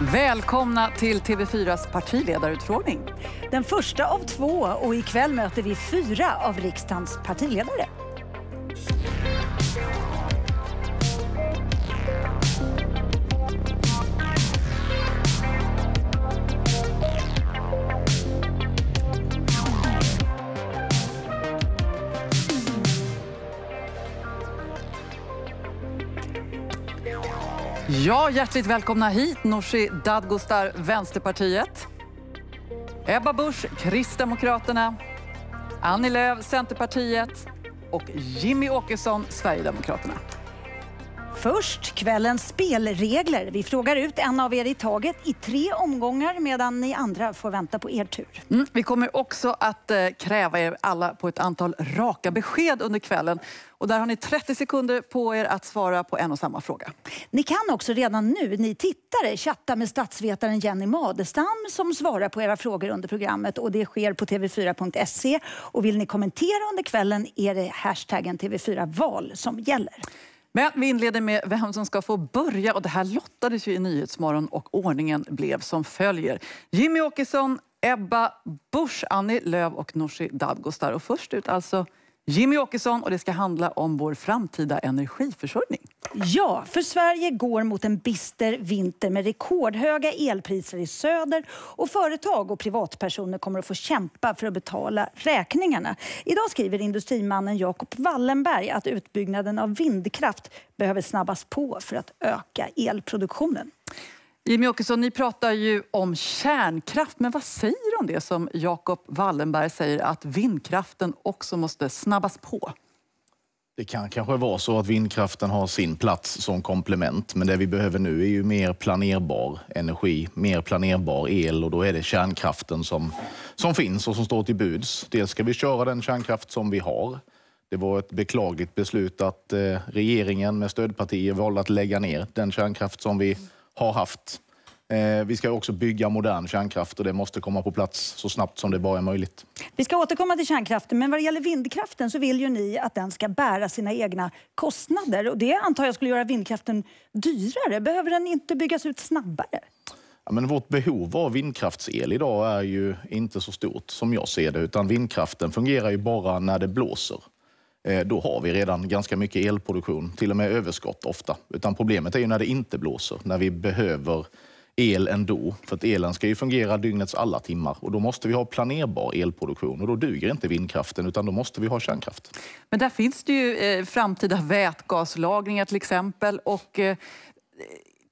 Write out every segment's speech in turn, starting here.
Välkomna till TV4s partiledarutfrågning. Den första av två och ikväll möter vi fyra av riksdagens partiledare. Ja, hjärtligt välkomna hit Nooshi Dadgostar, Vänsterpartiet. Ebba Busch, Kristdemokraterna. Annie Lööf, Centerpartiet. Och Jimmy Åkesson, Sverigedemokraterna. Först kvällens spelregler. Vi frågar ut en av er i taget i tre omgångar medan ni andra får vänta på er tur. Mm, vi kommer också att eh, kräva er alla på ett antal raka besked under kvällen. Och där har ni 30 sekunder på er att svara på en och samma fråga. Ni kan också redan nu, ni tittare, chatta med statsvetaren Jenny Madestam som svarar på era frågor under programmet. Och det sker på tv4.se. vill ni kommentera under kvällen är det hashtaggen TV4 Val som gäller. Men vi inleder med vem som ska få börja. Och det här lottades ju i Nyhetsmorgon och ordningen blev som följer. Jimmy Åkesson, Ebba Busch, Annie Lööf och Nooshi Dadgostar. Och först ut alltså Jimmy Åkesson och det ska handla om vår framtida energiförsörjning. Ja, för Sverige går mot en bister vinter med rekordhöga elpriser i söder och företag och privatpersoner kommer att få kämpa för att betala räkningarna. Idag skriver industrimannen Jakob Wallenberg att utbyggnaden av vindkraft behöver snabbas på för att öka elproduktionen. Jimmy Åkesson, ni pratar ju om kärnkraft, men vad säger du om det som Jakob Wallenberg säger att vindkraften också måste snabbas på? Det kan kanske vara så att vindkraften har sin plats som komplement, men det vi behöver nu är ju mer planerbar energi, mer planerbar el och då är det kärnkraften som, som finns och som står till buds. Dels ska vi köra den kärnkraft som vi har. Det var ett beklagligt beslut att eh, regeringen med stödpartier valde att lägga ner den kärnkraft som vi har haft. Eh, vi ska också bygga modern kärnkraft och det måste komma på plats så snabbt som det bara är möjligt. Vi ska återkomma till kärnkraften, men vad det gäller vindkraften så vill ju ni att den ska bära sina egna kostnader. Och det antar jag skulle göra vindkraften dyrare. Behöver den inte byggas ut snabbare? Ja, men vårt behov av vindkraftsel idag är ju inte så stort som jag ser det, utan vindkraften fungerar ju bara när det blåser. Eh, då har vi redan ganska mycket elproduktion, till och med överskott ofta. Utan problemet är ju när det inte blåser, när vi behöver el ändå. För att elen ska ju fungera dygnets alla timmar och då måste vi ha planerbar elproduktion och då duger inte vindkraften utan då måste vi ha kärnkraft. Men där finns det ju eh, framtida vätgaslagringar till exempel och eh,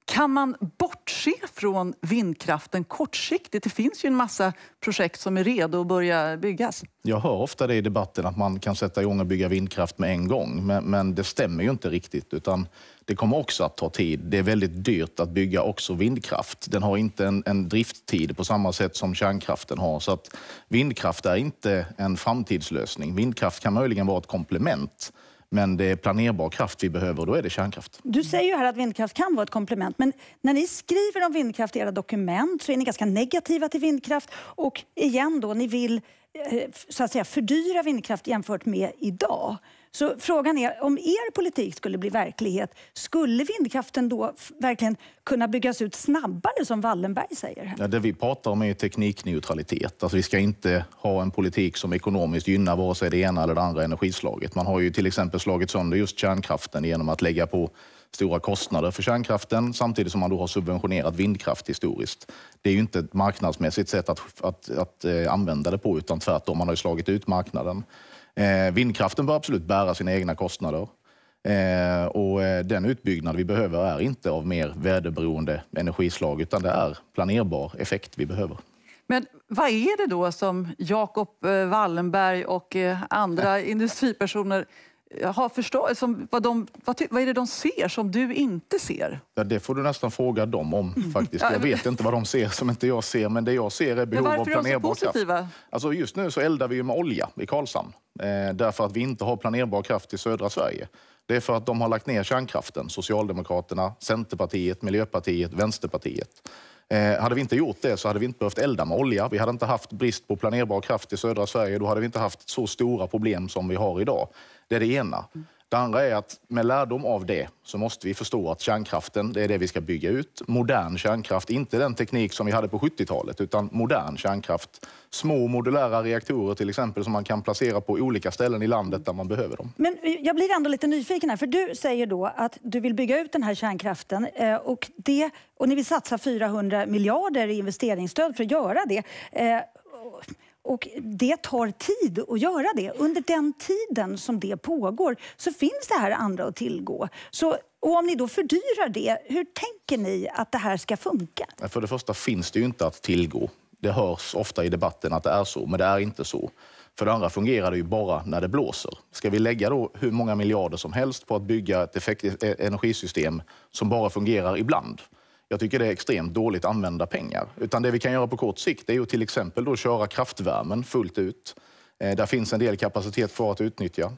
kan man bortse från vindkraften kortsiktigt? Det finns ju en massa projekt som är redo att börja byggas. Jag hör ofta det i debatten att man kan sätta igång och bygga vindkraft med en gång, men, men det stämmer ju inte riktigt. utan Det kommer också att ta tid. Det är väldigt dyrt att bygga också vindkraft. Den har inte en, en drifttid på samma sätt som kärnkraften har. Så att vindkraft är inte en framtidslösning. Vindkraft kan möjligen vara ett komplement men det är planerbar kraft vi behöver och då är det kärnkraft. Du säger ju här att vindkraft kan vara ett komplement, men när ni skriver om vindkraft i era dokument så är ni ganska negativa till vindkraft och igen då, ni vill eh, så att säga fördyra vindkraft jämfört med idag. Så frågan är, om er politik skulle bli verklighet, skulle vindkraften då verkligen kunna byggas ut snabbare som Wallenberg säger? Ja, det vi pratar om är teknikneutralitet. Alltså, vi ska inte ha en politik som ekonomiskt gynnar vare sig det ena eller det andra energislaget. Man har ju till exempel slagit sönder just kärnkraften genom att lägga på stora kostnader för kärnkraften samtidigt som man då har subventionerat vindkraft historiskt. Det är ju inte ett marknadsmässigt sätt att, att, att, att eh, använda det på utan tvärtom, man har ju slagit ut marknaden. Eh, vindkraften bör absolut bära sina egna kostnader. Eh, och eh, den utbyggnad vi behöver är inte av mer väderberoende energislag utan det är planerbar effekt vi behöver. Men vad är det då som Jakob eh, Wallenberg och eh, andra industripersoner har förstått, som, vad, de, vad, vad, är det de ser som du inte ser? Ja, det får du nästan fråga dem om mm. faktiskt. Jag vet inte vad de ser som inte jag ser, men det jag ser är behov av planerbar kraft. Alltså just nu så eldar vi med olja i Karlshamn eh, därför att vi inte har planerbar kraft i södra Sverige. Det är för att de har lagt ner kärnkraften. Socialdemokraterna, Centerpartiet, Miljöpartiet, Vänsterpartiet. Eh, hade vi inte gjort det så hade vi inte behövt elda med olja. Vi hade inte haft brist på planerbar kraft i södra Sverige. Då hade vi inte haft så stora problem som vi har idag. Det är det ena. Det andra är att med lärdom av det så måste vi förstå att kärnkraften, det är det vi ska bygga ut. Modern kärnkraft, inte den teknik som vi hade på 70-talet, utan modern kärnkraft. Små modulära reaktorer till exempel som man kan placera på olika ställen i landet där man behöver dem. Men eh, jag blir ändå lite nyfiken här, för du säger då att du vill bygga ut den här kärnkraften eh, och, det, och ni vill satsa 400 miljarder i investeringsstöd för att göra det eh, och det tar tid att göra det. Under den tiden som det pågår så finns det här andra att tillgå. Så och om ni då fördyrar det, hur tänker ni att det här ska funka? För det första finns det ju inte att tillgå. Det hörs ofta i debatten att det är så, men det är inte så. För det andra fungerar det ju bara när det blåser. Ska vi lägga då hur många miljarder som helst på att bygga ett e- energisystem som bara fungerar ibland? Jag tycker det är extremt dåligt använda pengar. Utan det vi kan göra på kort sikt är att till exempel då köra kraftvärmen fullt ut. Eh, där finns en del kapacitet kvar att utnyttja.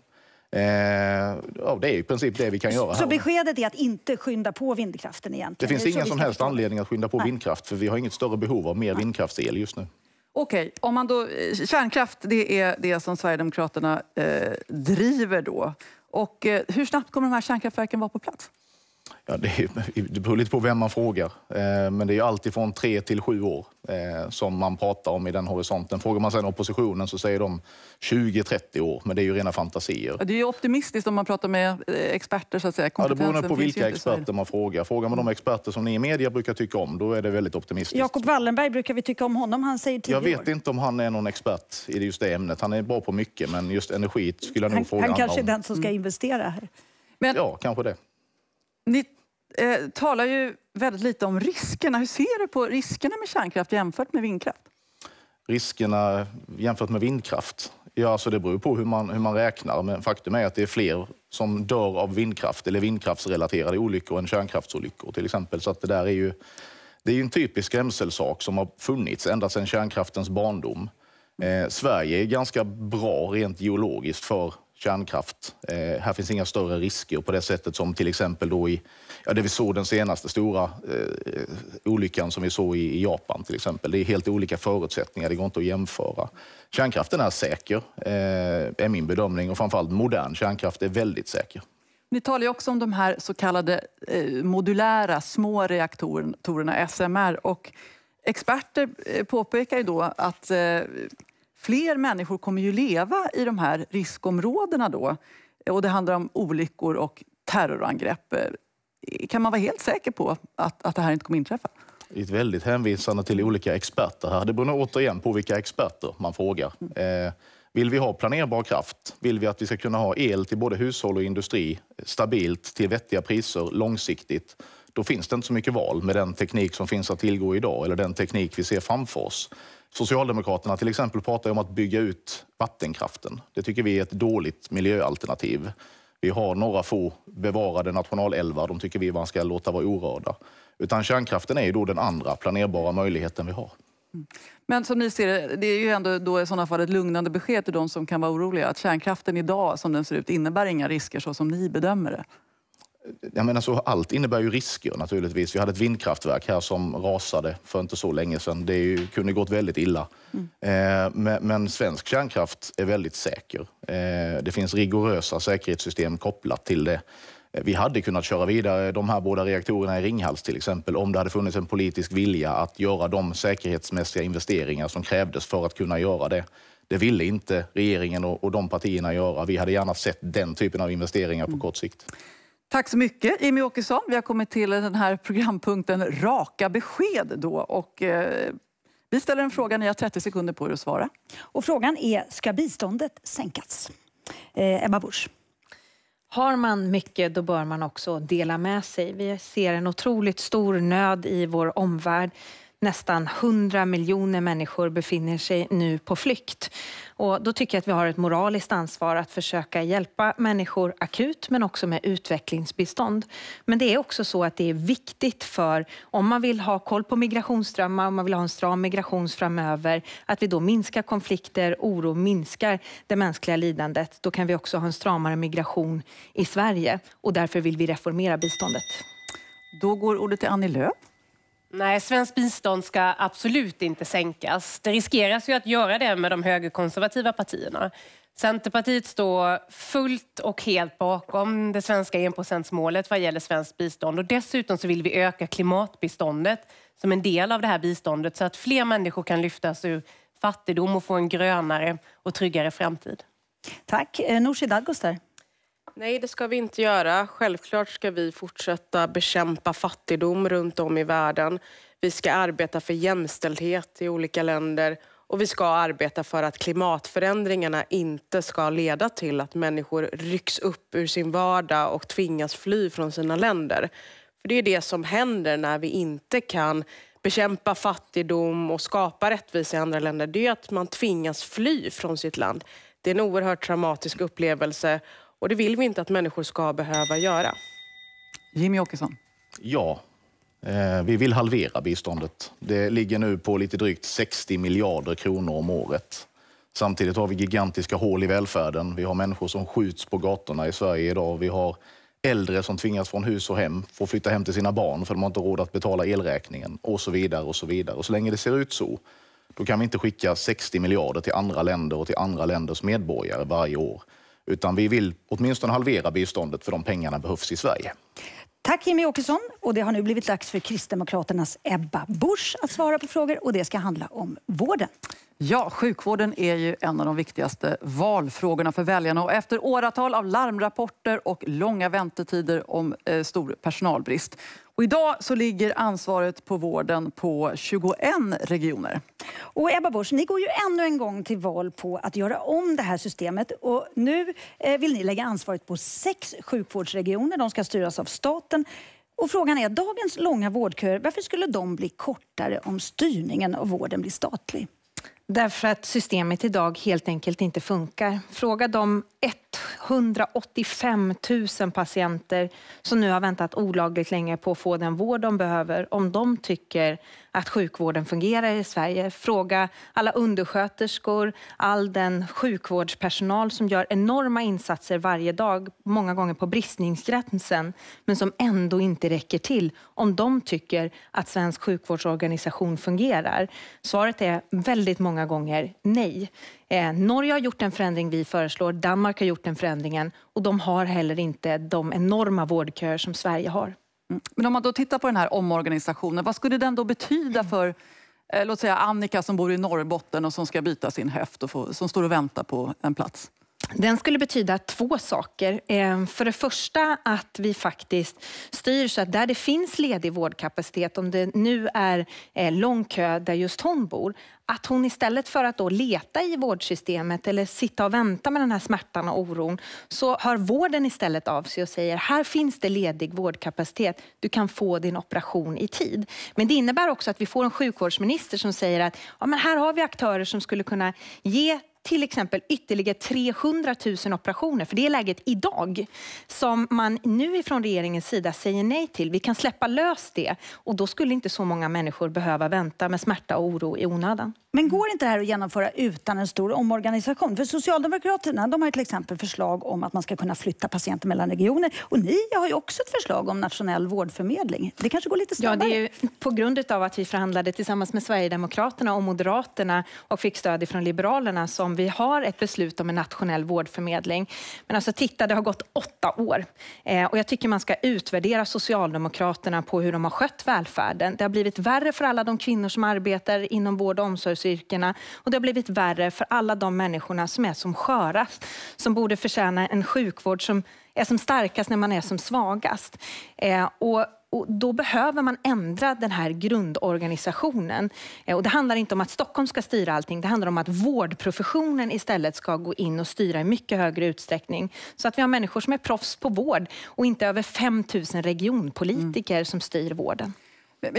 Eh, ja, det är i princip det vi kan göra. Här. Så beskedet är att inte skynda på vindkraften egentligen? Det finns ingen som helst anledning att skynda på Nej. vindkraft för vi har inget större behov av mer Nej. vindkraftsel just nu. Okej, om man då, eh, kärnkraft det är det som Sverigedemokraterna eh, driver då. Och eh, hur snabbt kommer de här kärnkraftverken vara på plats? Ja, det, det beror lite på vem man frågar, eh, men det är alltid från tre till sju år eh, som man pratar om i den horisonten. Frågar man sedan oppositionen så säger de 20-30 år, men det är ju rena fantasier. Det är ju optimistiskt om man pratar med eh, experter så att säga. Ja, det beror på vilka experter man frågar. Frågar man de experter som ni i media brukar tycka om, då är det väldigt optimistiskt. Jakob Wallenberg brukar vi tycka om honom, han säger 10 år. Jag vet år. inte om han är någon expert i just det ämnet. Han är bra på mycket, men just energi skulle jag nog han, fråga Han kanske är den som ska mm. investera. Men, ja, kanske det. Ni eh, talar ju väldigt lite om riskerna. Hur ser du på riskerna med kärnkraft jämfört med vindkraft? Riskerna jämfört med vindkraft? Ja, alltså det beror på hur man, hur man räknar, men faktum är att det är fler som dör av vindkraft eller vindkraftsrelaterade olyckor än kärnkraftsolyckor till exempel. Så att det där är ju, det är ju en typisk skrämselsak som har funnits ända sedan kärnkraftens barndom. Eh, Sverige är ganska bra rent geologiskt för kärnkraft. Eh, här finns inga större risker på det sättet som till exempel då i, ja, det vi såg den senaste stora eh, olyckan som vi såg i, i, Japan till exempel. Det är helt olika förutsättningar, det går inte att jämföra. Kärnkraften är säker, eh, är min bedömning och framförallt modern kärnkraft är väldigt säker. Ni talar ju också om de här så kallade eh, modulära små reaktorerna, SMR, och experter eh, påpekar ju då att eh, fler människor kommer ju leva i de här riskområdena då. Och det handlar om olyckor och terrorangrepp. Eh, kan man vara helt säker på att, att det här inte kommer inträffa? Det är ett väldigt hänvisande till olika experter här. Det beror återigen på vilka experter man frågar. Mm. Eh, vill vi ha planerbar kraft? Vill vi att vi ska kunna ha el till både hushåll och industri stabilt, till vettiga priser, långsiktigt? Då finns det inte så mycket val med den teknik som finns att tillgå idag eller den teknik vi ser framför oss. Socialdemokraterna till exempel pratar om att bygga ut vattenkraften. Det tycker vi är ett dåligt miljöalternativ. Vi har några få bevarade nationalälvar, de tycker vi man ska låta vara orörda. Utan kärnkraften är ju då den andra planerbara möjligheten vi har. Mm. Men som ni ser det, det är ju ändå då i sådana fall ett lugnande besked till de som kan vara oroliga att kärnkraften idag som den ser ut innebär inga risker så som ni bedömer det jag menar så, alltså, allt innebär ju risker naturligtvis. Vi hade ett vindkraftverk här som rasade för inte så länge sedan. Det ju, kunde gått väldigt illa. Mm. Eh, men, men, svensk kärnkraft är väldigt säker. Eh, det finns rigorösa säkerhetssystem kopplat till det. Eh, vi hade kunnat köra vidare de här båda reaktorerna i Ringhals till exempel om det hade funnits en politisk vilja att göra de säkerhetsmässiga investeringar som krävdes för att kunna göra det. Det ville inte regeringen och, och de partierna göra. Vi hade gärna sett den typen av investeringar på mm. kort sikt. Tack så mycket, Jimmy Åkesson. Vi har kommit till den här programpunkten Raka besked. Då, och, eh, vi ställer en fråga, ni har 30 sekunder på er att svara. Och frågan är, ska biståndet sänkas? Eh, Ebba Busch. Har man mycket, då bör man också dela med sig. Vi ser en otroligt stor nöd i vår omvärld nästan 100 miljoner människor befinner sig nu på flykt. Och då tycker jag att vi har ett moraliskt ansvar att försöka hjälpa människor akut men också med utvecklingsbistånd. Men det är också så att det är viktigt för om man vill ha koll på migrationsströmmar, om man vill ha en stram migration framöver, att vi då minskar konflikter, oro, minskar det mänskliga lidandet. Då kan vi också ha en stramare migration i Sverige och därför vill vi reformera biståndet. Då går ordet till Annie Lööf. Nej, svenskt bistånd ska absolut inte sänkas. Det riskeras ju att göra det med de högerkonservativa partierna. Centerpartiet står fullt och helt bakom det svenska enprocentsmålet vad gäller svenskt bistånd. Och dessutom så vill vi öka klimatbiståndet som en del av det här biståndet så att fler människor kan lyftas ur fattigdom och få en grönare och tryggare framtid. Tack. Eh, Nooshi Dadgostar. Nej, det ska vi inte göra. Självklart ska vi fortsätta bekämpa fattigdom runt om i världen. Vi ska arbeta för jämställdhet i olika länder och vi ska arbeta för att klimatförändringarna inte ska leda till att människor rycks upp ur sin vardag och tvingas fly från sina länder. För det är det som händer när vi inte kan bekämpa fattigdom och skapa rättvisa i andra länder. Det är att man tvingas fly från sitt land. Det är en oerhört traumatisk upplevelse och det vill vi inte att människor ska behöva göra. Jimmy Åkesson. Ja. Eh, vi vill halvera biståndet. Det ligger nu på lite drygt 60 miljarder kronor om året. Samtidigt har vi gigantiska hål i välfärden. Vi har människor som skjuts på gatorna i Sverige idag. Vi har äldre som tvingas från hus och hem, får flytta hem till sina barn för de har inte råd att betala elräkningen och så vidare. Och så vidare. Och så länge det ser ut så, då kan vi inte skicka 60 miljarder till andra länder och till andra länders medborgare varje år. Utan vi vill åtminstone halvera biståndet för de pengarna behövs i Sverige. Tack Jimmy Åkesson. Och det har nu blivit dags för Kristdemokraternas Ebba Busch att svara på frågor och det ska handla om vården. Ja, sjukvården är ju en av de viktigaste valfrågorna för väljarna. Och efter åratal av larmrapporter och långa väntetider om eh, stor personalbrist. Och idag så ligger ansvaret på vården på 21 regioner. Och Ebba Busch, ni går ju ännu en gång till val på att göra om det här systemet. Och nu eh, vill ni lägga ansvaret på sex sjukvårdsregioner. De ska styras av staten. Och frågan är, dagens långa vårdköer, varför skulle de bli kortare om styrningen av vården blir statlig? Därför att systemet idag helt enkelt inte funkar. Fråga de 185 000 patienter som nu har väntat olagligt länge på att få den vård de behöver om de tycker att sjukvården fungerar i Sverige. Fråga alla undersköterskor, all den sjukvårdspersonal som gör enorma insatser varje dag, många gånger på bristningsgränsen, men som ändå inte räcker till, om de tycker att svensk sjukvårdsorganisation fungerar. Svaret är väldigt många gånger nej. Eh, Norge har gjort den förändring vi föreslår, Danmark har gjort den förändringen och de har heller inte de enorma vårdköer som Sverige har. Mm. Men om man då tittar på den här omorganisationen, vad skulle den då betyda mm. för eh, låt säga Annika som bor i Norrbotten och som ska byta sin höft och få, som står och väntar på en plats? Den skulle betyda två saker. Ehm, för det första att vi faktiskt styr så att där det finns ledig vårdkapacitet, om det nu är eh, lång kö där just hon bor, att hon istället för att då leta i vårdsystemet eller sitta och vänta med den här smärtan och oron, så hör vården istället av sig och säger här finns det ledig vårdkapacitet, du kan få din operation i tid. Men det innebär också att vi får en sjukvårdsminister som säger att ja, men här har vi aktörer som skulle kunna ge till exempel ytterligare 300 000 operationer, för det är läget idag, som man nu från regeringens sida säger nej till. Vi kan släppa lös det och då skulle inte så många människor behöva vänta med smärta och oro i onödan. Men går inte det här att genomföra utan en stor omorganisation? För Socialdemokraterna de har till exempel förslag om att man ska kunna flytta patienter mellan regioner och ni har ju också ett förslag om nationell vårdförmedling. Det kanske går lite snabbare? Ja, det är ju på grund av att vi förhandlade tillsammans med Sverigedemokraterna och Moderaterna och fick stöd från Liberalerna som vi har ett beslut om en nationell vårdförmedling. Men alltså titta, det har gått åtta år eh, och jag tycker man ska utvärdera Socialdemokraterna på hur de har skött välfärden. Det har blivit värre för alla de kvinnor som arbetar inom vård och omsorgsyrkena och det har blivit värre för alla de människorna som är som skörast, som borde förtjäna en sjukvård som är som starkast när man är som svagast. Eh, och och då behöver man ändra den här grundorganisationen. Eh, och det handlar inte om att Stockholm ska styra allting. Det handlar om att vårdprofessionen istället ska gå in och styra i mycket högre utsträckning. Så att vi har människor som är proffs på vård och inte över 5 000 regionpolitiker mm. som styr vården.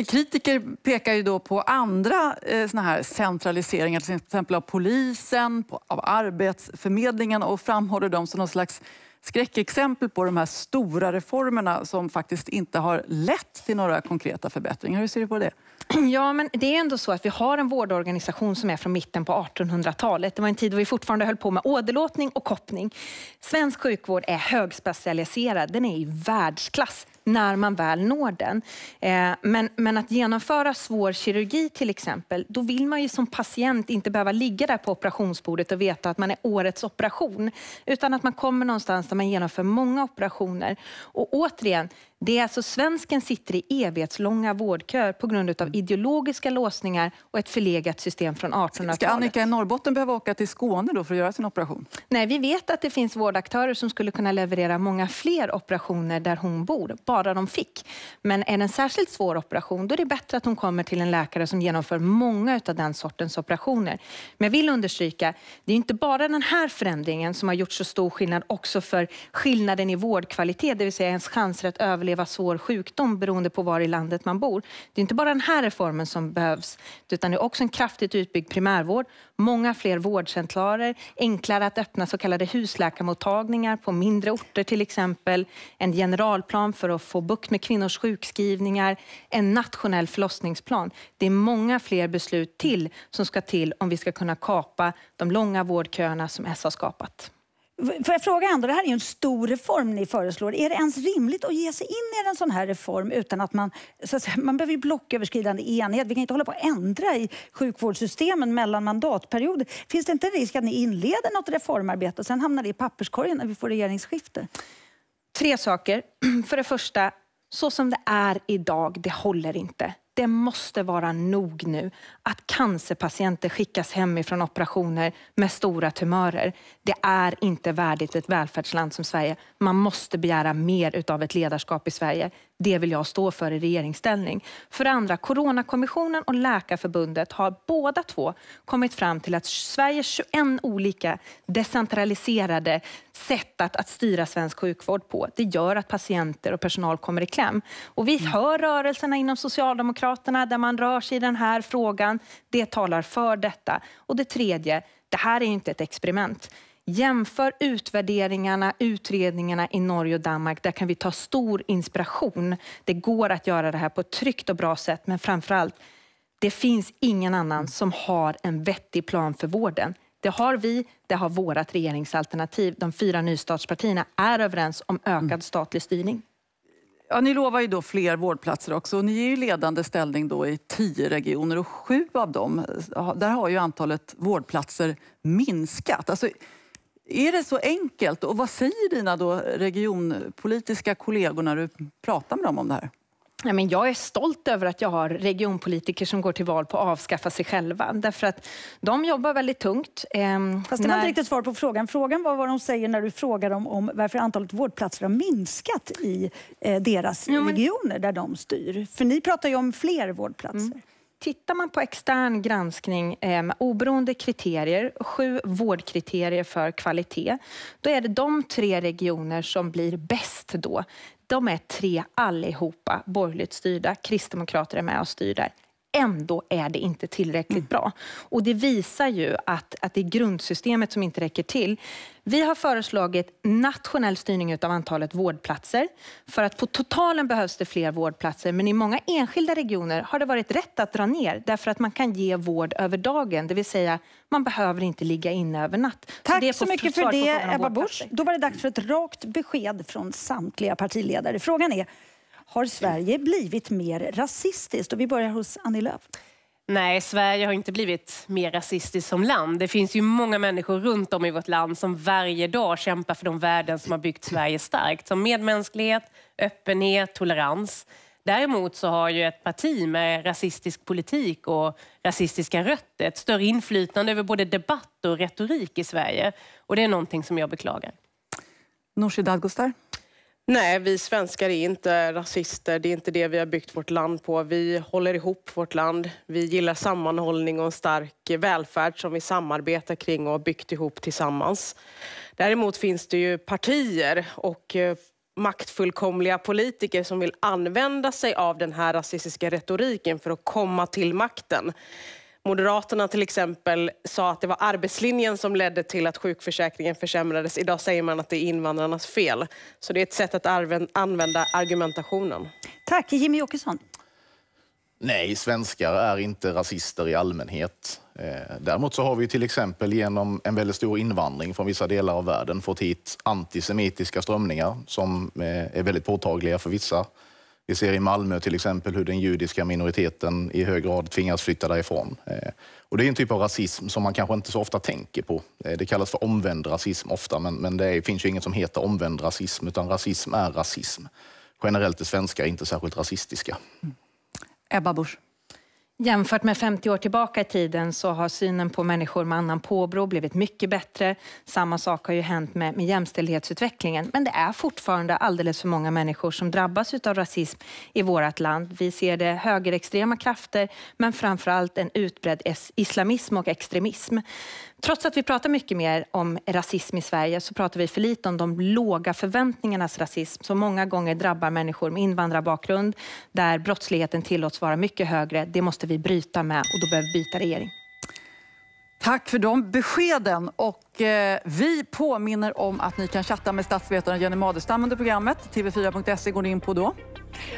Kritiker pekar ju då på andra eh, såna här centraliseringar, till exempel av polisen, på, av arbetsförmedlingen och framhåller dem som någon slags skräckexempel på de här stora reformerna som faktiskt inte har lett till några konkreta förbättringar. Hur ser du på det? Ja, men det är ändå så att vi har en vårdorganisation som är från mitten på 1800-talet. Det var en tid då vi fortfarande höll på med åderlåtning och koppning. Svensk sjukvård är högspecialiserad. Den är i världsklass när man väl når den. Eh, men, men att genomföra svår kirurgi till exempel, då vill man ju som patient inte behöva ligga där på operationsbordet och veta att man är årets operation, utan att man kommer någonstans där man genomför många operationer. Och återigen, det är alltså svensken sitter i evighetslånga vårdköer på grund av ideologiska låsningar och ett förlegat system från 1800-talet. Ska Annika i Norrbotten behöva åka till Skåne då för att göra sin operation? Nej, vi vet att det finns vårdaktörer som skulle kunna leverera många fler operationer där hon bor, bara de fick. Men är det en särskilt svår operation, då är det bättre att hon kommer till en läkare som genomför många av den sortens operationer. Men jag vill understryka, det är inte bara den här förändringen som har gjort så stor skillnad också för skillnaden i vårdkvalitet, det vill säga ens chanser att överleva uppleva svår sjukdom beroende på var i landet man bor. Det är inte bara den här reformen som behövs, utan det är också en kraftigt utbyggd primärvård, många fler vårdcentraler, enklare att öppna så kallade husläkarmottagningar på mindre orter till exempel, en generalplan för att få bukt med kvinnors sjukskrivningar, en nationell förlossningsplan. Det är många fler beslut till som ska till om vi ska kunna kapa de långa vårdköerna som S har skapat. Får jag fråga ändå, det här är ju en stor reform ni föreslår. Är det ens rimligt att ge sig in i en sån här reform utan att man... Så att säga, man behöver ju blocköverskridande enighet. Vi kan inte hålla på att ändra i sjukvårdssystemen mellan mandatperioder. Finns det inte en risk att ni inleder något reformarbete och sen hamnar det i papperskorgen när vi får regeringsskifte? Tre saker. För det första, så som det är idag, det håller inte det måste vara nog nu att cancerpatienter skickas hem ifrån operationer med stora tumörer. Det är inte värdigt ett välfärdsland som Sverige. Man måste begära mer utav ett ledarskap i Sverige. Det vill jag stå för i regeringsställning. För andra, Coronakommissionen och Läkarförbundet har båda två kommit fram till att Sveriges 21 olika decentraliserade sätt att, att styra svensk sjukvård på, det gör att patienter och personal kommer i kläm. Och vi mm. hör rörelserna inom Socialdemokraterna där man rör sig i den här frågan. Det talar för detta. Och det tredje, det här är inte ett experiment. Jämför utvärderingarna, utredningarna i Norge och Danmark. Där kan vi ta stor inspiration. Det går att göra det här på ett tryggt och bra sätt, men framför allt, det finns ingen annan mm. som har en vettig plan för vården. Det har vi, det har vårt regeringsalternativ. De fyra nystartspartierna är överens om mm. ökad statlig styrning. Ja, ni lovar ju då fler vårdplatser också. Och ni är ju ledande ställning då i tio regioner och sju av dem, eh, där har ju antalet vårdplatser minskat. Alltså, är det så enkelt? Och vad säger dina då regionpolitiska kollegor när du pratar med dem om det här? jag är stolt över att jag har regionpolitiker som går till val på att avskaffa sig själva. Därför att de jobbar väldigt tungt. Ehm, Fast det när... var inte riktigt svar på frågan. Frågan var vad de säger när du frågar dem om varför antalet vårdplatser har minskat i eh, deras jo, men... regioner där de styr. För ni pratar ju om fler vårdplatser. Mm. Tittar man på extern granskning eh, med oberoende kriterier, sju vårdkriterier för kvalitet, då är det de tre regioner som blir bäst då. De är tre allihopa borgerligt styrda. Kristdemokrater är med och styr där ändå är det inte tillräckligt mm. bra. Och det visar ju att, att det är grundsystemet som inte räcker till. Vi har föreslagit nationell styrning av antalet vårdplatser. För att på totalen behövs det fler vårdplatser, men i många enskilda regioner har det varit rätt att dra ner därför att man kan ge vård över dagen, det vill säga man behöver inte ligga inne över natt. Tack så, så mycket för det, Ebba Busch. Då var det dags för ett rakt besked från samtliga partiledare. Frågan är, har Sverige blivit mer rasistiskt? Och vi börjar hos Annie Lööf. Nej, Sverige har inte blivit mer rasistiskt som land. Det finns ju många människor runt om i vårt land som varje dag kämpar för de värden som har byggt Sverige starkt, som medmänsklighet, öppenhet, tolerans. Däremot så har ju ett parti med rasistisk politik och rasistiska rötter ett större inflytande över både debatt och retorik i Sverige. Och det är någonting som jag beklagar. Nooshi Dadgostar? Nej, vi svenskar är inte rasister. Det är inte det vi har byggt vårt land på. Vi håller ihop vårt land. Vi gillar sammanhållning och en stark välfärd som vi samarbetar kring och har byggt ihop tillsammans. Däremot finns det ju partier och eh, maktfullkomliga politiker som vill använda sig av den här rasistiska retoriken för att komma till makten. Moderaterna till exempel sa att det var arbetslinjen som ledde till att sjukförsäkringen försämrades. Idag säger man att det är invandrarnas fel. Så det är ett sätt att använda argumentationen. Tack. Jimmy Åkesson. Nej, svenskar är inte rasister i allmänhet. Eh, däremot så har vi till exempel genom en väldigt stor invandring från vissa delar av världen fått hit antisemitiska strömningar som eh, är väldigt påtagliga för vissa vi ser i Malmö till exempel hur den judiska minoriteten i hög grad tvingas flytta därifrån. Eh, och det är en typ av rasism som man kanske inte så ofta tänker på. Eh, det kallas för omvänd rasism ofta, men, men det är, finns ju inget som heter omvänd rasism, utan rasism är rasism. Generellt är svenskar inte särskilt rasistiska. Mm. Ebba Busch. Jämfört med 50 år tillbaka i tiden så har synen på människor med annan påbrå blivit mycket bättre. Samma sak har ju hänt med, med jämställdhetsutvecklingen. Men det är fortfarande alldeles för många människor som drabbas av rasism i vårt land. Vi ser det högerextrema krafter, men framför allt en utbredd islamism och extremism. Trots att vi pratar mycket mer om rasism i Sverige så pratar vi för lite om de låga förväntningarnas rasism som många gånger drabbar människor med invandrarbakgrund där brottsligheten tillåts vara mycket högre. Det måste vi bryta med och då behöver vi byta regering. Tack för de beskeden. Och, eh, vi påminner om att ni kan chatta med statsvetaren Jenny Madestam under programmet. TV4.se går ni in på då.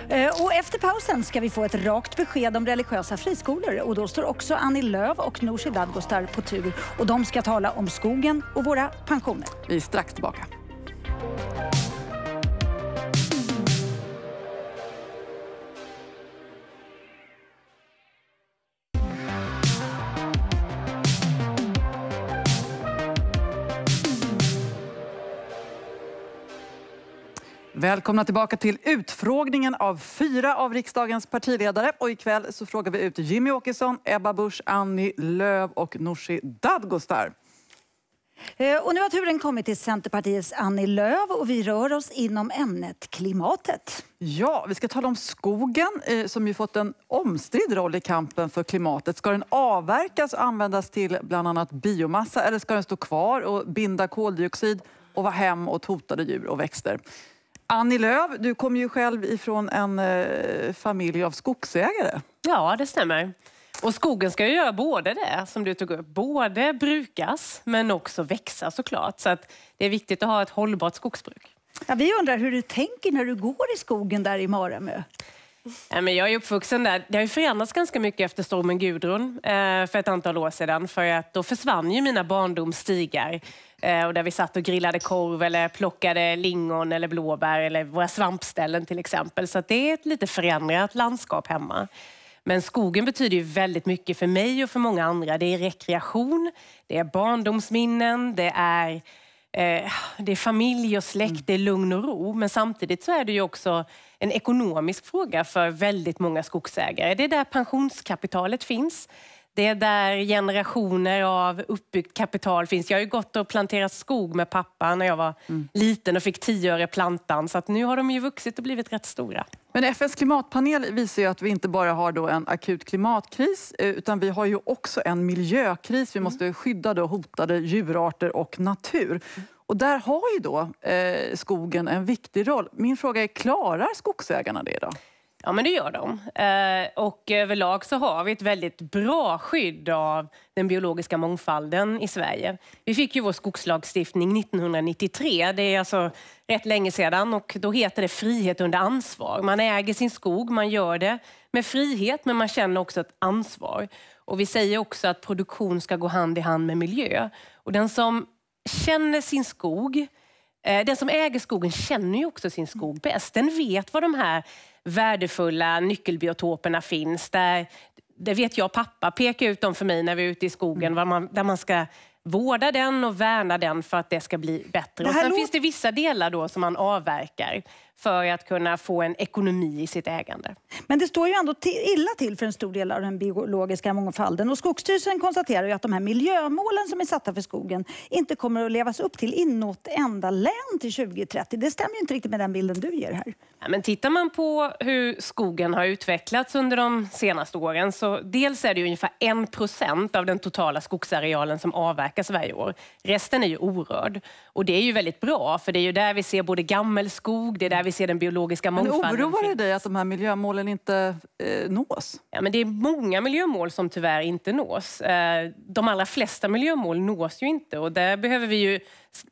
Eh, och efter pausen ska vi få ett rakt besked om religiösa friskolor. Och då står också Annie Lööf och Nooshi Dadgostar på tur. Och de ska tala om skogen och våra pensioner. Vi är strax tillbaka. Välkomna tillbaka till utfrågningen av fyra av riksdagens partiledare. Och ikväll så frågar vi ut Jimmy Åkesson, Ebba Busch, Annie Lööf och Nooshi Dadgostar. Eh, och nu har turen kommit till Centerpartiets Annie Lööf och vi rör oss inom ämnet klimatet. Ja, vi ska tala om skogen eh, som ju fått en omstridd roll i kampen för klimatet. Ska den avverkas och användas till bland annat biomassa eller ska den stå kvar och binda koldioxid och vara hem åt hotade djur och växter? Annie Lööf, du kommer ju själv ifrån en eh, familj av skogsägare. Ja, det stämmer. Och skogen ska ju göra både det som du tog upp, både brukas men också växa såklart. Så att det är viktigt att ha ett hållbart skogsbruk. Ja, vi undrar hur du tänker när du går i skogen där i Maramö? men jag är uppvuxen där. Det har ju förändrats ganska mycket efter stormen Gudrun eh, för ett antal år sedan. För att då försvann ju mina barndomsstigar. Eh, och där vi satt och grillade korv eller plockade lingon eller blåbär eller våra svampställen till exempel. Så det är ett lite förändrat landskap hemma. Men skogen betyder ju väldigt mycket för mig och för många andra. Det är rekreation, det är barndomsminnen, det är, eh, det är familj och släkt, mm. det är lugn och ro. Men samtidigt så är det ju också en ekonomisk fråga för väldigt många skogsägare. Det är där pensionskapitalet finns. Det är där generationer av uppbyggt kapital finns. Jag har ju gått och planterat skog med pappa när jag var mm. liten och fick tio öre plantan. Så att nu har de ju vuxit och blivit rätt stora. Men FNs klimatpanel visar ju att vi inte bara har då en akut klimatkris eh, utan vi har ju också en miljökris. Vi mm. måste skydda då hotade djurarter och natur. Mm. Och där har ju då eh, skogen en viktig roll. Min fråga är, klarar skogsägarna det idag? Ja, men det gör de. Eh, och överlag så har vi ett väldigt bra skydd av den biologiska mångfalden i Sverige. Vi fick ju vår skogslagstiftning 1993. Det är alltså rätt länge sedan och då heter det frihet under ansvar. Man äger sin skog, man gör det med frihet men man känner också ett ansvar. Och vi säger också att produktion ska gå hand i hand med miljö. Och den som känner sin skog. Eh, den som äger skogen känner ju också sin skog bäst. Den vet var de här värdefulla nyckelbiotoperna finns. Där, det vet jag pappa pekar ut dem för mig när vi är ute i skogen, mm. var man, där man ska vårda den och värna den för att det ska bli bättre. och sen låter... finns det vissa delar då som man avverkar för att kunna få en ekonomi i sitt ägande. Men det står ju ändå illa till för en stor del av den biologiska mångfalden och Skogsstyrelsen konstaterar ju att de här miljömålen som är satta för skogen inte kommer att levas upp till i något enda län till 2030. Det stämmer ju inte riktigt med den bilden du ger här. Ja, men tittar man på hur skogen har utvecklats under de senaste åren så dels är det ju ungefär 1 procent av den totala skogsarealen som avverkas varje år. Resten är ju orörd. Och det är ju väldigt bra, för det är ju där vi ser både gammelskog, det är där vi ser den biologiska mångfalden. Men oroar det dig att de här miljömålen inte eh, nås? Ja, men det är många miljömål som tyvärr inte nås. Eh, de allra flesta miljömål nås ju inte och där behöver vi ju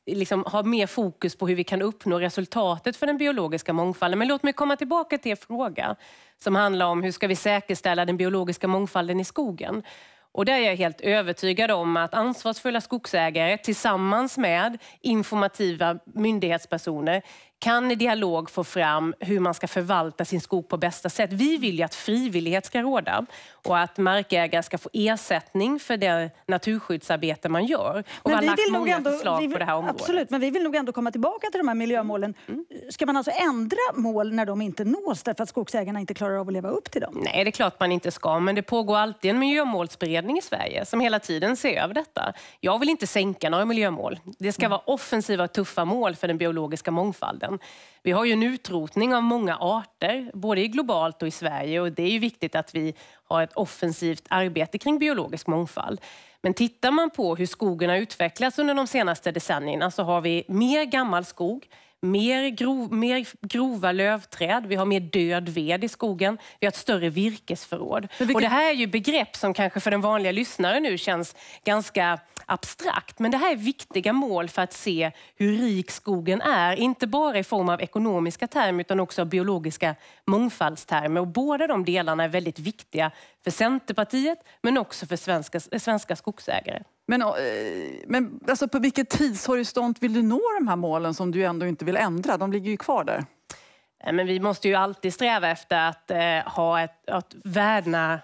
liksom ha mer fokus på hur vi kan uppnå resultatet för den biologiska mångfalden. Men låt mig komma tillbaka till er fråga som handlar om hur ska vi säkerställa den biologiska mångfalden i skogen? Och där är jag helt övertygad om att ansvarsfulla skogsägare tillsammans med informativa myndighetspersoner kan i dialog få fram hur man ska förvalta sin skog på bästa sätt. Vi vill ju att frivillighet ska råda och att markägare ska få ersättning för det naturskyddsarbete man gör. Och men vi, har vi vill nog ändå, förslag vill, på det här området. Absolut, men vi vill nog ändå komma tillbaka till de här miljömålen. Mm. Ska man alltså ändra mål när de inte nås därför att skogsägarna inte klarar av att leva upp till dem? Nej, det är klart man inte ska, men det pågår alltid en miljömålsberedning i Sverige som hela tiden ser över detta. Jag vill inte sänka några miljömål. Det ska mm. vara offensiva och tuffa mål för den biologiska mångfalden världen. Vi har ju en utrotning av många arter, både globalt och i Sverige och det är ju viktigt att vi har ett offensivt arbete kring biologisk mångfald. Men tittar man på hur skogen har utvecklats under de senaste decennierna så har vi mer gammal skog, mer, grov, mer grova lövträd, vi har mer död ved i skogen, vi har ett större virkesförråd. Vilket... Och det här är ju begrepp som kanske för den vanliga lyssnaren nu känns ganska abstrakt, men det här är viktiga mål för att se hur rik skogen är, inte bara i form av ekonomiska termer utan också av biologiska mångfaldstermer. Och båda de delarna är väldigt viktiga för Centerpartiet men också för svenska, svenska skogsägare. Men, eh, men alltså på vilket tidshorisont vill du nå de här målen som du ändå inte vill ändra? De ligger ju kvar där. Men vi måste ju alltid sträva efter att eh, ha ett, att värna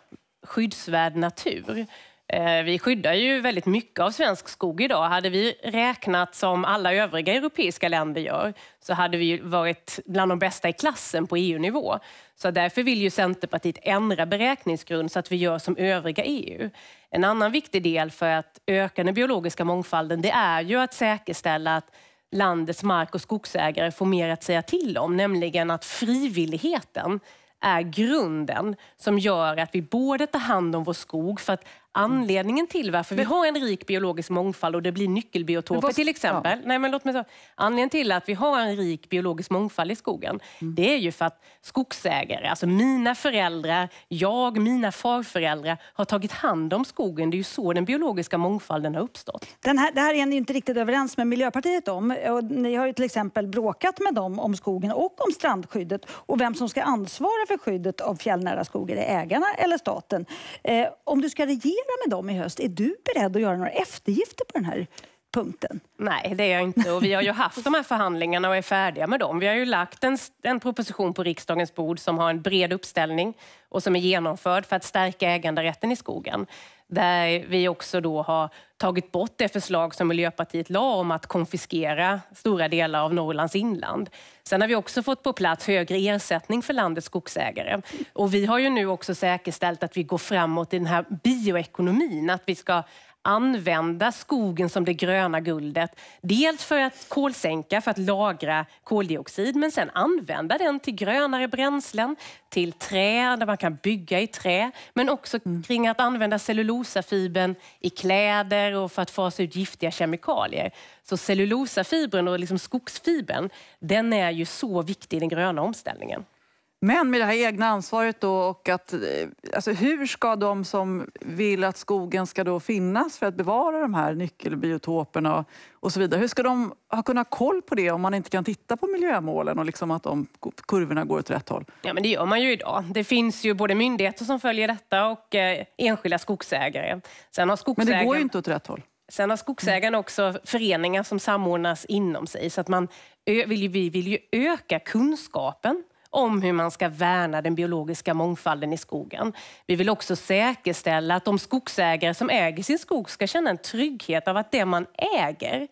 skyddsvärd natur. Eh, vi skyddar ju väldigt mycket av svensk skog idag. Hade vi räknat som alla övriga europeiska länder gör så hade vi varit bland de bästa i klassen på EU-nivå. Så därför vill ju Centerpartiet ändra beräkningsgrund så att vi gör som övriga EU. En annan viktig del för att öka den biologiska mångfalden det är ju att säkerställa att landets mark och skogsägare får mer att säga till om, nämligen att frivilligheten är grunden som gör att vi både tar hand om vår skog för att anledningen till varför vi mm. har en rik biologisk mångfald och det blir nyckelbiotoper vad, till exempel. Ja. Nej, men låt mig säga. Anledningen till att vi har en rik biologisk mångfald i skogen, mm. det är ju för att skogsägare, alltså mina föräldrar, jag, mina farföräldrar har tagit hand om skogen. Det är ju så den biologiska mångfalden har uppstått. Den här, det här är ni inte riktigt överens med Miljöpartiet om. Och ni har ju till exempel bråkat med dem om skogen och om strandskyddet och vem som ska ansvara för skyddet av fjällnära skogar. Är ägarna eller staten? Eh, om du ska regera regera med dem i höst. Är du beredd att göra några eftergifter på den här punkten? Nej, det är jag inte. Och vi har ju haft de här förhandlingarna och är färdiga med dem. Vi har ju lagt en, en proposition på riksdagens bord som har en bred uppställning och som är genomförd för att stärka äganderätten i skogen där vi också då har tagit bort det förslag som Miljöpartiet la om att konfiskera stora delar av Norrlands inland. Sen har vi också fått på plats högre ersättning för landets skogsägare. Och vi har ju nu också säkerställt att vi går framåt i den här bioekonomin, att vi ska använda skogen som det gröna guldet. Dels för att kolsänka, för att lagra koldioxid, men sen använda den till grönare bränslen, till trä, där man kan bygga i trä, men också mm. kring att använda cellulosafibern i kläder och för att fasa ut giftiga kemikalier. Så cellulosafibern och liksom skogsfibern, den är ju så viktig i den gröna omställningen. Men med det här egna ansvaret då och att, eh, alltså hur ska de som vill att skogen ska då finnas för att bevara de här nyckelbiotoperna och, så vidare, hur ska de ha kunnat koll på det om man inte kan titta på miljömålen och liksom att de kurvorna går åt rätt håll? Ja, men det gör man ju idag. Det finns ju både myndigheter som följer detta och eh, enskilda skogsägare. Sen har skogsägare... Men det går ju inte åt rätt håll. Sen har skogsägarna också föreningar som samordnas inom sig. Så att man, vi vill ju öka kunskapen om hur man ska värna den biologiska mångfalden i skogen. Vi vill också säkerställa att de skogsägare som äger sin skog ska känna en trygghet av att det man äger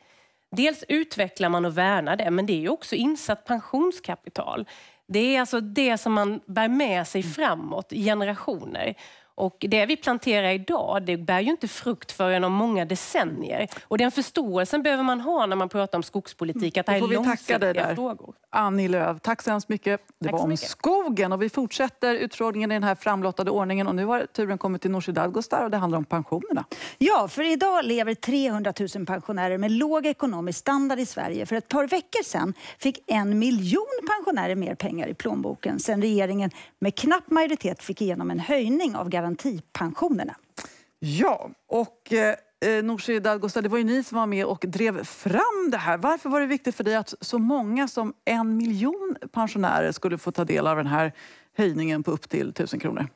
Dels utvecklar man och värnar det, men det är också insatt pensionskapital. Det är alltså det som man bär med sig framåt, generationer. Och det vi planterar idag, det bär ju inte frukt förrän om många decennier. Och den förståelsen behöver man ha när man pratar om skogspolitik, att det här är långsiktiga frågor. Annie Lööf, tack så hemskt mycket. Det tack var om mycket. skogen och vi fortsätter utfrågningen i den här framlottade ordningen och nu har turen kommit till Nooshi Dadgostar och det handlar om pensionerna. Ja, för idag lever 300 000 pensionärer med låg ekonomisk standard i Sverige. För ett par veckor sedan fick en miljon pensionärer mer pengar i plånboken sen regeringen med knapp majoritet fick igenom en höjning av garantin garantipensionerna. Ja, och eh, eh, Nooshi Dadgostar, det var ju ni som var med och drev fram det här. Varför var det viktigt för dig att så många som en miljon pensionärer skulle få ta del av den här höjningen på upp till 1000 kronor?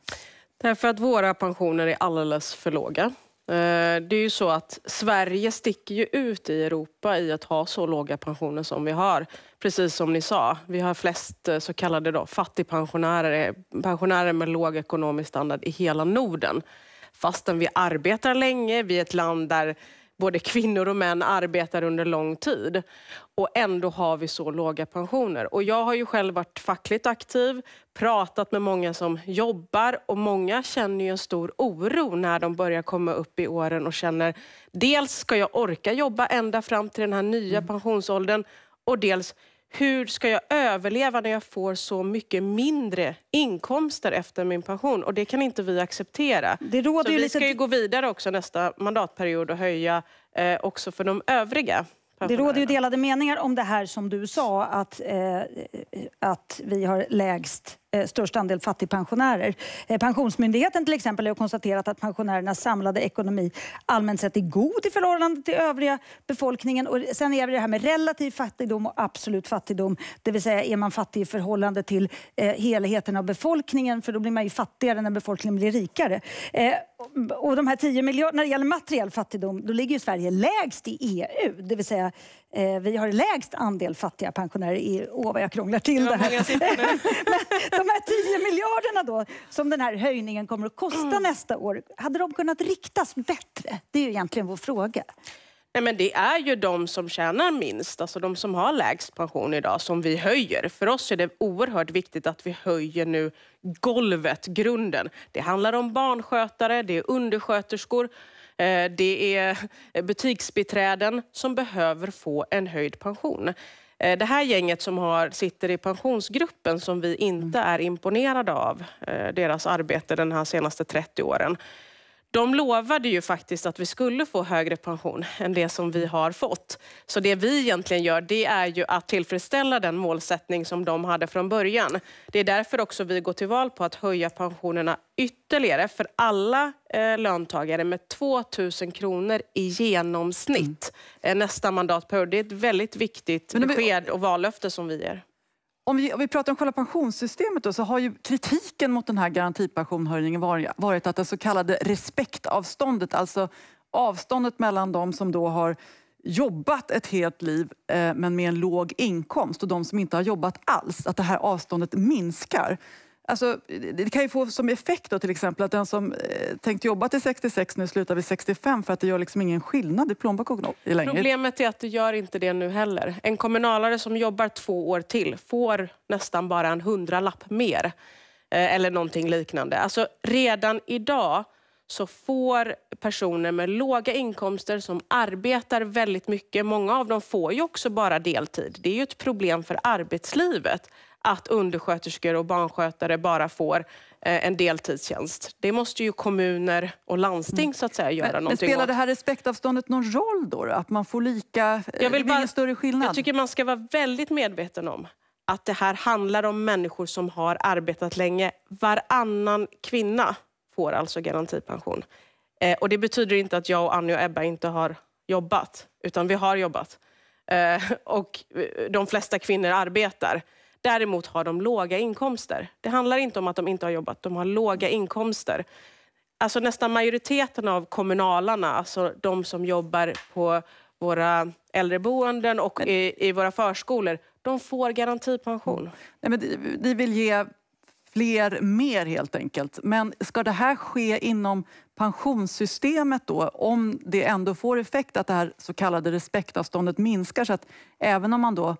Därför att våra pensioner är alldeles för låga. Eh, det är ju så att Sverige sticker ju ut i Europa i att ha så låga pensioner som vi har. Precis som ni sa, vi har flest eh, så kallade då, fattigpensionärer, eh, pensionärer med låg ekonomisk standard i hela Norden. Fastän vi arbetar länge, vi är ett land där både kvinnor och män arbetar under lång tid. Och ändå har vi så låga pensioner. Och jag har ju själv varit fackligt aktiv, pratat med många som jobbar och många känner ju en stor oro när de börjar komma upp i åren och känner dels ska jag orka jobba ända fram till den här nya mm. pensionsåldern och dels hur ska jag överleva när jag får så mycket mindre inkomster efter min pension? Och det kan inte vi acceptera. Det råder så ju vi lite... ska ju gå vidare också nästa mandatperiod och höja eh, också för de övriga. Det råder ju delade meningar om det här som du sa, att, eh, att vi har lägst Eh, störst andel fattigpensionärer. Eh, Pensionsmyndigheten till exempel har konstaterat att pensionärernas samlade ekonomi allmänt sett är god i förhållande till övriga befolkningen. Och sen är det det här med relativ fattigdom och absolut fattigdom. Det vill säga, är man fattig i förhållande till eh, helheten av befolkningen? För då blir man ju fattigare när befolkningen blir rikare. Eh, och de här 10 miljarderna, när det gäller materiell fattigdom, då ligger Sverige lägst i EU. Det vill säga Eh, vi har lägst andel fattiga pensionärer i EU. Åh, vad jag krånglar till det här. de här 10 miljarderna då, som den här höjningen kommer att kosta mm. nästa år, hade de kunnat riktas bättre? Det är ju egentligen vår fråga. Nej, men det är ju de som tjänar minst, alltså de som har lägst pension idag, som vi höjer. För oss är det oerhört viktigt att vi höjer nu golvet, grunden. Det handlar om barnskötare, det är undersköterskor, Eh, det är butiksbiträden som behöver få en höjd pension. Eh, det här gänget som har, sitter i pensionsgruppen som vi inte mm. är imponerade av, eh, deras arbete de här senaste 30 åren de lovade ju faktiskt att vi skulle få högre pension än det som vi har fått. Så det vi egentligen gör, det är ju att tillfredsställa den målsättning som de hade från början. Det är därför också vi går till val på att höja pensionerna ytterligare för alla eh, löntagare med 2 000 kronor i genomsnitt mm. Eh, nästa mandatperiod. Det är ett väldigt viktigt besked och vallöfte som vi ger. Om vi, om vi pratar om själva pensionssystemet då, så har ju kritiken mot den här garantipensionhöjningen varit att det så kallade respektavståndet, alltså avståndet mellan de som då har jobbat ett helt liv eh, men med en låg inkomst och de som inte har jobbat alls, att det här avståndet minskar. Alltså, det kan ju få som effekt då, till exempel att den som eh, tänkt jobba till 66 nu slutar vid 65 för att det gör liksom ingen skillnad i plånboken längre. Problemet är att det gör inte det nu heller. En kommunalare som jobbar två år till får nästan bara en hundralapp mer eh, eller någonting liknande. Alltså redan idag så får personer med låga inkomster som arbetar väldigt mycket, många av dem får ju också bara deltid. Det är ju ett problem för arbetslivet att undersköterskor och barnskötare bara får eh, en deltidstjänst. Det måste ju kommuner och landsting mm. så att säga göra men, men spelar det här respektavståndet någon roll då? Att man får lika, eh, jag vill bara, större skillnad? Jag tycker man ska vara väldigt medveten om att det här handlar om människor som har arbetat länge. Varannan kvinna får alltså garantipension. Eh, och det betyder inte att jag, och Annie och Ebba inte har jobbat, utan vi har jobbat. Eh, och eh, de flesta kvinnor arbetar. Däremot har de låga inkomster. Det handlar inte om att de inte har jobbat, de har låga inkomster. Alltså nästan majoriteten av kommunalarna, alltså de som jobbar på våra äldreboenden och i, i våra förskolor, de får garantipension. Mm. Nej, men ni vill ge fler mer helt enkelt. Men ska det här ske inom pensionssystemet då, om det ändå får effekt att det här så kallade respektavståndet minskar så att även om man då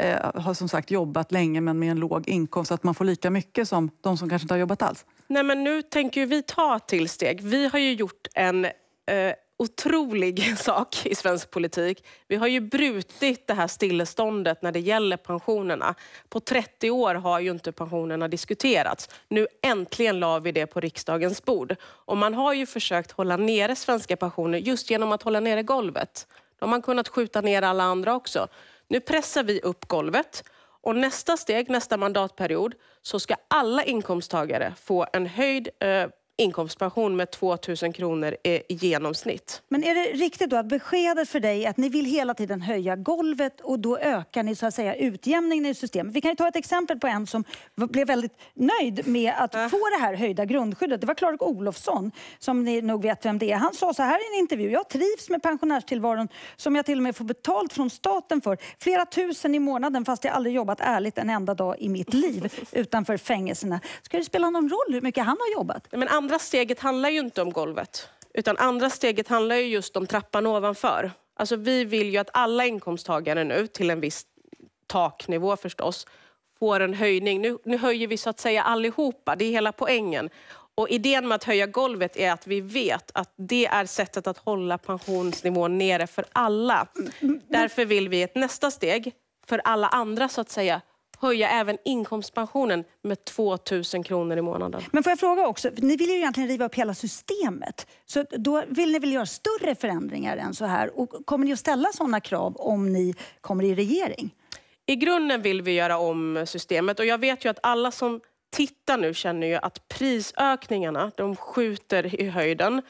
Eh, har som sagt jobbat länge men med en låg inkomst, att man får lika mycket som de som kanske inte har jobbat alls? Nej, men nu tänker vi ta till steg. Vi har ju gjort en eh, otrolig sak i svensk politik. Vi har ju brutit det här stilleståndet när det gäller pensionerna. På 30 år har ju inte pensionerna diskuterats. Nu äntligen la vi det på riksdagens bord. Och man har ju försökt hålla nere svenska pensioner just genom att hålla nere golvet. Då har man kunnat skjuta ner alla andra också. Nu pressar vi upp golvet och nästa steg, nästa mandatperiod, så ska alla inkomsttagare få en höjd eh, inkomstpension med 2 000 kronor i genomsnitt. Men är det riktigt då att beskedet för dig är att ni vill hela tiden höja golvet och då ökar ni så att säga utjämningen i systemet? Vi kan ta ett exempel på en som blev väldigt nöjd med att äh. få det här höjda grundskyddet. Det var Clark Olofsson, som ni nog vet vem det är. Han sa så här i en intervju. Jag trivs med pensionärstillvaron som jag till och med får betalt från staten för. Flera tusen i månaden fast jag aldrig jobbat ärligt en enda dag i mitt liv utanför fängelserna. Ska det spela någon roll hur mycket han har jobbat? Men andra steget handlar ju inte om golvet, utan andra steget handlar ju just om trappan ovanför. Alltså vi vill ju att alla inkomsttagare nu, till en viss taknivå förstås, får en höjning. Nu, nu höjer vi så att säga allihopa, det är hela poängen. Och idén med att höja golvet är att vi vet att det är sättet att hålla pensionsnivån nere för alla. Mm, mm, mm. Därför vill vi ett nästa steg för alla andra så att säga höja även inkomstpensionen med 2 000 kronor i månaden. Men får jag fråga också, ni vill ju egentligen riva upp hela systemet. Så då vill ni väl göra större förändringar än så här? Och kommer ni att ställa sådana krav om ni kommer i regering? I grunden vill vi göra om systemet och jag vet ju att alla som tittar nu känner ju att prisökningarna, de skjuter i höjden.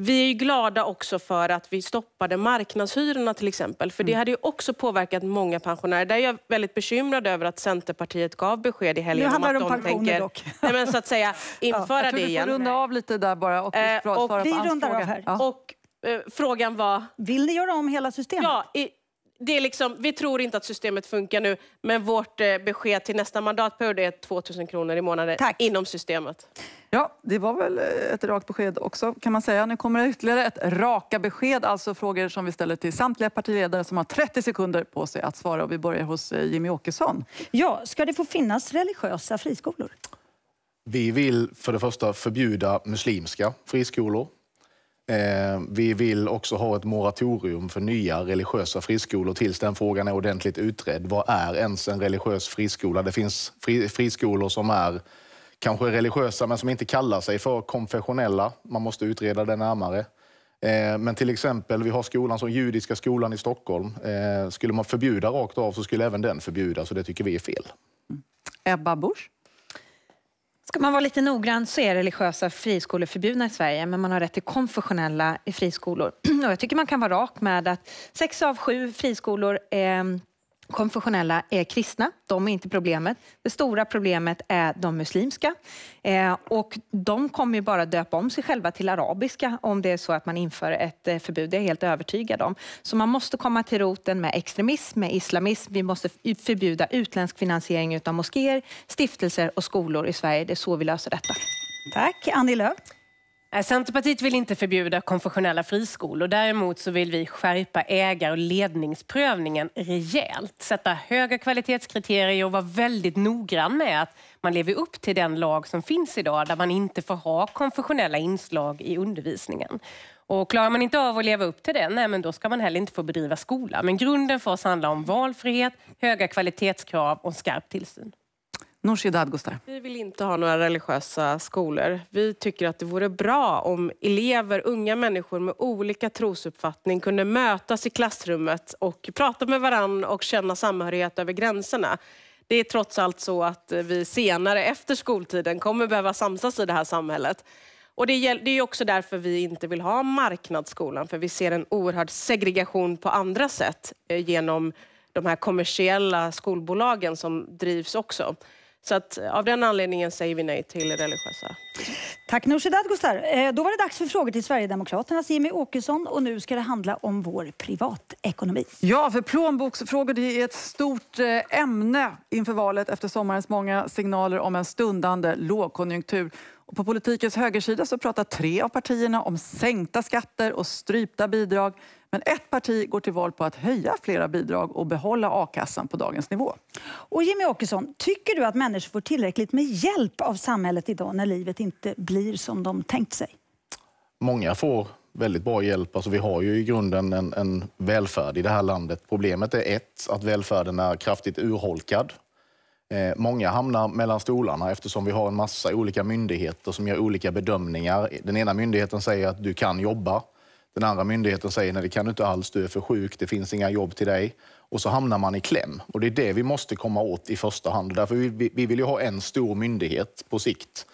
Vi är ju glada också för att vi stoppade marknadshyrorna till exempel, för det mm. hade ju också påverkat många pensionärer. Där är jag väldigt bekymrad över att Centerpartiet gav besked i helgen Nu om att de pensioner tänker dock. Nej, men så att säga, införa ja, det igen. vi får runda av lite där bara och, eh, och vi på hans fråga. Och, eh, frågan var... Vill ni göra om hela systemet? Ja, i, det är liksom, vi tror inte att systemet funkar nu, men vårt eh, besked till nästa mandatperiod är 2000 kronor i månaden Tack. inom systemet. Ja, det var väl eh, ett rakt besked också kan man säga. Nu kommer det ytterligare ett raka besked, alltså frågor som vi ställer till samtliga partiledare som har 30 sekunder på sig att svara. Och vi börjar hos eh, Jimmy Åkesson. Ja, ska det få finnas religiösa friskolor? Vi vill för det första förbjuda muslimska friskolor. Eh, vi vill också ha ett moratorium för nya religiösa friskolor tills den frågan är ordentligt utredd. Vad är ens en religiös friskola? Det finns friskolor som är kanske religiösa men som inte kallar sig för konfessionella. Man måste utreda det närmare. Eh, men till exempel, vi har skolan som Judiska skolan i Stockholm. Eh, skulle man förbjuda rakt av så skulle även den förbjudas och det tycker vi är fel. Ebba Busch? Ska man vara lite noggrann så är religiösa friskolor förbjudna i Sverige men man har rätt till konfessionella friskolor. Och jag tycker man kan vara rak med att sex av sju friskolor eh, konfessionella är kristna, de är inte problemet. Det stora problemet är de muslimska. Eh, och de kommer ju bara döpa om sig själva till arabiska om det är så att man inför ett eh, förbud, det är jag helt övertygad om. Så man måste komma till roten med extremism, med islamism. Vi måste förbjuda utländsk finansiering av moskéer, stiftelser och skolor i Sverige. Det är så vi löser detta. Tack, Annie Lööf. Eh, Centerpartiet vill inte förbjuda konfessionella friskolor. Däremot så vill vi skärpa ägar och ledningsprövningen rejält. Sätta höga kvalitetskriterier och vara väldigt noggrann med att man lever upp till den lag som finns idag där man inte får ha konfessionella inslag i undervisningen. Och klarar man inte av att leva upp till det, nej men då ska man heller inte få bedriva skola. Men grunden för oss handlar om valfrihet, höga kvalitetskrav och skarp tillsyn. Nooshi Dadgostar. Vi vill inte ha några religiösa skolor. Vi tycker att det vore bra om elever, unga människor med olika trosuppfattning kunde mötas i klassrummet och prata med varandra och känna samhörighet över gränserna. Det är trots allt så att vi senare efter skoltiden kommer behöva samsas i det här samhället. Och det är också därför vi inte vill ha marknadsskolan, för vi ser en oerhörd segregation på andra sätt eh, genom de här kommersiella skolbolagen som drivs också. Så att eh, av den anledningen säger vi nej till religiösa. Tack Nooshi Dadgostar. Eh, då var det dags för frågor till Sverigedemokraternas Jimmy Åkesson och nu ska det handla om vår privatekonomi. Ja, för plånboksfrågor det är ett stort eh, ämne inför valet efter sommarens många signaler om en stundande lågkonjunktur. Och på politikens högersida så pratar tre av partierna om sänkta skatter och strypta bidrag men ett parti går till val på att höja flera bidrag och behålla a-kassan på dagens nivå. Och Jimmy Åkesson, tycker du att människor får tillräckligt med hjälp av samhället idag när livet inte blir som de tänkt sig? Många får väldigt bra hjälp. Alltså vi har ju i grunden en, en välfärd i det här landet. Problemet är ett, att välfärden är kraftigt urholkad. Eh, många hamnar mellan stolarna eftersom vi har en massa olika myndigheter som gör olika bedömningar. Den ena myndigheten säger att du kan jobba. Den andra myndigheten säger nej, det kan du inte alls, du är för sjuk, det finns inga jobb till dig. Och så hamnar man i kläm. Och det är det vi måste komma åt i första hand. Därför vi, vi vill ju ha en stor myndighet på sikt.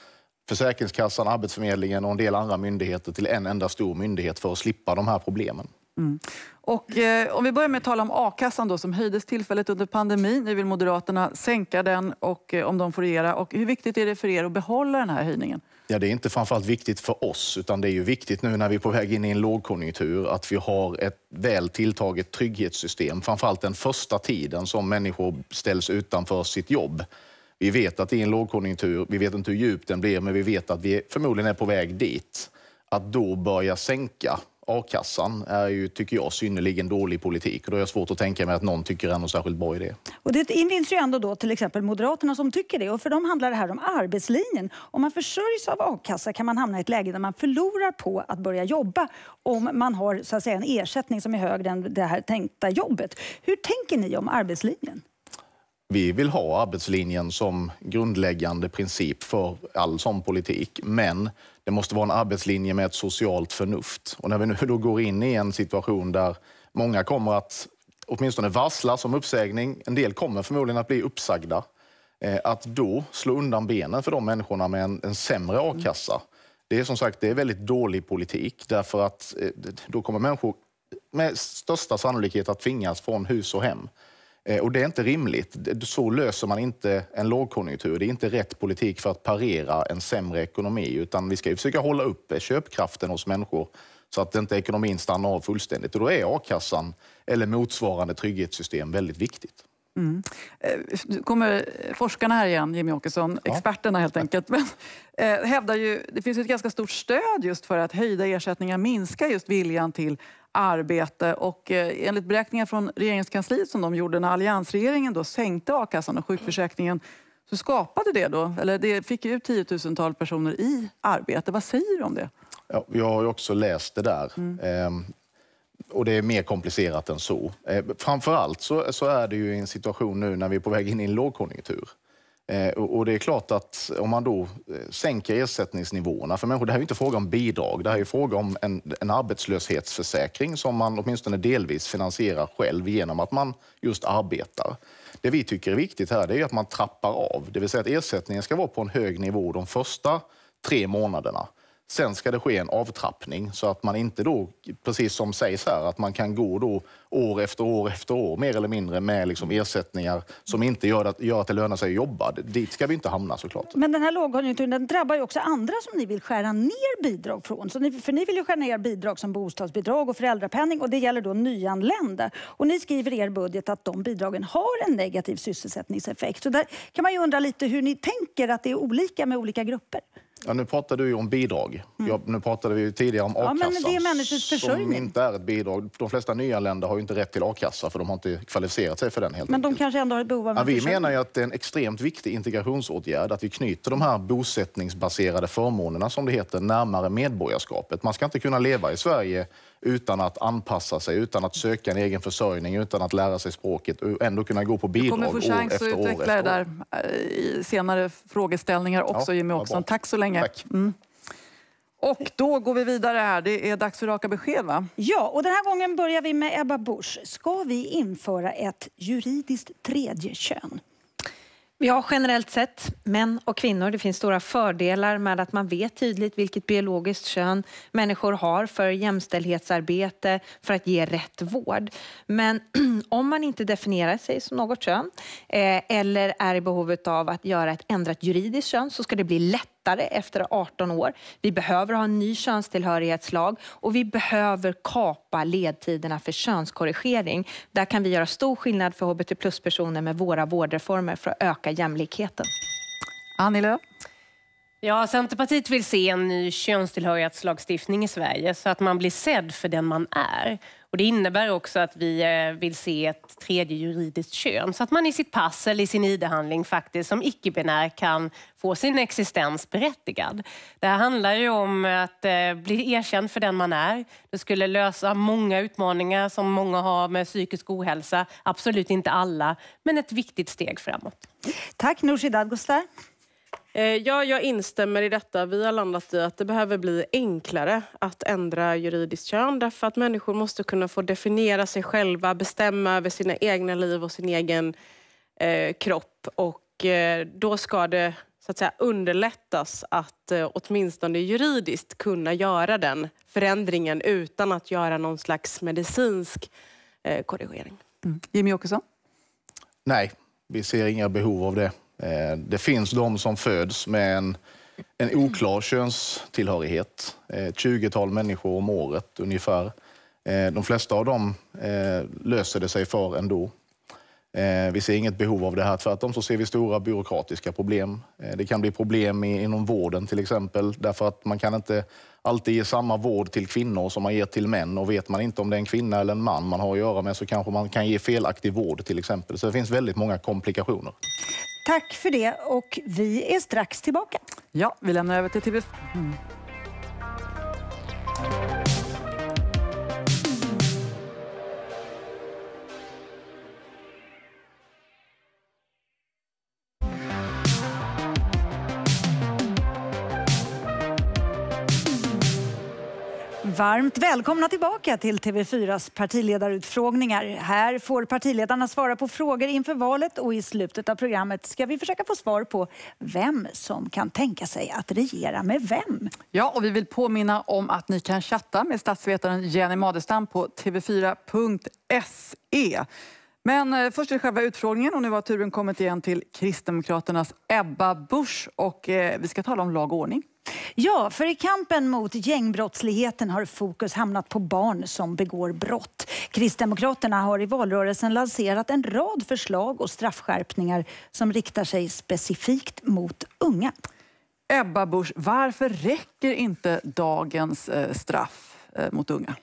Försäkringskassan, Arbetsförmedlingen och en del andra myndigheter till en enda stor myndighet för att slippa de här problemen. Mm. Och, eh, om vi börjar med att tala om a-kassan som höjdes tillfälligt under pandemin. Nu vill Moderaterna sänka den och, eh, om de får regera. Och hur viktigt är det för er att behålla den här höjningen? Ja, det är inte framförallt viktigt för oss, utan det är ju viktigt nu när vi är på väg in i en lågkonjunktur att vi har ett väl tilltaget trygghetssystem, framförallt den första tiden som människor ställs utanför sitt jobb. Vi vet att det är en lågkonjunktur, vi vet inte hur djup den blir, men vi vet att vi förmodligen är på väg dit. Att då börja sänka A-kassan är ju, tycker jag, synnerligen dålig politik. Och då är jag svårt att tänka mig att någon tycker är särskilt bra idé. Och det finns ju ändå då till exempel Moderaterna som tycker det. Och för dem handlar det här om arbetslinjen. Om man försörjs av a-kassa kan man hamna i ett läge där man förlorar på att börja jobba om man har så att säga, en ersättning som är högre än det här tänkta jobbet. Hur tänker ni om arbetslinjen? vi vill ha arbetslinjen som grundläggande princip för all sån politik, men det måste vara en arbetslinje med ett socialt förnuft. Och när vi nu då går in i en situation där många kommer att åtminstone varslas om uppsägning, en del kommer förmodligen att bli uppsagda, eh, att då slå undan benen för de människorna med en, en sämre mm. a-kassa, det är som sagt det är väldigt dålig politik därför att eh, då kommer människor med största sannolikhet att tvingas från hus och hem. Eh, och det är inte rimligt. Så löser man inte en lågkonjunktur. Det är inte rätt politik för att parera en sämre ekonomi, utan vi ska ju försöka hålla upp eh, köpkraften hos människor så att inte ekonomin stannar av fullständigt. Och då är a-kassan eller motsvarande trygghetssystem väldigt viktigt. Mm. Eh, nu kommer forskarna här igen, Jimmy Åkesson, ja. experterna helt enkelt. Men, eh, hävdar ju, det finns ett ganska stort stöd just för att höjda ersättningar minskar just viljan till arbete. Och eh, enligt beräkningar från regeringskansliet som de gjorde när alliansregeringen då sänkte a-kassan och sjukförsäkringen så skapade det då, eller det fick ut tiotusentals personer i arbete. Vad säger du om det? Ja, jag har också läst det där. Mm. Ehm, och det är mer komplicerat än så. Ehm, framför allt så, så är det ju en situation nu när vi är på väg in i en lågkonjunktur. Eh, och det är klart att om man då eh, sänker ersättningsnivåerna för människor, det här är inte fråga om bidrag, det här är fråga om en, en arbetslöshetsförsäkring som man åtminstone delvis finansierar själv genom att man just arbetar. Det vi tycker är viktigt här det är att man trappar av, det vill säga att ersättningen ska vara på en hög nivå de första tre månaderna. Sen ska det ske en avtrappning så att man inte då, precis som sägs här, att man kan gå då år efter år efter år mer eller mindre med liksom ersättningar som inte gör att, gör att det lönar sig att jobba. Dit ska vi inte hamna såklart. Men den här lågkonjunkturen den drabbar ju också andra som ni vill skära ner bidrag från. Så ni, för ni vill ju skära ner bidrag som bostadsbidrag och föräldrapenning och det gäller då nyanlända. Och ni skriver i er budget att de bidragen har en negativ sysselsättningseffekt. Så där kan man ju undra lite hur ni tänker att det är olika med olika grupper. Ja, nu pratar du om bidrag. Mm. Ja, nu pratade vi tidigare om a-kassan. Ja, Som inte är ett bidrag. De flesta nyanlända har inte rätt till a-kassa för de har inte kvalificerat sig för den. Helt men enkelt. kanske ändå har ett behov av ja, Vi försörjning. menar att det är en extremt viktig integrationsåtgärd att vi knyter de här bosättningsbaserade förmånerna, som det heter, närmare medborgarskapet. Man ska inte kunna leva i Sverige utan att anpassa sig, utan att söka en egen försörjning, utan att lära sig språket och ändå kunna gå på bidrag år efter år. Du kommer få chans att utveckla det där eh, i senare frågeställningar också, ja, Jimmy Åkesson. Tack så länge. Tack. Mm. Och då går vi vidare här. Det är dags för raka besked va? Ja, och den här gången börjar vi med Ebba Busch. Ska vi införa ett juridiskt tredje kön? Ja, generellt sett män och kvinnor. Det finns stora fördelar med att man vet tydligt vilket biologiskt kön människor har för jämställdhetsarbete, för att ge rätt vård. Men om man inte definierar sig som något kön eh, eller är i behovet av att göra ett ändrat juridiskt kön så ska det bli lätt lättare efter 18 år. Vi behöver ha en ny könstillhörighetslag och vi behöver kapa ledtiderna för könskorrigering. Där kan vi göra stor skillnad för hbt plus-personer med våra vårdreformer för att öka jämlikheten. Annie Lööf? Ja, Centerpartiet vill se en ny könstillhörighetslagstiftning i Sverige så att man blir sedd för den man är. Och det innebär också att vi eh, vill se ett tredje juridiskt kön så att man i sitt pass eller i sin ID-handling faktiskt som icke-binär kan få sin existens berättigad. Det här handlar ju om att eh, bli erkänd för den man är. Det skulle lösa många utmaningar som många har med psykisk ohälsa. Absolut inte alla, men ett viktigt steg framåt. Tack Nooshi Dadgostar. Eh, ja, jag instämmer i detta. Vi har landat i att det behöver bli enklare att ändra juridiskt kön därför att människor måste kunna få definiera sig själva, bestämma över sina egna liv och sin egen eh, kropp. Och eh, då ska det så att säga, underlättas att eh, åtminstone juridiskt kunna göra den förändringen utan att göra någon slags medicinsk eh, korrigering. Mm. Jimmy Åkesson? Nej, vi ser inga behov av det. Eh, det finns de som föds med en, en oklar könstillhörighet. Eh, ett 20-tal människor om året ungefär. Eh, de flesta av dem löser det sig för ändå. Vi ser inget behov av det här. Tvärtom så ser vi stora byråkratiska problem. Det kan bli problem inom vården till exempel därför att man kan inte alltid ge samma vård till kvinnor som man ger till män. Och vet man inte om det är en kvinna eller en man man har att göra med så kanske man kan ge felaktig vård till exempel. Så det finns väldigt många komplikationer. Tack för det och vi är strax tillbaka. Ja, vi lämnar över till TV. Mm. Varmt välkomna tillbaka till TV4s partiledarutfrågningar. Här får partiledarna svara på frågor inför valet och i slutet av programmet ska vi försöka få svar på vem som kan tänka sig att regera med vem. Ja, och vi vill påminna om att ni kan chatta med statsvetaren Jenny Madestam på tv4.se. Men eh, först till själva utfrågningen och nu har turen kommit igen till Kristdemokraternas Ebba Busch och eh, vi ska tala om lag och ordning. Ja, för i kampen mot gängbrottsligheten har fokus hamnat på barn som begår brott. Kristdemokraterna har i valrörelsen lanserat en rad förslag och straffskärpningar som riktar sig specifikt mot unga. Ebba Busch, varför räcker inte dagens eh, straff mot unga?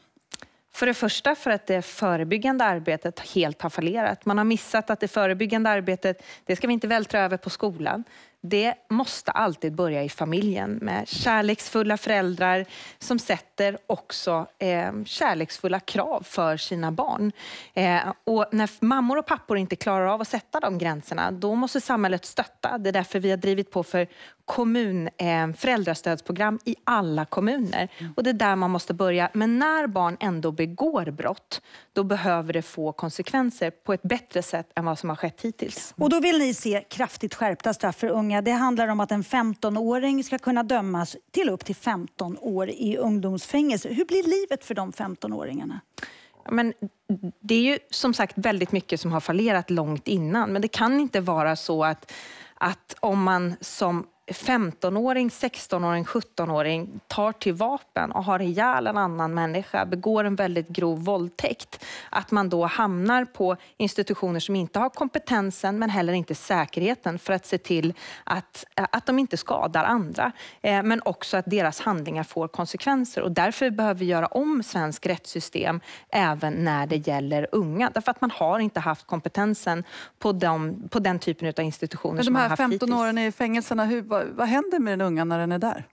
För det första för att det förebyggande arbetet helt har fallerat. Man har missat att det förebyggande arbetet, det ska vi inte vältra över på skolan. Det måste alltid börja i familjen med kärleksfulla föräldrar som sätter också eh, kärleksfulla krav för sina barn. Eh, och när mammor och pappor inte klarar av att sätta de gränserna, då måste samhället stötta. Det är därför vi har drivit på för kommun, eh, föräldrastödsprogram i alla kommuner. Mm. Och det är där man måste börja. Men när barn ändå begår brott, då behöver det få konsekvenser på ett bättre sätt än vad som har skett hittills. Och då vill ni se kraftigt skärpta straff för unga. Det handlar om att en 15-åring ska kunna dömas till upp till 15 år i ungdomsfängelse. Hur blir livet för de 15-åringarna? Men det är ju som sagt väldigt mycket som har fallerat långt innan, men det kan inte vara så att, att om man som 15-åring, 16-åring, 17-åring tar till vapen och har ihjäl en annan människa, begår en väldigt grov våldtäkt, att man då hamnar på institutioner som inte har kompetensen men heller inte säkerheten för att se till att, att de inte skadar andra. Eh, men också att deras handlingar får konsekvenser och därför behöver vi göra om svensk rättssystem även när det gäller unga. Därför att man har inte haft kompetensen på, de, på den typen av institutioner men de som man haft hittills. De här 15 åren i fängelserna, hur vad, vad händer med den unga när den är där?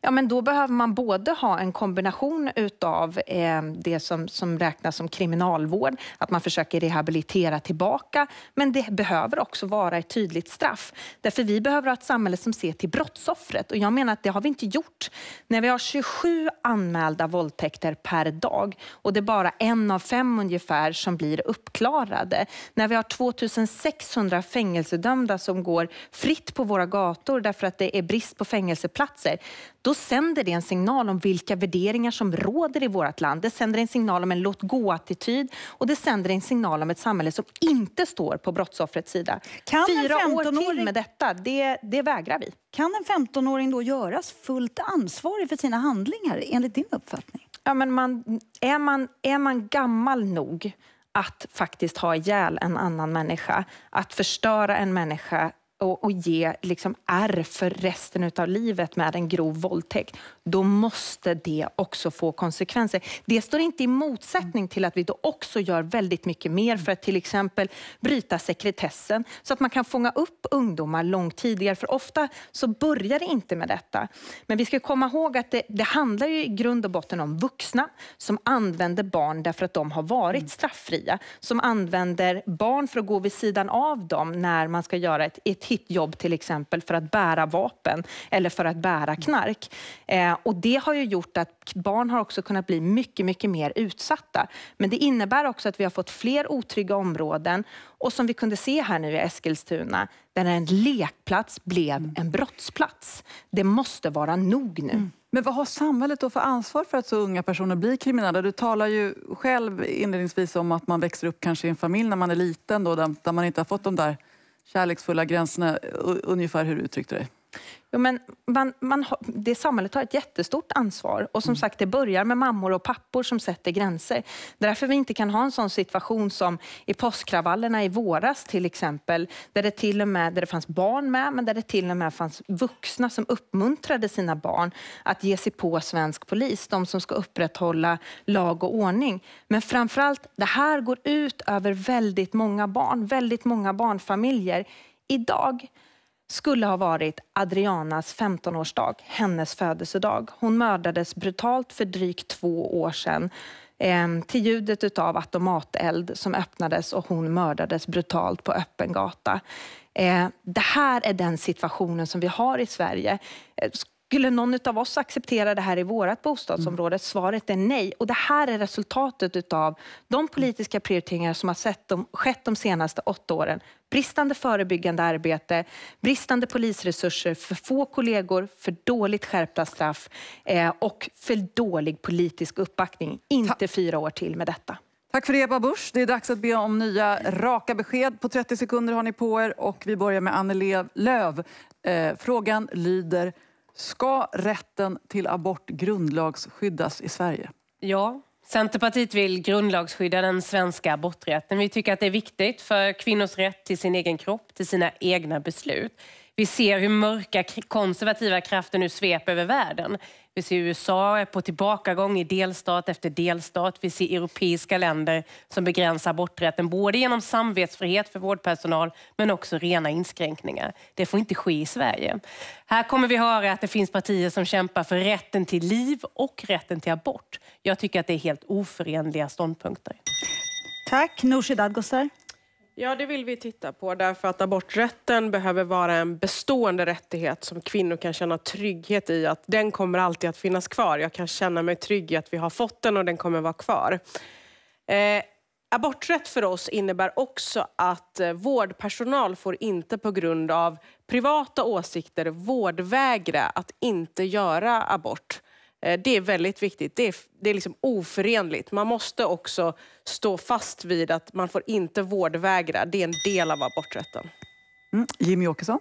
Ja, men då behöver man både ha en kombination av eh, det som, som räknas som kriminalvård, att man försöker rehabilitera tillbaka, men det behöver också vara ett tydligt straff. Därför vi behöver ha ett samhälle som ser till brottsoffret och jag menar att det har vi inte gjort. När vi har 27 anmälda våldtäkter per dag och det är bara en av fem ungefär som blir uppklarade. När vi har 2600 fängelsedömda som går fritt på våra gator därför att det är brist på fängelseplatser då sänder det en signal om vilka värderingar som råder i vårt land. Det sänder en signal om en låt-gå-attityd och det sänder en signal om ett samhälle som inte står på brottsoffrets sida. Kan Fyra år till med detta, det, det vägrar vi. Kan en 15-åring då göras fullt ansvarig för sina handlingar enligt din uppfattning? Ja, men man, är, man, är man gammal nog att faktiskt ha ihjäl en annan människa, att förstöra en människa och, och ge liksom ärr för resten av livet med en grov våldtäkt, då måste det också få konsekvenser. Det står inte i motsättning till att vi då också gör väldigt mycket mer för att till exempel bryta sekretessen så att man kan fånga upp ungdomar långt tidigare. För ofta så börjar det inte med detta. Men vi ska komma ihåg att det, det handlar ju i grund och botten om vuxna som använder barn därför att de har varit strafffria. Som använder barn för att gå vid sidan av dem när man ska göra ett, ett sitt jobb till exempel för att bära vapen eller för att bära knark. Eh, och det har ju gjort att barn har också kunnat bli mycket, mycket mer utsatta. Men det innebär också att vi har fått fler otrygga områden och som vi kunde se här nu i Eskilstuna, där en lekplats blev mm. en brottsplats. Det måste vara nog nu. Mm. Men vad har samhället då för ansvar för att så unga personer blir kriminella? Du talar ju själv inledningsvis om att man växer upp kanske i en familj när man är liten då, där man inte har fått de där kärleksfulla gränserna, ungefär hur du uttryckte dig. Jo, men man, man har, det samhället har ett jättestort ansvar. Och som mm. sagt, det börjar med mammor och pappor som sätter gränser. Därför vi inte kan ha en sån situation som i påskkravallerna i våras till exempel, där det till och med där det fanns barn med, men där det till och med fanns vuxna som uppmuntrade sina barn att ge sig på svensk polis, de som ska upprätthålla lag och ordning. Men framför allt det här går ut över väldigt många barn, väldigt många barnfamiljer idag skulle ha varit Adrianas 15-årsdag, hennes födelsedag. Hon mördades brutalt för drygt två år sedan ehm, till ljudet av automateld som öppnades och hon mördades brutalt på öppen gata. Eh, det här är den situationen som vi har i Sverige. Eh, skulle någon av oss acceptera det här i vårt bostadsområde? Mm. Svaret är nej. Och det här är resultatet av de mm. politiska prioriteringar som har sett de, skett de senaste åtta åren. Bristande förebyggande arbete, bristande polisresurser, för få kollegor, för dåligt skärpta straff eh, och för dålig politisk uppbackning. Inte Ta fyra år till med detta. Tack för det, Ebba Busch. Det är dags att be om nya raka besked. På 30 sekunder har ni på er. Och vi börjar med Annie Lööf. Eh, frågan lyder Ska rätten till abort grundlagsskyddas i Sverige? Ja. Centerpartiet vill grundlagsskydda den svenska aborträtten. Vi tycker att det är viktigt för kvinnors rätt till sin egen kropp, till sina egna beslut. Vi ser hur mörka konservativa krafter nu sveper över världen. Vi ser USA är på tillbakagång i delstat efter delstat. Vi ser europeiska länder som begränsar aborträtten både genom samvetsfrihet för vårdpersonal men också rena inskränkningar. Det får inte ske i Sverige. Här kommer vi höra att det finns partier som kämpar för rätten till liv och rätten till abort. Jag tycker att det är helt oförenliga ståndpunkter. Tack. Nooshi Dadgostar. Ja, det vill vi titta på därför att aborträtten behöver vara en bestående rättighet som kvinnor kan känna trygghet i att den kommer alltid att finnas kvar. Jag kan känna mig trygg i att vi har fått den och den kommer vara kvar. Eh, aborträtt för oss innebär också att eh, vårdpersonal får inte på grund av privata åsikter vårdvägra att inte göra abort. Eh, det är väldigt viktigt. Det är, det är liksom oförenligt. Man måste också stå fast vid att man får inte vårdvägra. Det är en del av aborträtten. Mm. Jimmy Åkesson?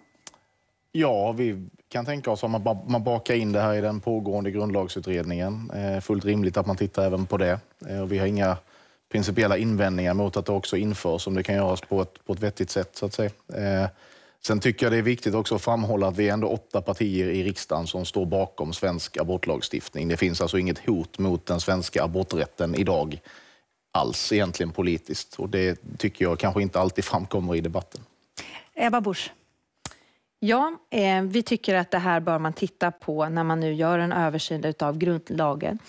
Ja, vi kan tänka oss att man bakar in det här i den pågående grundlagsutredningen. Eh, fullt rimligt att man tittar även på det. Eh, och vi har inga principiella invändningar mot att det också införs om det kan göras på ett, på ett vettigt sätt. så att säga. Sen tycker jag det är viktigt också att framhålla att vi är ändå åtta partier i riksdagen som står bakom svensk abortlagstiftning. Det finns alltså inget hot mot den svenska aborträtten idag alls egentligen politiskt. Och det tycker jag kanske inte alltid framkommer i debatten. Ebba Busch. Ja, eh, vi tycker att det här bör man titta på när man nu gör en översyn av grundlagen.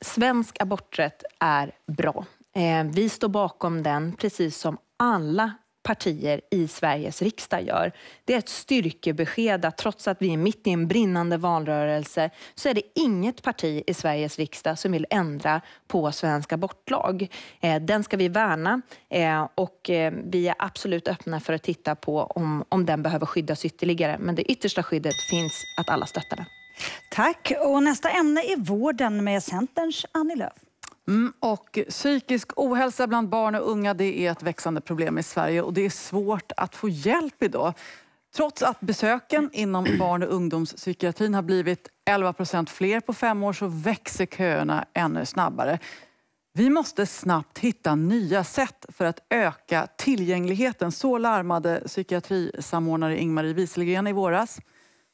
Svensk aborträtt är bra. Eh, vi står bakom den, precis som alla partier i Sveriges riksdag gör. Det är ett styrkebesked att trots att vi är mitt i en brinnande valrörelse så är det inget parti i Sveriges riksdag som vill ändra på svensk abortlag. Eh, den ska vi värna eh, och eh, vi är absolut öppna för att titta på om, om den behöver skyddas ytterligare. Men det yttersta skyddet finns att alla stöttar den. Tack. Och nästa ämne är vården med Centerns Annie Lööf. Mm, och psykisk ohälsa bland barn och unga det är ett växande problem i Sverige och det är svårt att få hjälp idag. Trots att besöken inom barn och ungdomspsykiatrin har blivit 11 procent fler på fem år så växer köerna ännu snabbare. Vi måste snabbt hitta nya sätt för att öka tillgängligheten. Så larmade psykiatrisamordnare Ingmarie Wieselgren i våras.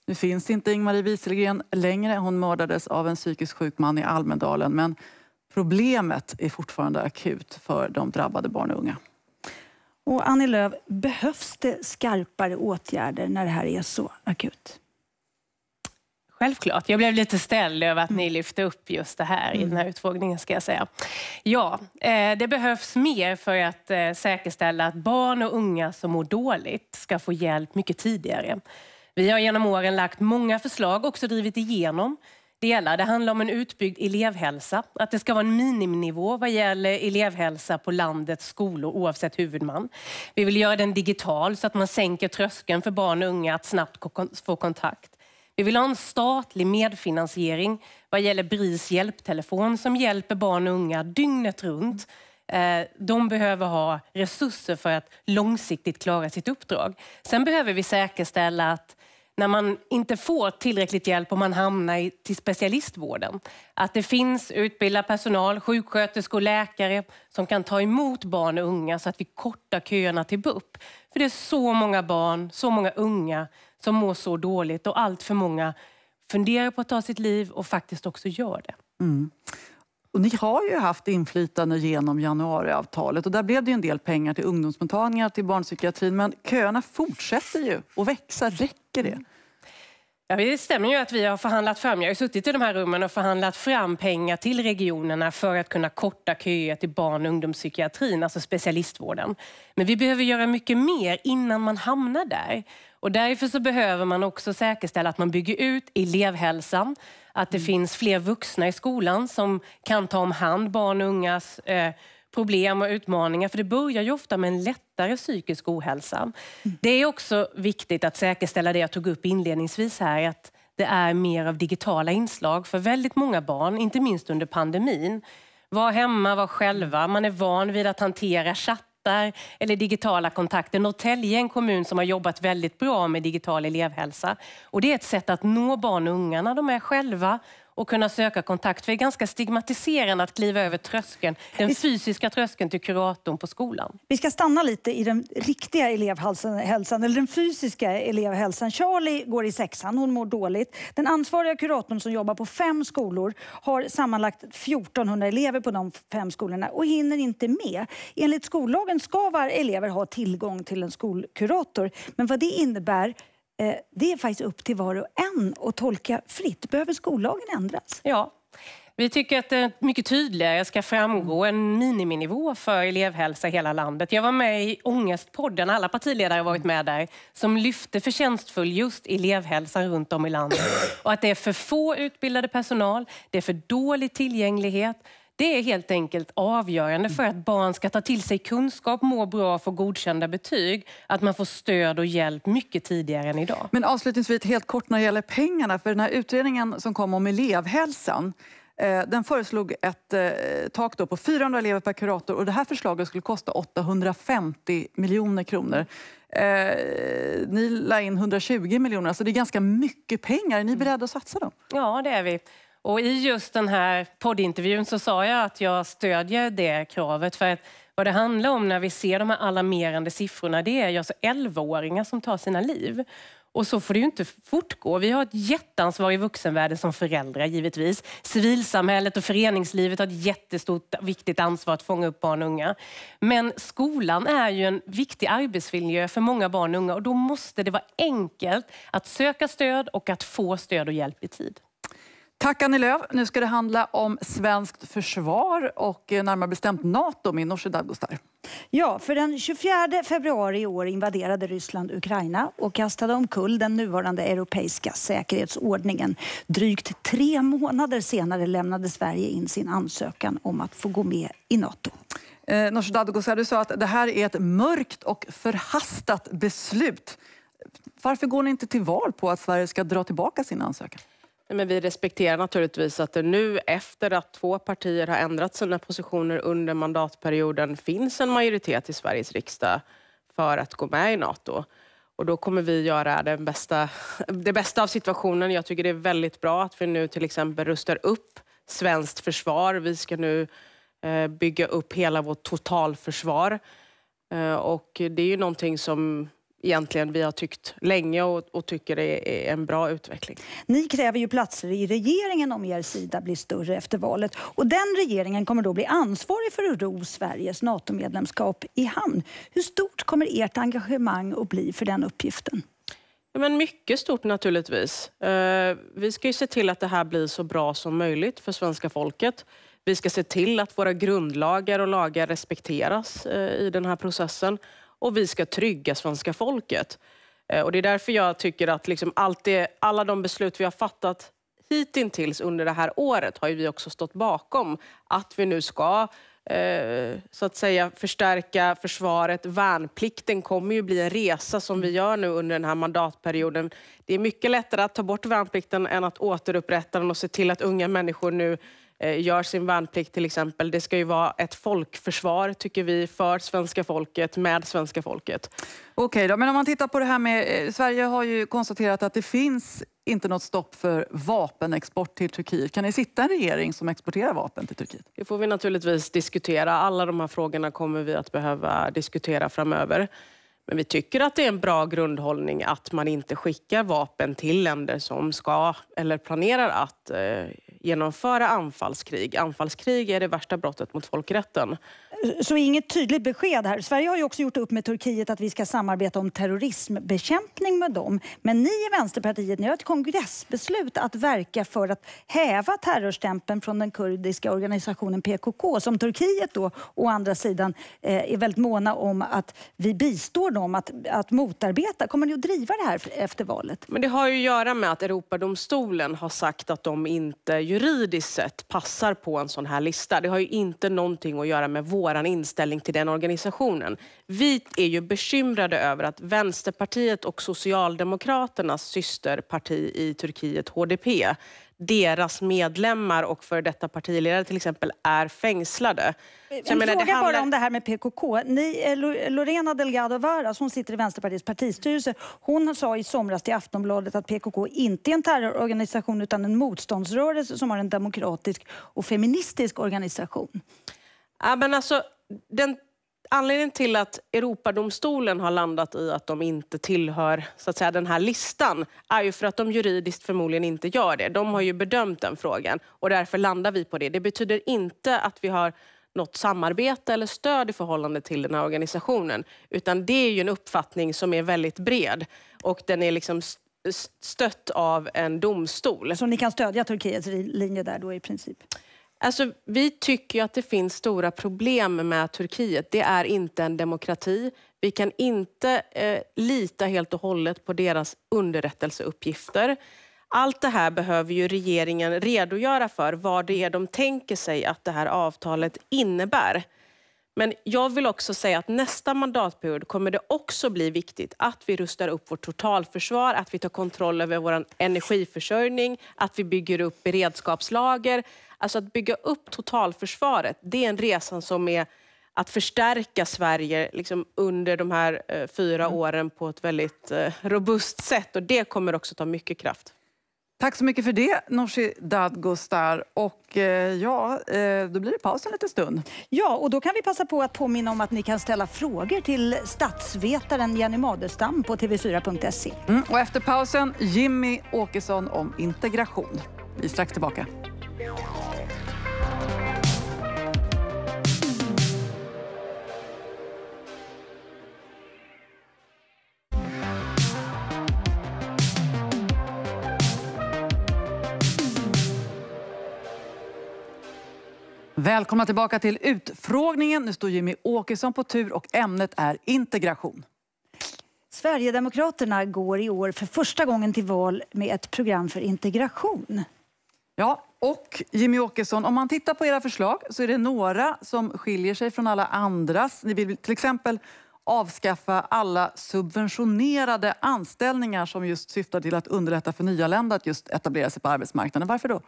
Nu finns inte Ingmarie Wieselgren längre. Hon mördades av en psykiskt sjuk man i Almedalen. Men problemet är fortfarande akut för de drabbade barn och unga. Och Annie Lööf, behövs det skarpare åtgärder när det här är så akut? Självklart. Jag blev lite ställd över att ni mm. lyfte upp just det här i den mm. här utfrågningen. ska jag säga. Ja, eh, det behövs mer för att eh, säkerställa att barn och unga som mår dåligt ska få hjälp mycket tidigare. Vi har genom åren lagt många förslag, också drivit igenom, delar. Det handlar om en utbyggd elevhälsa, att det ska vara en miniminivå vad gäller elevhälsa på landets skolor oavsett huvudman. Vi vill göra den digital så att man sänker tröskeln för barn och unga att snabbt få kontakt. Vi vill ha en statlig medfinansiering vad gäller BRIS hjälptelefon som hjälper barn och unga dygnet runt. Eh, de behöver ha resurser för att långsiktigt klara sitt uppdrag. Sen behöver vi säkerställa att när man inte får tillräckligt hjälp och man hamnar i, till specialistvården. Att det finns utbildad personal, sjuksköterskor, läkare som kan ta emot barn och unga så att vi kortar köerna till BUP. För det är så många barn, så många unga som mår så dåligt och allt för många funderar på att ta sitt liv och faktiskt också gör det. Mm. Och ni har ju haft inflytande genom januariavtalet och där blev det en del pengar till ungdomsmottagningar, till barnpsykiatrin. Men köerna fortsätter ju att växa. Räcker det? Ja, det stämmer ju att vi har förhandlat fram, jag har suttit i de här rummen och förhandlat fram pengar till regionerna för att kunna korta köer till barn och ungdomspsykiatrin, alltså specialistvården. Men vi behöver göra mycket mer innan man hamnar där. Och därför så behöver man också säkerställa att man bygger ut elevhälsan, att det mm. finns fler vuxna i skolan som kan ta om hand barn och ungas eh, problem och utmaningar. För det börjar ju ofta med en lättare psykisk ohälsa. Mm. Det är också viktigt att säkerställa det jag tog upp inledningsvis här, att det är mer av digitala inslag för väldigt många barn, inte minst under pandemin. Var hemma, var själva. Man är van vid att hantera chatt chattar eller digitala kontakter. Norrtälje är en kommun som har jobbat väldigt bra med digital elevhälsa. Och det är ett sätt att nå barn och unga när de är själva och kunna söka kontakt. För det är ganska stigmatiserande att kliva över tröskeln, den fysiska tröskeln till kuratorn på skolan. Vi ska stanna lite i den riktiga elevhälsan, eller den fysiska elevhälsan. Charlie går i sexan, hon mår dåligt. Den ansvariga kuratorn som jobbar på fem skolor har sammanlagt 1400 elever på de fem skolorna och hinner inte med. Enligt skollagen ska varje elever ha tillgång till en skolkurator, men vad det innebär Eh, det är faktiskt upp till var och en att tolka fritt. Behöver skollagen ändras? Ja. Vi tycker att det mycket tydligare ska framgå mm. en miniminivå för elevhälsa i hela landet. Jag var med i Ångestpodden, alla partiledare har varit med där, som lyfte förtjänstfull just elevhälsan runt om i landet. Och att det är för få utbildade personal, det är för dålig tillgänglighet, det är helt enkelt avgörande för att barn ska ta till sig kunskap, må bra, och få godkända betyg, att man får stöd och hjälp mycket tidigare än idag. Men avslutningsvis, helt kort när det gäller pengarna, för den här utredningen som kom om elevhälsan, eh, den föreslog ett eh, tak då på 400 elever per kurator och det här förslaget skulle kosta 850 miljoner kronor. Eh, ni la in 120 miljoner, så det är ganska mycket pengar. Är ni beredda att satsa dem? Ja, det är vi. Och i just den här poddintervjun så sa jag att jag stödjer det kravet. För att vad det handlar om när vi ser de här alarmerande siffrorna, det är alltså 11-åringar som tar sina liv. Och så får det ju inte fortgå. Vi har ett jätteansvar i vuxenvärlden som föräldrar givetvis. Civilsamhället och föreningslivet har ett jättestort viktigt ansvar att fånga upp barn och unga. Men skolan är ju en viktig arbetsmiljö för många barn och unga och då måste det vara enkelt att söka stöd och att få stöd och hjälp i tid. Tack Annie Lööf. Nu ska det handla om svenskt försvar och eh, närmare bestämt Nato med Nooshi Dadgostar. Ja, för den 24 februari i år invaderade Ryssland Ukraina och kastade omkull den nuvarande europeiska säkerhetsordningen. Drygt tre månader senare lämnade Sverige in sin ansökan om att få gå med i Nato. Eh, Nooshi Dadgostar, du sa att det här är ett mörkt och förhastat beslut. Varför går ni inte till val på att Sverige ska dra tillbaka sin ansökan? Men vi respekterar naturligtvis att det nu efter att två partier har ändrat sina positioner under mandatperioden finns en majoritet i Sveriges riksdag för att gå med i Nato. Och då kommer vi göra den bästa, det bästa av situationen. Jag tycker det är väldigt bra att vi nu till exempel rustar upp svenskt försvar. Vi ska nu eh, bygga upp hela vårt totalförsvar. Eh, och det är ju någonting som egentligen vi har tyckt länge och, och, tycker det är en bra utveckling. Ni kräver ju platser i regeringen om er sida blir större efter valet. Och den regeringen kommer då bli ansvarig för att ro Sveriges NATO-medlemskap i hamn. Hur stort kommer ert engagemang att bli för den uppgiften? Ja, men mycket stort naturligtvis. Eh, vi ska ju se till att det här blir så bra som möjligt för svenska folket. Vi ska se till att våra grundlagar och lagar respekteras eh, i den här processen och vi ska trygga svenska folket. Eh, och det är därför jag tycker att liksom allt det, alla de beslut vi har fattat hittills under det här året har vi också stått bakom att vi nu ska eh, så att säga förstärka försvaret. Värnplikten kommer ju bli en resa som vi gör nu under den här mandatperioden. Det är mycket lättare att ta bort värnplikten än att återupprätta den och se till att unga människor nu Eh, gör sin värnplikt till exempel. Det ska ju vara ett folkförsvar, tycker vi, för svenska folket, med svenska folket. Okej, okay men om man tittar på det här med... Eh, Sverige har ju konstaterat att det finns inte något stopp för vapenexport till Turkiet. Kan ni sitta en regering som exporterar vapen till Turkiet? Det får vi naturligtvis diskutera. Alla de här frågorna kommer vi att behöva diskutera framöver. Men vi tycker att det är en bra grundhållning att man inte skickar vapen till länder som ska eller planerar att eh, genomföra anfallskrig. Anfallskrig är det värsta brottet mot folkrätten. Så inget tydligt besked här. Sverige har ju också gjort upp med Turkiet att vi ska samarbeta om terrorismbekämpning med dem. Men ni i Vänsterpartiet, ni har ett kongressbeslut att verka för att häva terrorstämpeln från den kurdiska organisationen PKK som Turkiet då å andra sidan eh, är väldigt måna om att vi bistår dem att, att motarbeta. Kommer ni att driva det här efter valet? Men det har ju att göra med att Europadomstolen har sagt att de inte juridiskt sett passar på en sån här lista. Det har ju inte någonting att göra med vår vår inställning till den organisationen. Vi är ju bekymrade över att Vänsterpartiet och Socialdemokraternas systerparti i Turkiet, HDP, deras medlemmar och för detta partiledare till exempel är fängslade. En jag menar, fråga handlar... bara om det här med PKK. Ni, eh, Lorena Delgado Varas, hon sitter i Vänsterpartiets partistyrelse, hon sa i somras till Aftonbladet att PKK inte är en terrororganisation utan en motståndsrörelse som har en demokratisk och feministisk organisation. Ja, men alltså, den, anledningen till att Europadomstolen har landat i att de inte tillhör så att säga, den här listan är ju för att de juridiskt förmodligen inte gör det. De har ju bedömt den frågan och därför landar vi på det. Det betyder inte att vi har något samarbete eller stöd i förhållande till den här organisationen. Utan det är ju en uppfattning som är väldigt bred och den är liksom stött av en domstol. Så ni kan stödja Turkiets linje där då i princip? Alltså, vi tycker att det finns stora problem med Turkiet. Det är inte en demokrati. Vi kan inte eh, lita helt och hållet på deras underrättelseuppgifter. Allt det här behöver ju regeringen redogöra för, vad det är de tänker sig att det här avtalet innebär. Men jag vill också säga att nästa mandatperiod kommer det också bli viktigt att vi rustar upp vårt totalförsvar, att vi tar kontroll över vår energiförsörjning, att vi bygger upp beredskapslager, Alltså att bygga upp totalförsvaret, det är en resa som är att förstärka Sverige liksom under de här eh, fyra mm. åren på ett väldigt eh, robust sätt. Och det kommer också ta mycket kraft. Tack så mycket för det, Nooshi Dadgostar. Och eh, ja, eh, då blir det paus en liten stund. Ja, och då kan vi passa på att påminna om att ni kan ställa frågor till statsvetaren Jenny Madestam på tv4.se. Mm, och efter pausen, Jimmy Åkesson om integration. Vi är strax tillbaka. Välkomna tillbaka till utfrågningen. Nu står Jimmy Åkesson på tur och ämnet är integration. Sverigedemokraterna går i år för första gången till val med ett program för integration. Ja, och Jimmy Åkesson. Om man tittar på era förslag så är det några som skiljer sig från alla andras. Ni vill till exempel avskaffa alla subventionerade anställningar som just syftar till att underlätta för nyanlända att just etablera sig på arbetsmarknaden. Varför då?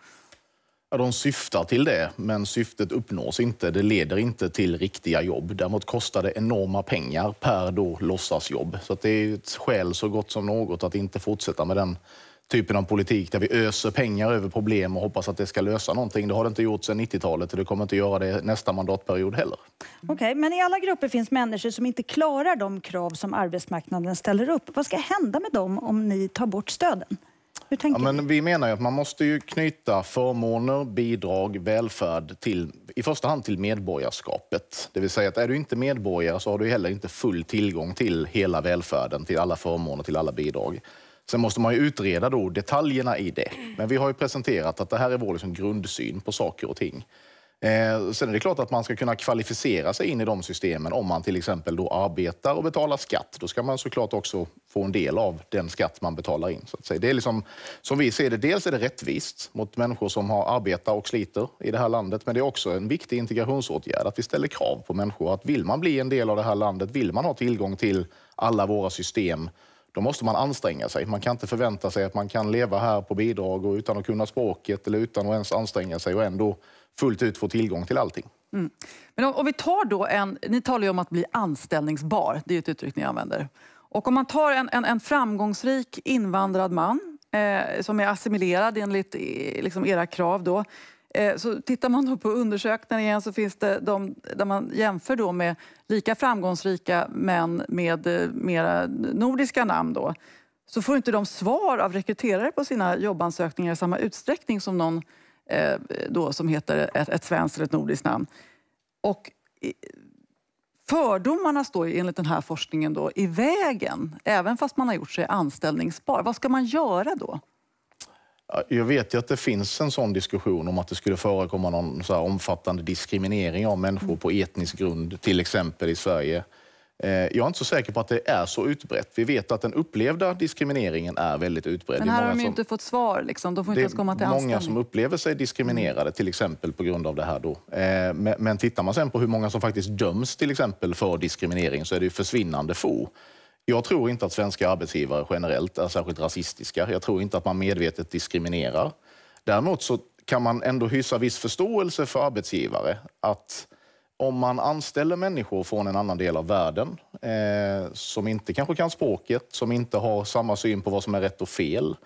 Ja, de syftar till det, men syftet uppnås inte. Det leder inte till riktiga jobb. Däremot kostar det enorma pengar per då låtsasjobb. Så det är ett skäl så gott som något att inte fortsätta med den typen av politik där vi öser pengar över problem och hoppas att det ska lösa någonting. Det har det inte gjort sedan 90-talet och det kommer inte göra det nästa mandatperiod heller. Mm. Okej, okay, men i alla grupper finns människor som inte klarar de krav som arbetsmarknaden ställer upp. Vad ska hända med dem om ni tar bort stöden? Ja, men vi menar ju att man måste ju knyta förmåner, bidrag, välfärd till, i första hand till medborgarskapet. Det vill säga att är du inte medborgare så har du heller inte full tillgång till hela välfärden, till alla förmåner, till alla bidrag. Sen måste man ju utreda då detaljerna i det. Men vi har ju presenterat att det här är vår liksom grundsyn på saker och ting. Eh, sen är det klart att man ska kunna kvalificera sig in i de systemen om man till exempel då arbetar och betalar skatt. Då ska man såklart också få en del av den skatt man betalar in. Så att säga. Det är liksom, som vi ser det, dels är det rättvist mot människor som har arbetar och sliter i det här landet, men det är också en viktig integrationsåtgärd att vi ställer krav på människor. Att vill man bli en del av det här landet, vill man ha tillgång till alla våra system, då måste man anstränga sig. Man kan inte förvänta sig att man kan leva här på bidrag och utan att kunna språket eller utan att ens anstränga sig och ändå fullt ut få tillgång till allting. Mm. Men om, om, vi tar då en, ni talar ju om att bli anställningsbar, det är ett uttryck ni använder. Och om man tar en, en, en framgångsrik invandrad man eh, som är assimilerad enligt eh, liksom era krav då, Eh, så tittar man då på undersökningen så finns det de där man jämför då med lika framgångsrika män med eh, mera nordiska namn. Då, så får inte de svar av rekryterare på sina jobbansökningar i samma utsträckning som någon eh, då, som heter ett, ett svenskt eller ett nordiskt namn. Och fördomarna står enligt den här forskningen då, i vägen, även fast man har gjort sig anställningsbar. Vad ska man göra då? Jag vet ju att det finns en sån diskussion om att det skulle förekomma någon så omfattande diskriminering av människor på etnisk grund, till exempel i Sverige. Eh, jag är inte så säker på att det är så utbrett. Vi vet att den upplevda diskrimineringen är väldigt utbredd. Men här har de ju som, inte fått svar. Liksom. De får inte ens komma till anställning. Det är många som upplever sig diskriminerade, till exempel på grund av det här. Då. Eh, men, tittar man sen på hur många som faktiskt döms till exempel för diskriminering så är det försvinnande få. Jag tror inte att svenska arbetsgivare generellt är särskilt rasistiska. Jag tror inte att man medvetet diskriminerar. Däremot så kan man ändå hysa viss förståelse för arbetsgivare. Att om man anställer människor från en annan del av världen eh, som inte kanske kan språket, som inte har samma syn på vad som är rätt och fel,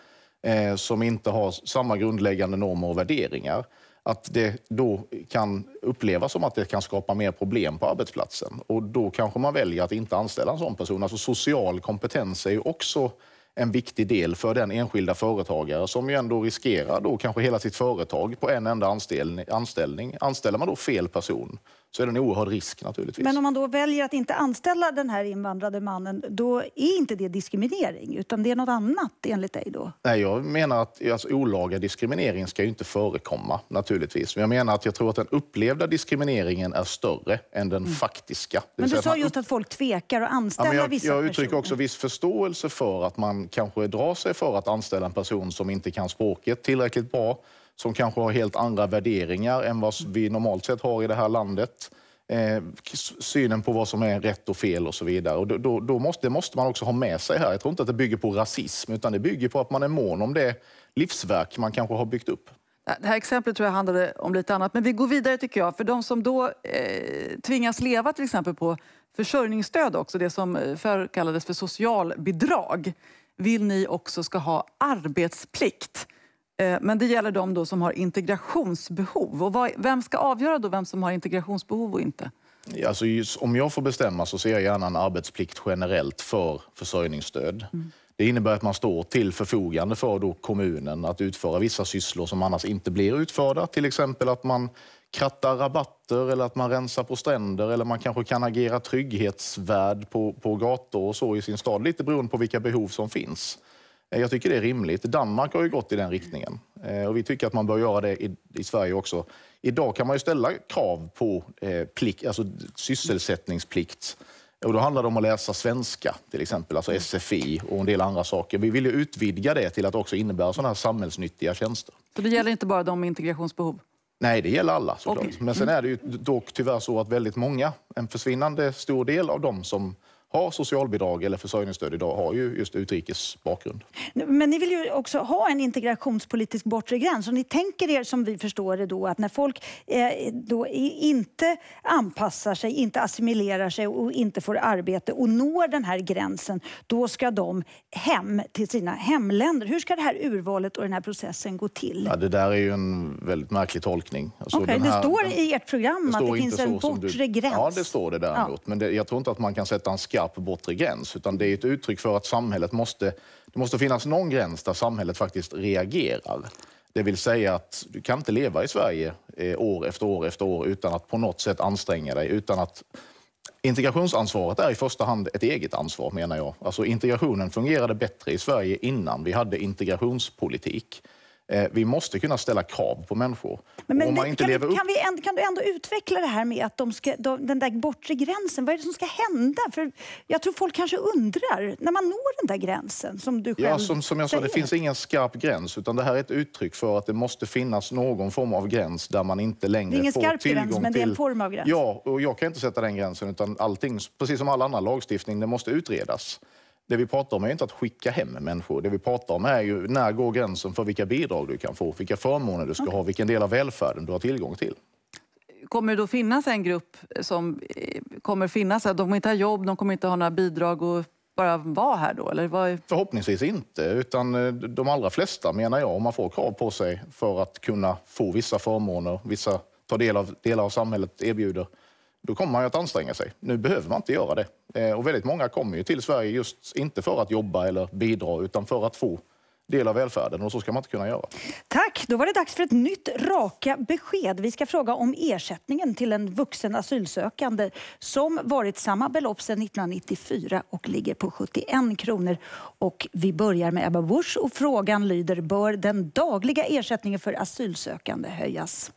eh, som inte har samma grundläggande normer och värderingar att det då kan upplevas som att det kan skapa mer problem på arbetsplatsen. Och Då kanske man väljer att inte anställa en sån person. Alltså social kompetens är ju också en viktig del för den enskilda företagare som ju ändå riskerar då kanske hela sitt företag på en enda anställning. anställning. Anställer man då fel person så är det en oerhörd risk naturligtvis. Men om man då väljer att inte anställa den här invandrade mannen, då är inte det diskriminering, utan det är något annat enligt dig då? Nej, jag menar att alltså, olaga diskriminering ska ju inte förekomma naturligtvis. Men jag menar att jag tror att den upplevda diskrimineringen är större än den mm. faktiska. Men du sa just att folk tvekar att anställa ja, jag, vissa Jag uttrycker personer. också viss förståelse för att man kanske drar sig för att anställa en person som inte kan språket tillräckligt bra som kanske har helt andra värderingar än vad vi normalt sett har i det här landet. Eh, synen på vad som är rätt och fel och så vidare. Och då, då, måste, det måste man också ha med sig här. Jag tror inte att det bygger på rasism, utan det bygger på att man är mån om det livsverk man kanske har byggt upp. Det här exemplet tror jag handlade om lite annat, men vi går vidare tycker jag. För de som då eh, tvingas leva till exempel på försörjningsstöd också, det som eh, förr kallades för socialbidrag, vill ni också ska ha arbetsplikt. Eh, men det gäller de då som har integrationsbehov. Och vad, vem ska avgöra då vem som har integrationsbehov och inte? Alltså, om jag får bestämma så ser jag gärna en arbetsplikt generellt för försörjningsstöd. Mm. Det innebär att man står till förfogande för då kommunen att utföra vissa sysslor som annars inte blir utförda. Till exempel att man krattar rabatter eller att man rensar på stränder eller man kanske kan agera trygghetsvärd på, på gator och så i sin stad. Lite beroende på vilka behov som finns. Jag tycker det är rimligt. Danmark har ju gått i den riktningen eh, och vi tycker att man bör göra det i, i Sverige också. Idag kan man ju ställa krav på eh, plikt, alltså sysselsättningsplikt. Och då handlar det om att läsa svenska, till exempel, alltså SFI och en del andra saker. Vi vill ju utvidga det till att också innebära sådana här samhällsnyttiga tjänster. Så det gäller inte bara de med integrationsbehov? Nej, det gäller alla såklart. Okay. Men sen mm. är det ju dock tyvärr så att väldigt många, en försvinnande stor del av dem som har socialbidrag eller försörjningsstöd idag har ju just utrikes bakgrund. Men ni vill ju också ha en integrationspolitisk bortre gräns och ni tänker er som vi förstår det då att när folk eh, då inte anpassar sig, inte assimilerar sig och inte får arbete och når den här gränsen, då ska de hem till sina hemländer. Hur ska det här urvalet och den här processen gå till? Ja, det där är ju en väldigt märklig tolkning. Alltså okay, här, det står i ert program att det finns en bortre du, gräns. Ja, det står det däremot. Ja. Men det, jag tror inte att man kan sätta en skatt skarp bortre gräns, utan det är ett uttryck för att samhället måste... Det måste finnas någon gräns där samhället faktiskt reagerar. Det vill säga att du kan inte leva i Sverige eh, år efter år efter år utan att på något sätt anstränga dig, utan att Integrationsansvaret är i första hand ett eget ansvar, menar jag. Alltså integrationen fungerade bättre i Sverige innan vi hade integrationspolitik. Eh, vi måste kunna ställa krav på människor. kan, du ändå utveckla det här med att de ska, de, den där bortre gränsen, vad är det som ska hända? För jag tror folk kanske undrar, när man når den där gränsen som du själv ja, som, som jag sa, säger. det finns ingen skarp gräns, utan det här är ett uttryck för att det måste finnas någon form av gräns där man inte längre får tillgång till... Det är ingen skarp gräns, men det är en form av gräns. Ja, och jag kan inte sätta den gränsen, utan allting, precis som all annan lagstiftning, det måste utredas. Det vi pratar om är inte att skicka hem människor. Det vi pratar om är ju när går gränsen för vilka bidrag du kan få, vilka förmåner du ska okay. ha, vilken del av välfärden du har tillgång till. Kommer det då finnas en grupp som eh, kommer finnas här? De kommer inte ha jobb, de kommer inte ha några bidrag och bara vara här då? Eller vad... Förhoppningsvis inte, utan eh, de allra flesta menar jag, om man får krav på sig för att kunna få vissa förmåner, vissa ta del av, delar av samhället erbjuder, då kommer man att anstränga sig. Nu behöver man inte göra det. Eh, och väldigt många kommer ju till Sverige just inte för att jobba eller bidra utan för att få del av välfärden och så ska man inte kunna göra. Tack! Då var det dags för ett nytt Raka besked. Vi ska fråga om ersättningen till en vuxen asylsökande som varit samma belopp sedan 1994 och ligger på 71 kronor. Och vi börjar med Ebba Busch och frågan lyder, bör den dagliga ersättningen för asylsökande höjas?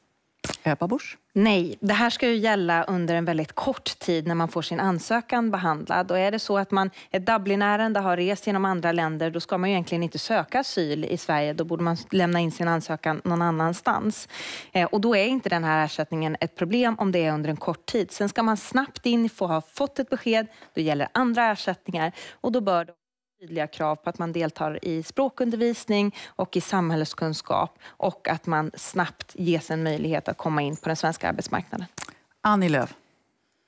Öpabusch? Nej, det här ska ju gälla under en väldigt kort tid när man får sin ansökan behandlad. Och är det så att man ett Dublinärende har rest genom andra länder, då ska man ju egentligen inte söka asyl i Sverige. Då borde man lämna in sin ansökan någon annanstans. Eh, och då är inte den här ersättningen ett problem om det är under en kort tid. Sen ska man snabbt in, få ha fått ett besked, då gäller andra ersättningar och då bör tydliga krav på att man deltar i språkundervisning och i samhällskunskap och att man snabbt ges en möjlighet att komma in på den svenska arbetsmarknaden. Annie Lööf.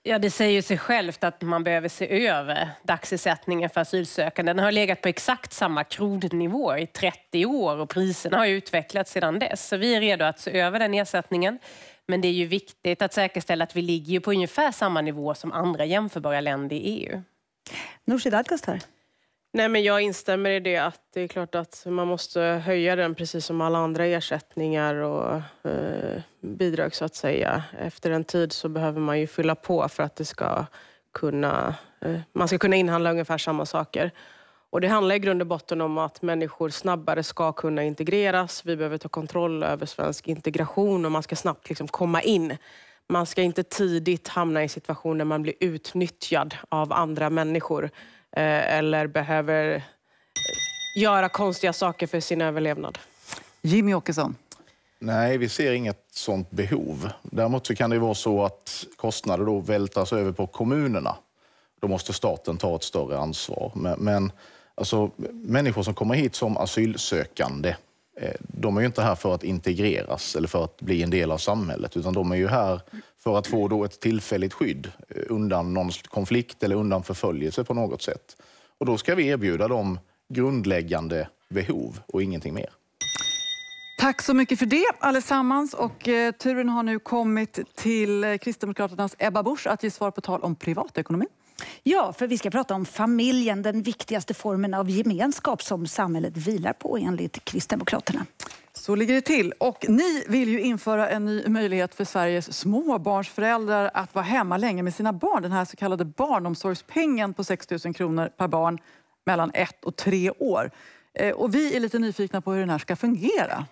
Ja, det säger sig självt att man behöver se över dagsersättningen för asylsökande. Den har legat på exakt samma kronnivå i 30 år och priserna har utvecklats sedan dess. Så vi är redo att se över den ersättningen. Men det är ju viktigt att säkerställa att vi ligger på ungefär samma nivå som andra jämförbara länder i EU. Nooshi Dadgostar. Nej, men jag instämmer i det att det är klart att man måste höja den precis som alla andra ersättningar och eh, bidrag så att säga. Efter en tid så behöver man ju fylla på för att det ska kunna, eh, man ska kunna inhandla ungefär samma saker. Och det handlar i grund och botten om att människor snabbare ska kunna integreras. Vi behöver ta kontroll över svensk integration och man ska snabbt liksom komma in. Man ska inte tidigt hamna i en situation där man blir utnyttjad av andra människor Eh, eller behöver eh, göra konstiga saker för sin överlevnad. Jimmy Åkesson. Nej, vi ser inget sånt behov. Däremot så kan det vara så att kostnader då vältras över på kommunerna. Då måste staten ta ett större ansvar. Men, men alltså, människor som kommer hit som asylsökande Eh, de är ju inte här för att integreras eller för att bli en del av samhället, utan de är ju här för att få då ett tillfälligt skydd eh, undan någon konflikt eller undan förföljelse på något sätt. Och då ska vi erbjuda dem grundläggande behov och ingenting mer. Tack så mycket för det allesammans. Och eh, turen har nu kommit till Kristdemokraternas Ebba Busch att ge svar på tal om privatekonomi. Ja, för vi ska prata om familjen, den viktigaste formen av gemenskap som samhället vilar på enligt Kristdemokraterna. Så ligger det till. Och ni vill ju införa en ny möjlighet för Sveriges småbarnsföräldrar att vara hemma länge med sina barn. Den här så kallade barnomsorgspengen på 6 000 kronor per barn mellan ett och tre år. Eh, och vi är lite nyfikna på hur den här ska fungera.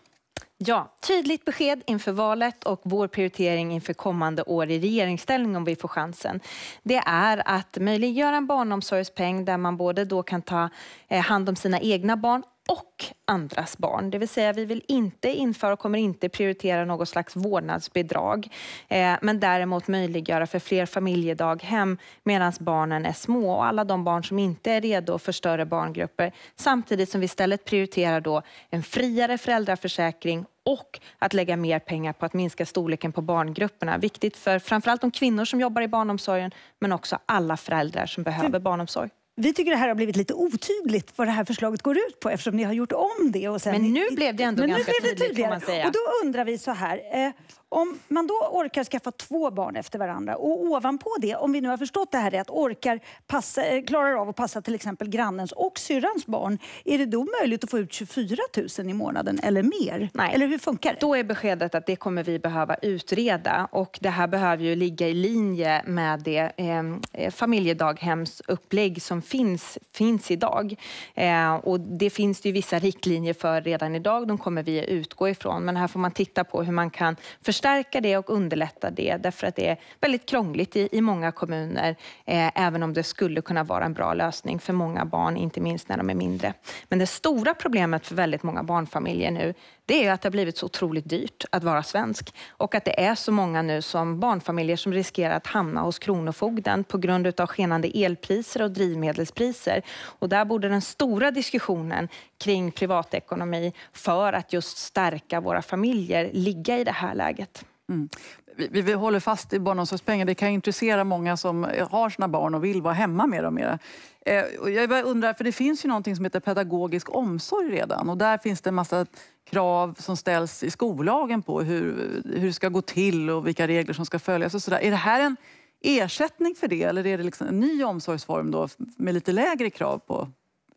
Ja, tydligt besked inför valet och vår prioritering inför kommande år i regeringsställning om vi får chansen. Det är att möjliggöra en barnomsorgspeng där man både då kan ta eh, hand om sina egna barn och andras barn. Det vill säga vi vill inte införa och kommer inte prioritera något slags vårdnadsbidrag eh, men däremot möjliggöra för fler familjedaghem medan barnen är små och alla de barn som inte är redo för större barngrupper samtidigt som vi istället prioriterar då en friare föräldraförsäkring och att lägga mer pengar på att minska storleken på barngrupperna. Viktigt för framförallt de kvinnor som jobbar i barnomsorgen men också alla föräldrar som typ behöver barnomsorg. Vi tycker det här har blivit lite otydligt vad det här förslaget går ut på eftersom ni har gjort om det. Och sen, men nu blev det ändå ganska det tydligt, tydligare. Och då undrar vi så här. Eh, om man då orkar skaffa två barn efter varandra och ovanpå det, om vi nu har förstått det här rätt, orkar passa, eh, klarar av att passa till exempel grannens och syrrans barn, är det då möjligt att få ut 24 000 i månaden eller mer? Nej. Eller hur funkar det? Då är beskedet att det kommer vi behöva utreda och det här behöver ju ligga i linje med det ehm, eh, familjedaghemsupplägg som finns, finns idag. Eh, och det finns det ju vissa riktlinjer för redan idag, de kommer vi utgå ifrån, men här får man titta på hur man kan förstärka förstärka det och underlätta det därför att det är väldigt krångligt i, i många kommuner, eh, även om det skulle kunna vara en bra lösning för många barn, inte minst när de är mindre. Men det stora problemet för väldigt många barnfamiljer nu det är att det har blivit så otroligt dyrt att vara svensk och att det är så många nu som barnfamiljer som riskerar att hamna hos Kronofogden på grund av skenande elpriser och drivmedelspriser. Och där borde den stora diskussionen kring privatekonomi för att just stärka våra familjer ligga i det här läget. Mm. Vi, vi, håller fast i barnomsorgspengen. Det kan intressera många som har sina barn och vill vara hemma med dem mera. Eh, och jag bara undrar, för det finns ju någonting som heter pedagogisk omsorg redan och där finns det en massa krav som ställs i skollagen på hur, hur det ska gå till och vilka regler som ska följas och sådär. Är det här en ersättning för det eller är det liksom en ny omsorgsform då med lite lägre krav på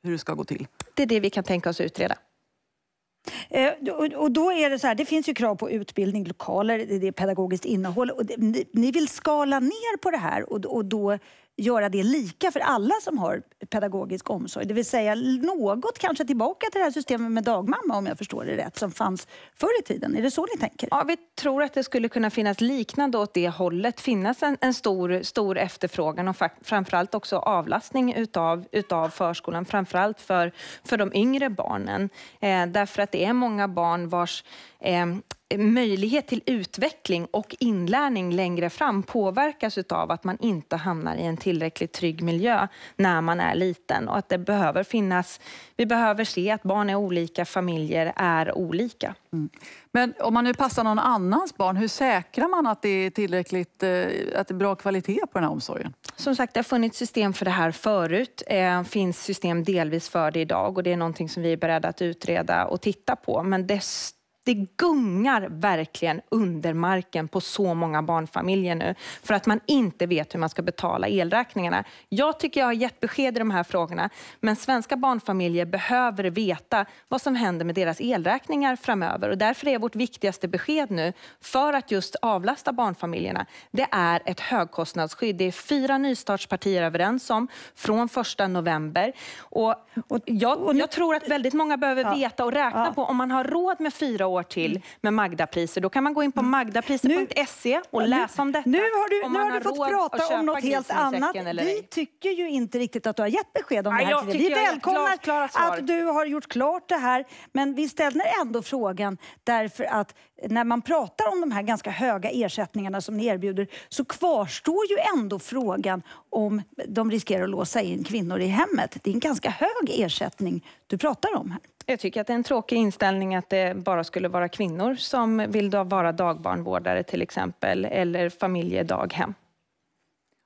hur det ska gå till? Det är det vi kan tänka oss att utreda. Eh, och då är det så här, det finns ju krav på utbildning, lokaler, det är pedagogiskt innehåll. Och ni vill skala ner på det här och då göra det lika för alla som har pedagogisk omsorg. Det vill säga något kanske tillbaka till det här systemet med dagmamma om jag förstår det rätt, som fanns förr i tiden. Är det så ni tänker? Ja, vi tror att det skulle kunna finnas liknande åt det hållet. Finnas en, en stor, stor efterfrågan och framförallt också avlastning utav, utav förskolan, framförallt för, för de yngre barnen. Eh, därför att det är många barn vars eh, möjlighet till utveckling och inlärning längre fram påverkas av att man inte hamnar i en tillräckligt trygg miljö när man är liten och att det behöver finnas, vi behöver se att barn är olika, familjer är olika. Mm. Men om man nu passar någon annans barn, hur säkrar man att det är tillräckligt, eh, att det är bra kvalitet på den här omsorgen? Som sagt, det har funnits system för det här förut. Det eh, finns system delvis för det idag och det är någonting som vi är beredda att utreda och titta på. Men desto det gungar verkligen under marken på så många barnfamiljer nu för att man inte vet hur man ska betala elräkningarna. Jag tycker jag har gett besked i de här frågorna, men svenska barnfamiljer behöver veta vad som händer med deras elräkningar framöver och därför är vårt viktigaste besked nu för att just avlasta barnfamiljerna, det är ett högkostnadsskydd. Det är fyra nystartspartier överens om från 1 november och, jag, jag, tror att väldigt många behöver veta och räkna på om man har råd med fyra år år till med Magdapriser. Då kan man gå in på mm. magdapriser.se och läsa om detta. Nu har du, nu har du fått prata om något helt annat. Vi tycker ju inte riktigt att du har gett besked om Nej, det här Vi välkomnar att du har gjort klart det här. Men vi ställer ändå frågan därför att när man pratar om de här ganska höga ersättningarna som ni erbjuder så kvarstår ju ändå frågan om de riskerar att låsa in kvinnor i hemmet. Det är en ganska hög ersättning du pratar om här. Jag tycker att det är en tråkig inställning att det bara skulle vara kvinnor som vill vara dagbarnvårdare till exempel, eller familjedaghem.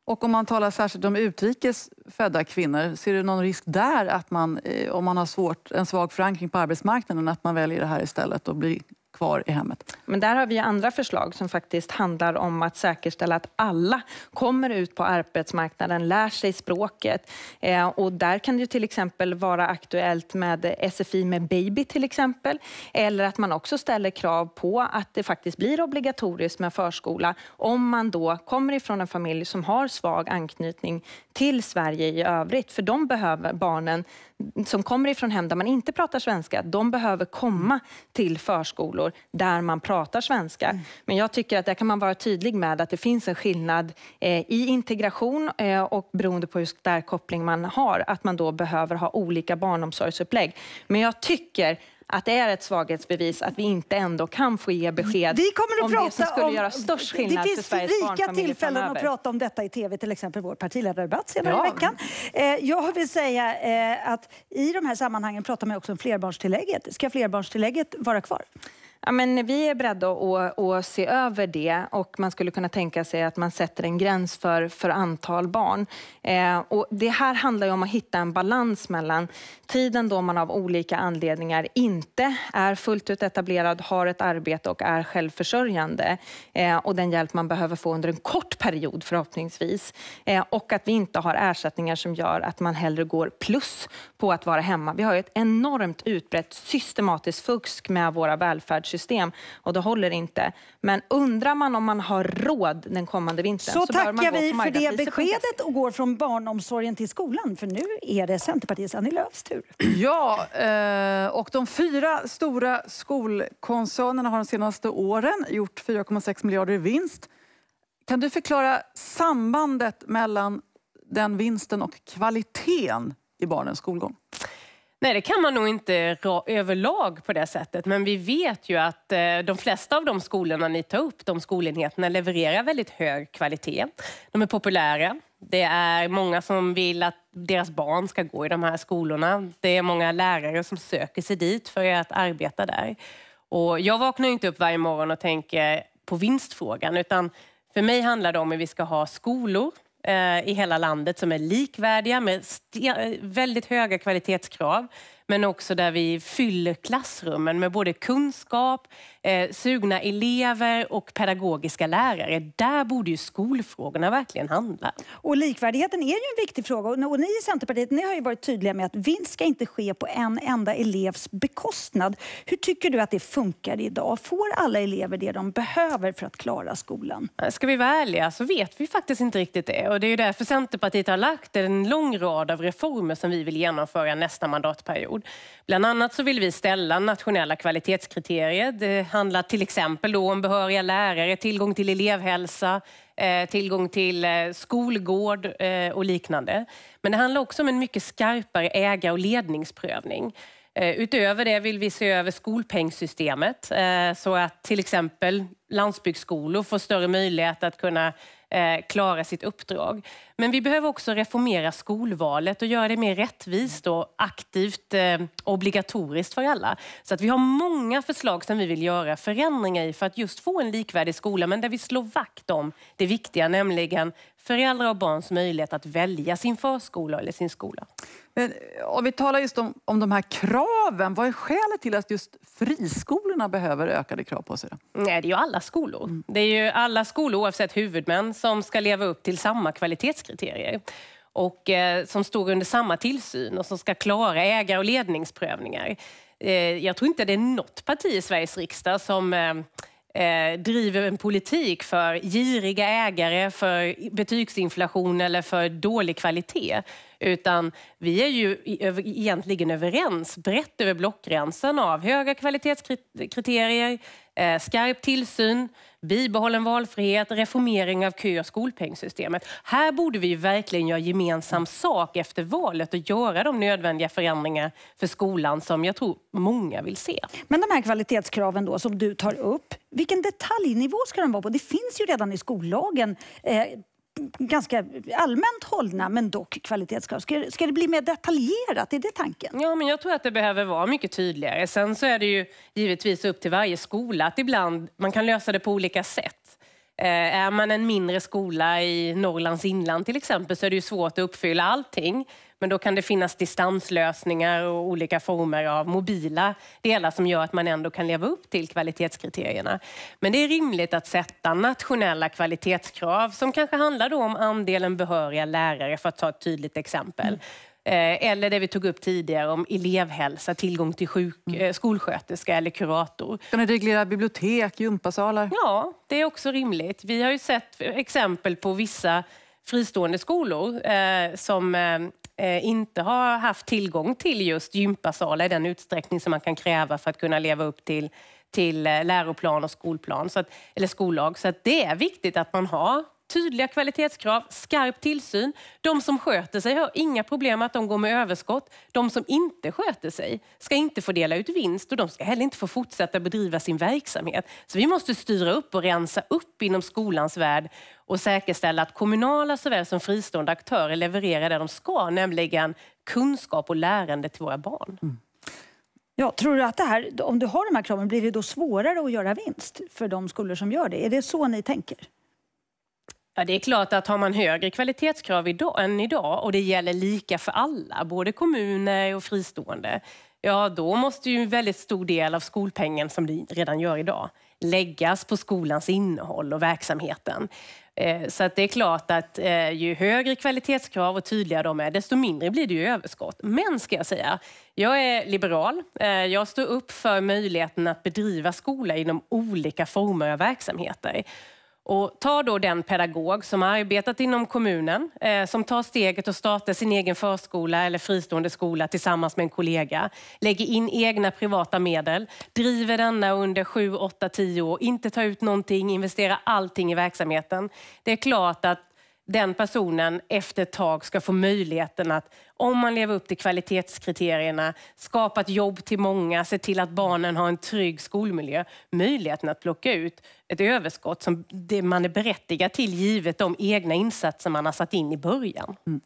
Och om man talar särskilt om utrikes födda kvinnor, ser du någon risk där att man, eh, om man har svårt, en svag förankring på arbetsmarknaden, att man väljer det här istället och blir kvar i hemmet. Men där har vi andra förslag som faktiskt handlar om att säkerställa att alla kommer ut på arbetsmarknaden, lär sig språket. Eh, och där kan det ju till exempel vara aktuellt med SFI med baby till exempel. Eller att man också ställer krav på att det faktiskt blir obligatoriskt med förskola om man då kommer ifrån en familj som har svag anknytning till Sverige i övrigt. För de behöver barnen som kommer ifrån hem där man inte pratar svenska, de behöver komma till förskolor där man pratar svenska. Mm. Men jag tycker att där kan man vara tydlig med att det finns en skillnad eh, i integration eh, och beroende på hur stark koppling man har, att man då behöver ha olika barnomsorgsupplägg. Men jag tycker att det är ett svaghetsbevis att vi inte ändå kan få ge besked vi kommer att om prata det som skulle om, göra störst skillnad för Sveriges barnfamiljer Det finns rika tillfällen framöver. att prata om detta i tv, till exempel vår partiledardebatt senare ja. i veckan. Eh, jag vill säga eh, att i de här sammanhangen pratar man också om flerbarnstillägget. Ska flerbarnstillägget vara kvar? Ja, men vi är beredda att, att, se över det och man skulle kunna tänka sig att man sätter en gräns för, för antal barn. Eh, och det här handlar om att hitta en balans mellan tiden då man av olika anledningar inte är fullt ut etablerad, har ett arbete och är självförsörjande eh, och den hjälp man behöver få under en kort period förhoppningsvis. Eh, och att vi inte har ersättningar som gör att man hellre går plus på att vara hemma. Vi har ett enormt utbrett systematiskt fusk med våra välfärds rabattsystem och det håller inte. Men undrar man om man har råd den kommande vintern så, så tackar vi för det beskedet och går från barnomsorgen till skolan för nu är det Centerpartiets Annie Lööfs tur. Ja, eh, och de fyra stora skolkoncernerna har de senaste åren gjort 4,6 miljarder i vinst. Kan du förklara sambandet mellan den vinsten och kvaliteten i barnens skolgång? Nej, det kan man nog inte överlag på det sättet. Men vi vet ju att eh, de flesta av de skolorna ni tar upp, de skolenheterna, levererar väldigt hög kvalitet. De är populära. Det är många som vill att deras barn ska gå i de här skolorna. Det är många lärare som söker sig dit för att arbeta där. Och jag vaknar inte upp varje morgon och tänker på vinstfrågan, utan för mig handlar det om hur vi ska ha skolor Eh, i hela landet som är likvärdiga med väldigt höga kvalitetskrav men också där vi fyller klassrummen med både kunskap, eh, sugna elever och pedagogiska lärare. Där borde ju skolfrågorna verkligen handla. Och likvärdigheten är ju en viktig fråga och ni i Centerpartiet ni har ju varit tydliga med att vinst ska inte ske på en enda elevs bekostnad. Hur tycker du att det funkar idag? Får alla elever det de behöver för att klara skolan? Ska vi vara ärliga så vet vi faktiskt inte riktigt det och det är ju därför Centerpartiet har lagt en lång rad av reformer som vi vill genomföra nästa mandatperiod. Bland annat så vill vi ställa nationella kvalitetskriterier. Det handlar till exempel då om behöriga lärare, tillgång till elevhälsa, eh, tillgång till eh, skolgård eh, och liknande. Men det handlar också om en mycket skarpare ägar och ledningsprövning. Utöver det vill vi se över skolpengssystemet så att till exempel landsbygdsskolor får större möjlighet att kunna eh, klara sitt uppdrag. Men vi behöver också reformera skolvalet och göra det mer rättvist och aktivt eh, obligatoriskt för alla. Så att vi har många förslag som vi vill göra förändringar i för att just få en likvärdig skola, men där vi slår vakt om det viktiga, nämligen föräldrar och barns möjlighet att välja sin förskola eller sin skola. Men eh, om vi talar just om, om de här kraven, vad är skälet till att just friskolorna behöver ökade krav på sig? Nej, det är ju alla skolor. Mm. Det är ju alla skolor oavsett huvudmän som ska leva upp till samma kvalitetskriterier och eh, som står under samma tillsyn och som ska klara ägar och ledningsprövningar. Eh, jag tror inte det är något parti i Sveriges riksdag som eh, eh, driver en politik för giriga ägare, för betygsinflation eller för dålig kvalitet. Utan vi är ju egentligen överens brett över blockgränsen av höga kvalitetskriterier, eh, skarp tillsyn, bibehållen valfrihet, reformering av kö och skolpengssystemet. Här borde vi verkligen göra gemensam sak efter valet och göra de nödvändiga förändringar för skolan som jag tror många vill se. Men de här kvalitetskraven då som du tar upp, vilken detaljnivå ska de vara på? Det finns ju redan i skollagen eh, ganska allmänt hållna, men dock kvalitetskrav. Ska, ska det bli mer detaljerat? Är det tanken? Ja, men jag tror att det behöver vara mycket tydligare. Sen så är det ju givetvis upp till varje skola att ibland man kan lösa det på olika sätt. Eh, är man en mindre skola i Norrlands inland till exempel så är det ju svårt att uppfylla allting. Men då kan det finnas distanslösningar och olika former av mobila delar som gör att man ändå kan leva upp till kvalitetskriterierna. Men det är rimligt att sätta nationella kvalitetskrav som kanske handlar om andelen behöriga lärare för att ta ett tydligt exempel. Eh, eller det vi tog upp tidigare om elevhälsa, tillgång till sjuk, mm. Eh, skolsköterska eller kurator. Ska ni reglera bibliotek, gympasalar? Ja, det är också rimligt. Vi har ju sett exempel på vissa fristående skolor eh, som eh, eh, inte har haft tillgång till just gympasalar i den utsträckning som man kan kräva för att kunna leva upp till till läroplan och skolplan, så att, eller skollag. Så det är viktigt att man har tydliga kvalitetskrav, skarp tillsyn. De som sköter sig har inga problem att de går med överskott. De som inte sköter sig ska inte få dela ut vinst och de ska heller inte få fortsätta bedriva sin verksamhet. Så vi måste styra upp och rensa upp inom skolans värld och säkerställa att kommunala såväl som fristående aktörer levererar det de ska, nämligen kunskap och lärande till våra barn. Mm. Ja, tror du att det här, om du har de här kraven, blir det då svårare att göra vinst för de skolor som gör det? Är det så ni tänker? Ja, det är klart att har man högre kvalitetskrav idag, än idag och det gäller lika för alla, både kommuner och fristående, ja då måste ju en väldigt stor del av skolpengen, som det redan gör idag, läggas på skolans innehåll och verksamheten. Eh, så att det är klart att eh, ju högre kvalitetskrav och tydligare de är, desto mindre blir det ju överskott. Men ska jag säga, jag är liberal. Eh, jag står upp för möjligheten att bedriva skola inom olika former av verksamheter. Och ta då den pedagog som arbetat inom kommunen, eh, som tar steget och startar sin egen förskola eller fristående skola tillsammans med en kollega, lägger in egna privata medel, driver denna under 7, 8, 10 år, inte tar ut någonting, investerar allting i verksamheten. Det är klart att den personen efter ett tag ska få möjligheten att om man lever upp till kvalitetskriterierna, skapat jobb till många, se till att barnen har en trygg skolmiljö, möjligheten att plocka ut ett överskott som man är berättigad till givet de egna insatser man har satt in i början. Mm.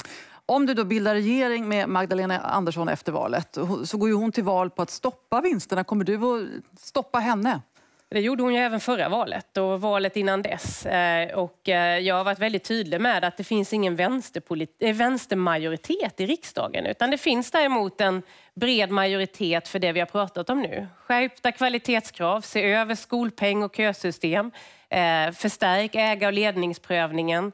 Om du då bildar regering med Magdalena Andersson efter valet så går ju hon till val på att stoppa vinsterna. Kommer du att stoppa henne? Det gjorde hon ju även förra valet och valet innan dess. Eh, och eh, jag har varit väldigt tydlig med att det finns ingen eh, vänstermajoritet i riksdagen utan det finns däremot en bred majoritet för det vi har pratat om nu. Skärpta kvalitetskrav, se över skolpeng och kösystem, förstärk ägar och ledningsprövningen,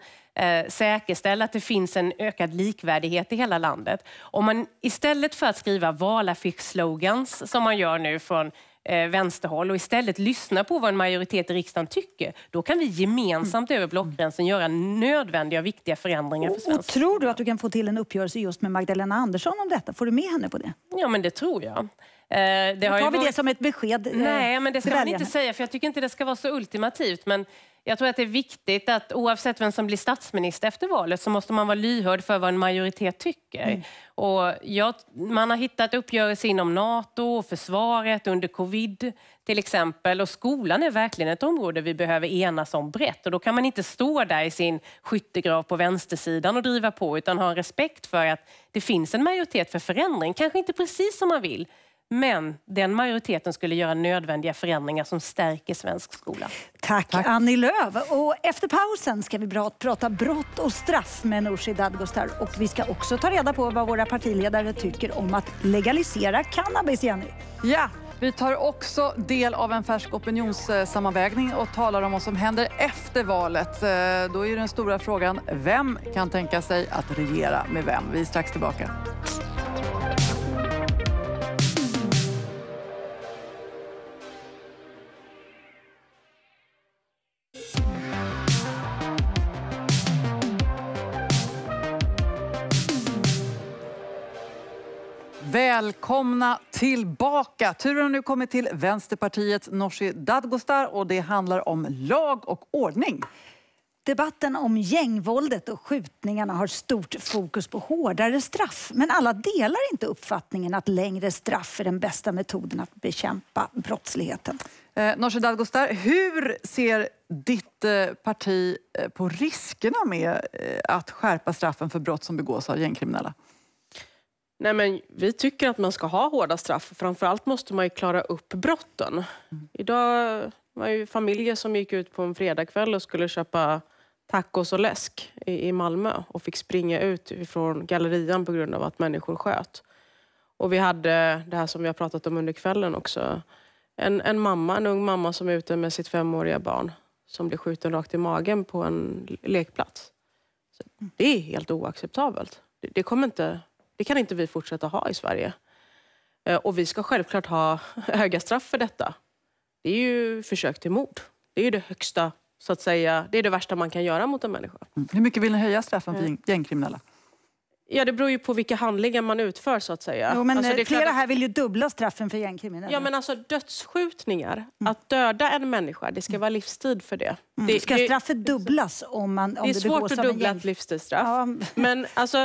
säkerställa att det finns en ökad likvärdighet i hela landet. Om man istället för att skriva valaffischslogans som man gör nu från eh, vänsterhåll och istället lyssna på vad en majoritet i riksdagen tycker, då kan vi gemensamt mm. över blockgränsen göra nödvändiga och viktiga förändringar för svensk. Och tror du att du kan få till en uppgörelse just med Magdalena Andersson om detta? Får du med henne på det? Ja, men det tror jag. Eh, det tar vi varit... det som ett besked? Eh, Nej, men det ska man inte säga, för jag tycker inte det ska vara så ultimativt. Men jag tror att det är viktigt att oavsett vem som blir statsminister efter valet så måste man vara lyhörd för vad en majoritet tycker. Mm. Och jag, man har hittat uppgörelser inom Nato och försvaret under covid till exempel. Och skolan är verkligen ett område vi behöver enas om brett. Och då kan man inte stå där i sin skyttegrav på vänstersidan och driva på utan ha respekt för att det finns en majoritet för förändring. Kanske inte precis som man vill, men den majoriteten skulle göra nödvändiga förändringar som stärker svensk skola. Tack, Tack. Annie Lööf. Och efter pausen ska vi prata brott och straff med Nooshi Dadgostar. Och vi ska också ta reda på vad våra partiledare tycker om att legalisera cannabis, Jenny. Ja, vi tar också del av en färsk opinionssammanvägning och talar om vad som händer efter valet. Eh, då är den stora frågan, vem kan tänka sig att regera med vem? Vi är strax tillbaka. Välkomna tillbaka! Turen har nu kommit till Vänsterpartiets Nooshi Dadgostar och det handlar om lag och ordning. Debatten om gängvåldet och skjutningarna har stort fokus på hårdare straff. Men alla delar inte uppfattningen att längre straff är den bästa metoden att bekämpa brottsligheten. Eh, Nooshi Dadgostar, hur ser ditt eh, parti eh, på riskerna med eh, att skärpa straffen för brott som begås av gängkriminella? Nej, men vi tycker att man ska ha hårda straff. Framförallt måste man klara upp brotten. Mm. Idag var det familjer som gick ut på en fredagkväll och skulle köpa tacos och läsk i, i Malmö och fick springa ut från gallerian på grund av att människor sköt. Och vi hade det här som vi har pratat om under kvällen också. En, en mamma, en ung mamma som är ute med sitt femåriga barn som blir skjuten rakt i magen på en lekplats. Så det är helt oacceptabelt. Det, det kommer inte det kan inte vi fortsätta ha i Sverige. Eh, och vi ska självklart ha höga straff för detta. Det är ju försök till mord. Det är ju det högsta, så att säga. Det är det värsta man kan göra mot en människa. Mm. Hur mycket vill ni höja straffen för eh. gängkriminella? Ja, det beror ju på vilka handlingar man utför så att säga. Jo, men alltså, eh, det flera att... här vill ju dubbla straffen för gängkriminella. Ja, men alltså dödsskjutningar, mm. att döda en människa, det ska mm. vara livstid för det. Mm. det ska straffet dubblas om man om Det är det svårt att dubbla ett livstidsstraff. Ja. Men alltså,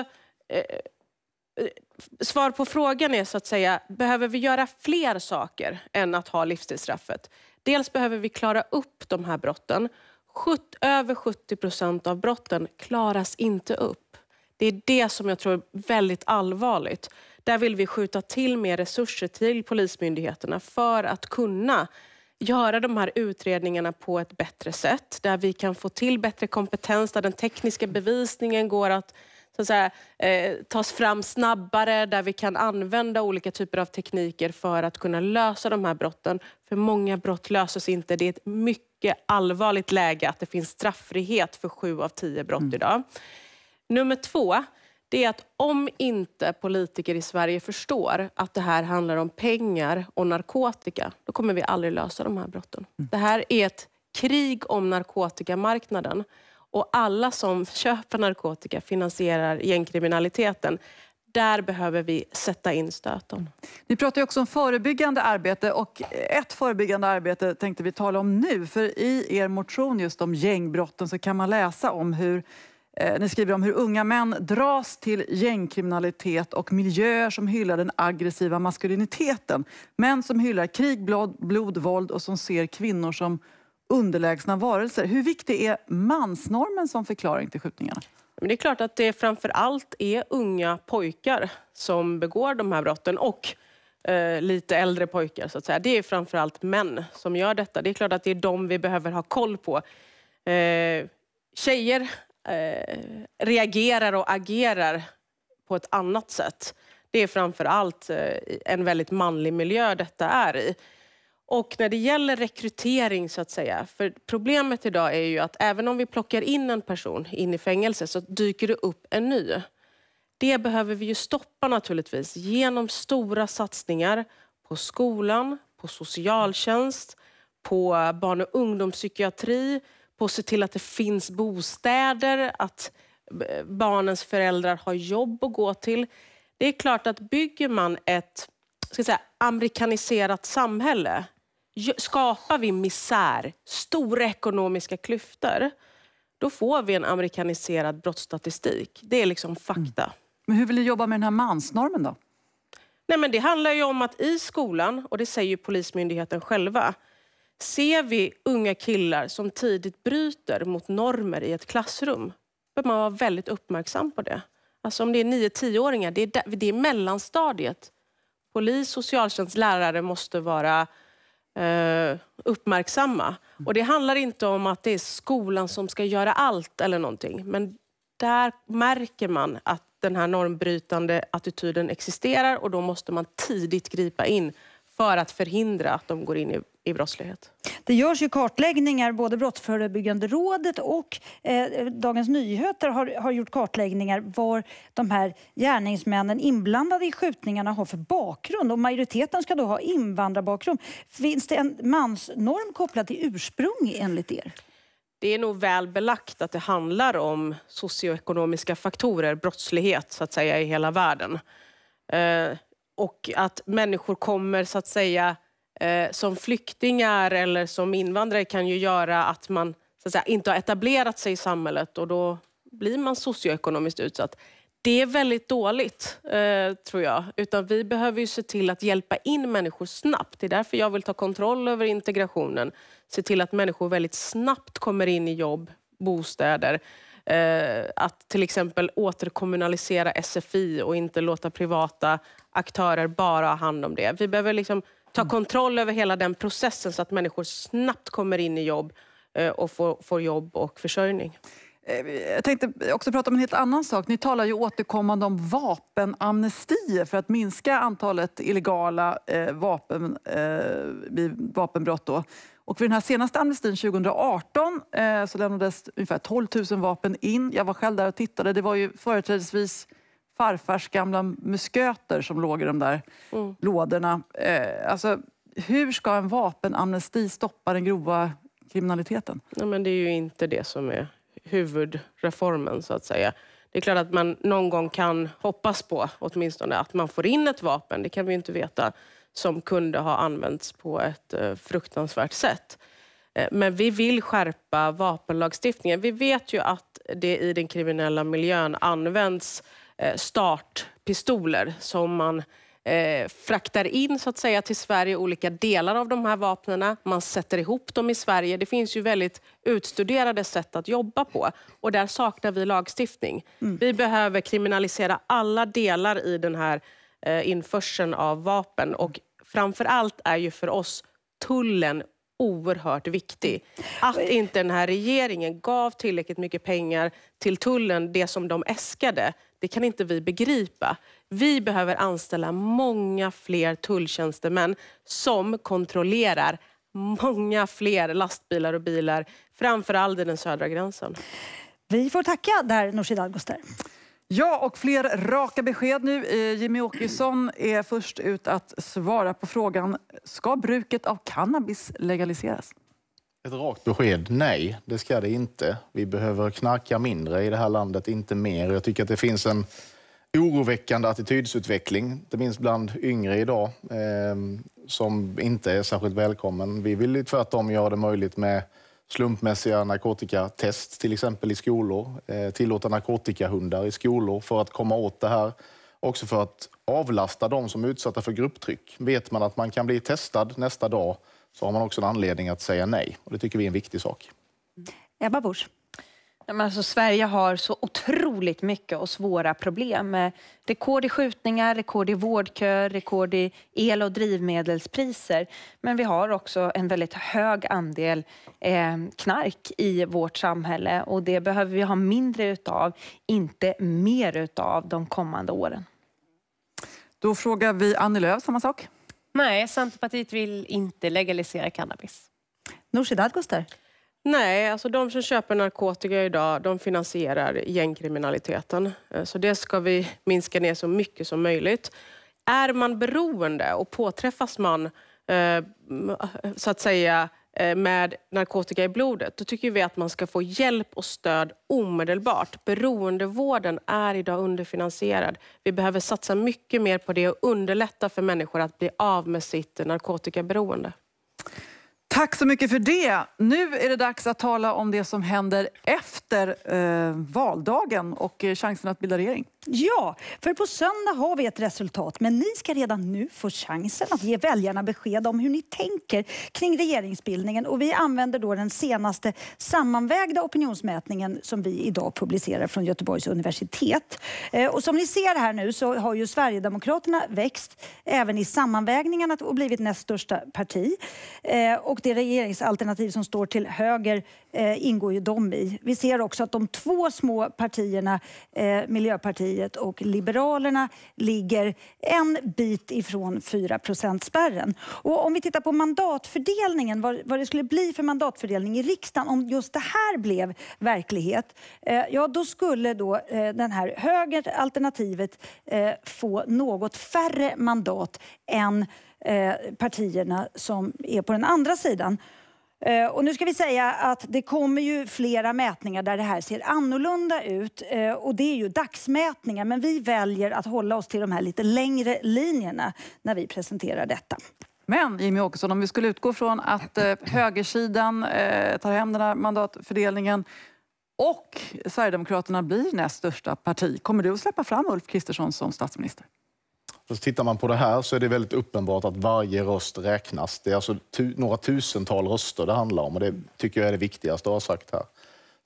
eh, Eh, svar på frågan är så att säga, behöver vi göra fler saker än att ha livstidsstraffet? Dels behöver vi klara upp de här brotten. över 70 procent av brotten klaras inte upp. Det är det som jag tror är väldigt allvarligt. Där vill vi skjuta till mer resurser till Polismyndigheterna för att kunna göra de här utredningarna på ett bättre sätt, där vi kan få till bättre kompetens, där den tekniska bevisningen går att så att säga, eh, tas fram snabbare, där vi kan använda olika typer av tekniker för att kunna lösa de här brotten. För många brott löses inte. Det är ett mycket allvarligt läge att det finns straffrihet för sju av tio brott mm. idag. Nummer två, det är att om inte politiker i Sverige förstår att det här handlar om pengar och narkotika, då kommer vi aldrig lösa de här brotten. Mm. Det här är ett krig om narkotikamarknaden och alla som köper narkotika finansierar gängkriminaliteten där behöver vi sätta in stöten. Ni pratar också om förebyggande arbete och ett förebyggande arbete tänkte vi tala om nu. För i er motion just om gängbrotten så kan man läsa om hur eh, ni skriver om hur unga män dras till gängkriminalitet och miljöer som hyllar den aggressiva maskuliniteten. Män som hyllar krig, blod, blod våld och som ser kvinnor som underlägsna varelser. Hur viktig är mansnormen som förklaring till skjutningarna? Men det är klart att det framför allt är unga pojkar som begår de här brotten och eh, lite äldre pojkar. så att säga. Det är framför allt män som gör detta. Det är klart att det är de vi behöver ha koll på. Eh, tjejer eh, reagerar och agerar på ett annat sätt. Det är framför allt eh, en väldigt manlig miljö detta är i. Och när det gäller rekrytering, så att säga, för problemet idag är ju att även om vi plockar in en person in i fängelse så dyker det upp en ny. Det behöver vi ju stoppa naturligtvis genom stora satsningar på skolan, på socialtjänst, på barn och ungdomspsykiatri, på att se till att det finns bostäder, att eh, barnens föräldrar har jobb att gå till. Det är klart att bygger man ett ska säga, amerikaniserat samhälle skapar vi misär, stora ekonomiska klyftor, då får vi en amerikaniserad brottsstatistik. Det är liksom fakta. Mm. Men hur vill du jobba med den här mansnormen då? Nej, men det handlar ju om att i skolan, och det säger Polismyndigheten själva, ser vi unga killar som tidigt bryter mot normer i ett klassrum, bör man vara väldigt uppmärksam på det. Alltså om det är 9-10-åringar, det, är där, det är mellanstadiet. Polis, socialtjänst, lärare måste vara Eh, uppmärksamma. Och det handlar inte om att det är skolan som ska göra allt eller någonting. Men där märker man att den här normbrytande attityden existerar och då måste man tidigt gripa in för att förhindra att de går in i, i brottslighet. Det görs ju kartläggningar, både Brottsförebyggande rådet och eh, Dagens Nyheter har, har gjort kartläggningar var de här gärningsmännen inblandade i skjutningarna har för bakgrund. Och majoriteten ska då ha invandrarbakgrund. Finns det en mansnorm kopplad till ursprung enligt er? Det är nog väl belagt att det handlar om socioekonomiska faktorer, brottslighet så att säga i hela världen. Eh, och att människor kommer så att säga eh, som flyktingar eller som invandrare kan ju göra att man så att säga, inte har etablerat sig i samhället och då blir man socioekonomiskt utsatt. Det är väldigt dåligt, eh, tror jag. Utan vi behöver ju se till att hjälpa in människor snabbt. Det är därför jag vill ta kontroll över integrationen. Se till att människor väldigt snabbt kommer in i jobb, bostäder Eh, att till exempel återkommunalisera SFI och inte låta privata aktörer bara ha hand om det. Vi behöver liksom ta mm. kontroll över hela den processen så att människor snabbt kommer in i jobb eh, och får, får jobb och försörjning. Eh, jag tänkte också prata om en helt annan sak. Ni talar ju återkommande om vapenamnestier för att minska antalet illegala eh, vapen, eh, vapenbrott. Då. Och vid den här senaste amnestin 2018 eh, så lämnades ungefär 12 000 vapen in. Jag var själv där och tittade. Det var ju företrädesvis farfars gamla musköter som låg i de där mm. lådorna. Eh, alltså, hur ska en vapenamnesti stoppa den grova kriminaliteten? Ja, men det är ju inte det som är huvudreformen, så att säga. Det är klart att man någon gång kan hoppas på åtminstone att man får in ett vapen. Det kan vi ju inte veta som kunde ha använts på ett eh, fruktansvärt sätt. Eh, men vi vill skärpa vapenlagstiftningen. Vi vet ju att det i den kriminella miljön används eh, startpistoler som man fraktar in så att säga till Sverige olika delar av de här vapnen. Man sätter ihop dem i Sverige. Det finns ju väldigt utstuderade sätt att jobba på och där saknar vi lagstiftning. Mm. Vi behöver kriminalisera alla delar i den här införseln av vapen och framför allt är ju för oss tullen oerhört viktig. Att inte den här regeringen gav tillräckligt mycket pengar till tullen, det som de äskade, det kan inte vi begripa. Vi behöver anställa många fler tulltjänstemän som kontrollerar många fler lastbilar och bilar, framför allt i den södra gränsen. Vi får tacka där, Nooshi Dadgostar. Ja, och fler raka besked nu. Eh, Jimmy Åkesson är först ut att svara på frågan ska bruket av cannabis legaliseras? Ett rakt besked, nej, det ska det inte. Vi behöver knarka mindre i det här landet, inte mer. Jag tycker att det finns en oroväckande attitydsutveckling, inte minst bland yngre idag, eh, som inte är särskilt välkommen. Vi vill ju tvärtom göra det möjligt med slumpmässiga narkotikatest till exempel i skolor, eh, tillåta narkotikahundar i skolor för att komma åt det här. Också för att avlasta de som är utsatta för grupptryck. Vet man att man kan bli testad nästa dag så har man också en anledning att säga nej. Och det tycker vi är en viktig sak. Ebba Busch alltså, Sverige har så otroligt mycket och svåra problem med rekord i skjutningar, rekord i vårdköer, rekord i el och drivmedelspriser. Men vi har också en väldigt hög andel eh, knark i vårt samhälle och det behöver vi ha mindre utav, inte mer utav de kommande åren. Då frågar vi Annie Lööf samma sak. Nej, Centerpartiet vill inte legalisera cannabis. Nooshi Dadgostar? Nej, alltså de som köper narkotika idag de finansierar gängkriminaliteten. Eh, så det ska vi minska ner så mycket som möjligt. Är man beroende och påträffas man eh, så att säga eh, med narkotika i blodet, då tycker vi att man ska få hjälp och stöd omedelbart. Beroendevården är idag underfinansierad. Vi behöver satsa mycket mer på det och underlätta för människor att bli av med sitt narkotikaberoende. Tack så mycket för det. Nu är det dags att tala om det som händer efter eh, valdagen och eh, chansen att bilda regering. Ja, för på söndag har vi ett resultat. Men ni ska redan nu få chansen att ge väljarna besked om hur ni tänker kring regeringsbildningen. Och vi använder då den senaste sammanvägda opinionsmätningen som vi idag publicerar från Göteborgs universitet. Eh, och som ni ser här nu så har ju Sverigedemokraterna växt även i sammanvägningarna och blivit näst största parti. Eh, och det regeringsalternativ som står till höger eh, ingår ju de i. Vi ser också att de två små partierna, Miljöpartiet Miljöpartiet och Liberalerna ligger en bit ifrån 4 spärren. Och Om vi tittar på mandatfördelningen, vad, vad det skulle bli för mandatfördelning i riksdagen om just det här blev verklighet, eh, ja då skulle då eh, den här högeralternativet eh, få något färre mandat än eh, partierna som är på den andra sidan. Eh, och nu ska vi säga att det kommer ju flera mätningar där det här ser annorlunda ut. Eh, och det är ju dagsmätningar, men vi väljer att hålla oss till de här lite längre linjerna när vi presenterar detta. Men Jimmy Åkesson, om vi skulle utgå från att eh, högersidan tar hem den här mandatfördelningen och Sverigedemokraterna blir näst största parti, kommer du att släppa fram Ulf Kristersson som statsminister? Så tittar man på det här så är det väldigt uppenbart att varje röst räknas. Det är alltså tu några tusental röster det handlar om och det tycker jag är det viktigaste att ha sagt här.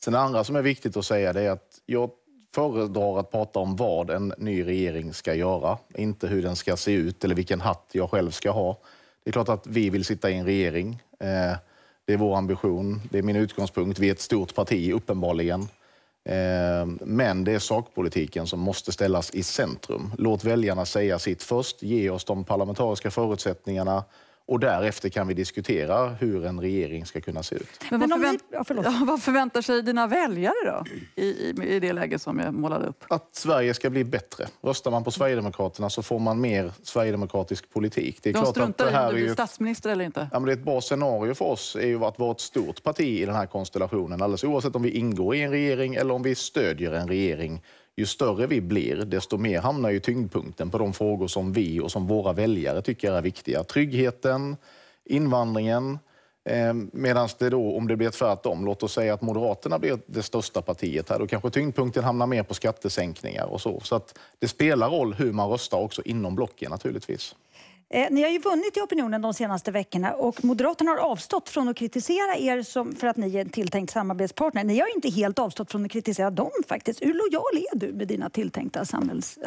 Sen det andra som är viktigt att säga det är att jag föredrar att prata om vad en ny regering ska göra, inte hur den ska se ut eller vilken hatt jag själv ska ha. Det är klart att vi vill sitta i en regering. Eh, det är vår ambition, det är min utgångspunkt. Vi är ett stort parti, uppenbarligen. Ehm, men det är sakpolitiken som måste ställas i centrum. Låt väljarna säga sitt först. Ge oss de parlamentariska förutsättningarna och därefter kan vi diskutera hur en regering ska kunna se ut. Men vad, Men förvänt ja, vad förväntar sig dina väljare då? I, i, I, det läge som jag målade upp? Att Sverige ska bli bättre. Röstar man på Sverigedemokraterna så får man mer sverigedemokratisk politik. Det är De klart struntar att det här i om du blir ju... statsminister eller inte. Ja, men det är ett bra scenario för oss är ju att vara ett stort parti i den här konstellationen. Alldeles oavsett om vi ingår i en regering eller om vi stödjer en regering ju större vi blir, desto mer hamnar ju tyngdpunkten på de frågor som vi och som våra väljare tycker är viktiga. Tryggheten, invandringen, eh, Medan det då, om det blir tvärtom, låt oss säga att Moderaterna blir det största partiet här, då kanske tyngdpunkten hamnar mer på skattesänkningar och så. Så att det spelar roll hur man röstar också inom blocken naturligtvis. Eh, ni har ju vunnit i opinionen de senaste veckorna och Moderaterna har avstått från att kritisera er som, för att ni är en tilltänkt samarbetspartner. Ni har inte helt avstått från att kritisera dem faktiskt. Hur lojal är du med dina tilltänkta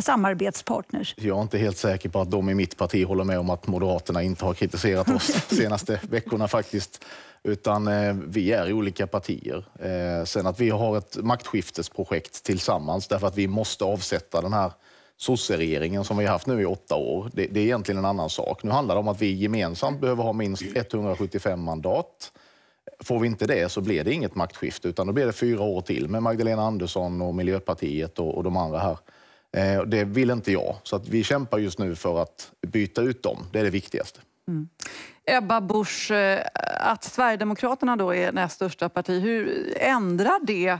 samarbetspartners? Jag är inte helt säker på att de i mitt parti håller med om att Moderaterna inte har kritiserat oss de senaste veckorna faktiskt. Utan eh, vi är olika partier. Eh, sen att vi har ett maktskiftesprojekt tillsammans därför att vi måste avsätta den här sosseregeringen som vi har haft nu i åtta år, det, det, är egentligen en annan sak. Nu handlar det om att vi gemensamt behöver ha minst 175 mandat. Får vi inte det så blir det inget maktskifte utan då blir det fyra år till med Magdalena Andersson och Miljöpartiet och, och de andra här. Eh, det vill inte jag. Så att vi kämpar just nu för att byta ut dem. Det är det viktigaste. Mm. Ebba Busch, eh, att Sverigedemokraterna då är näst största parti, hur ändrar det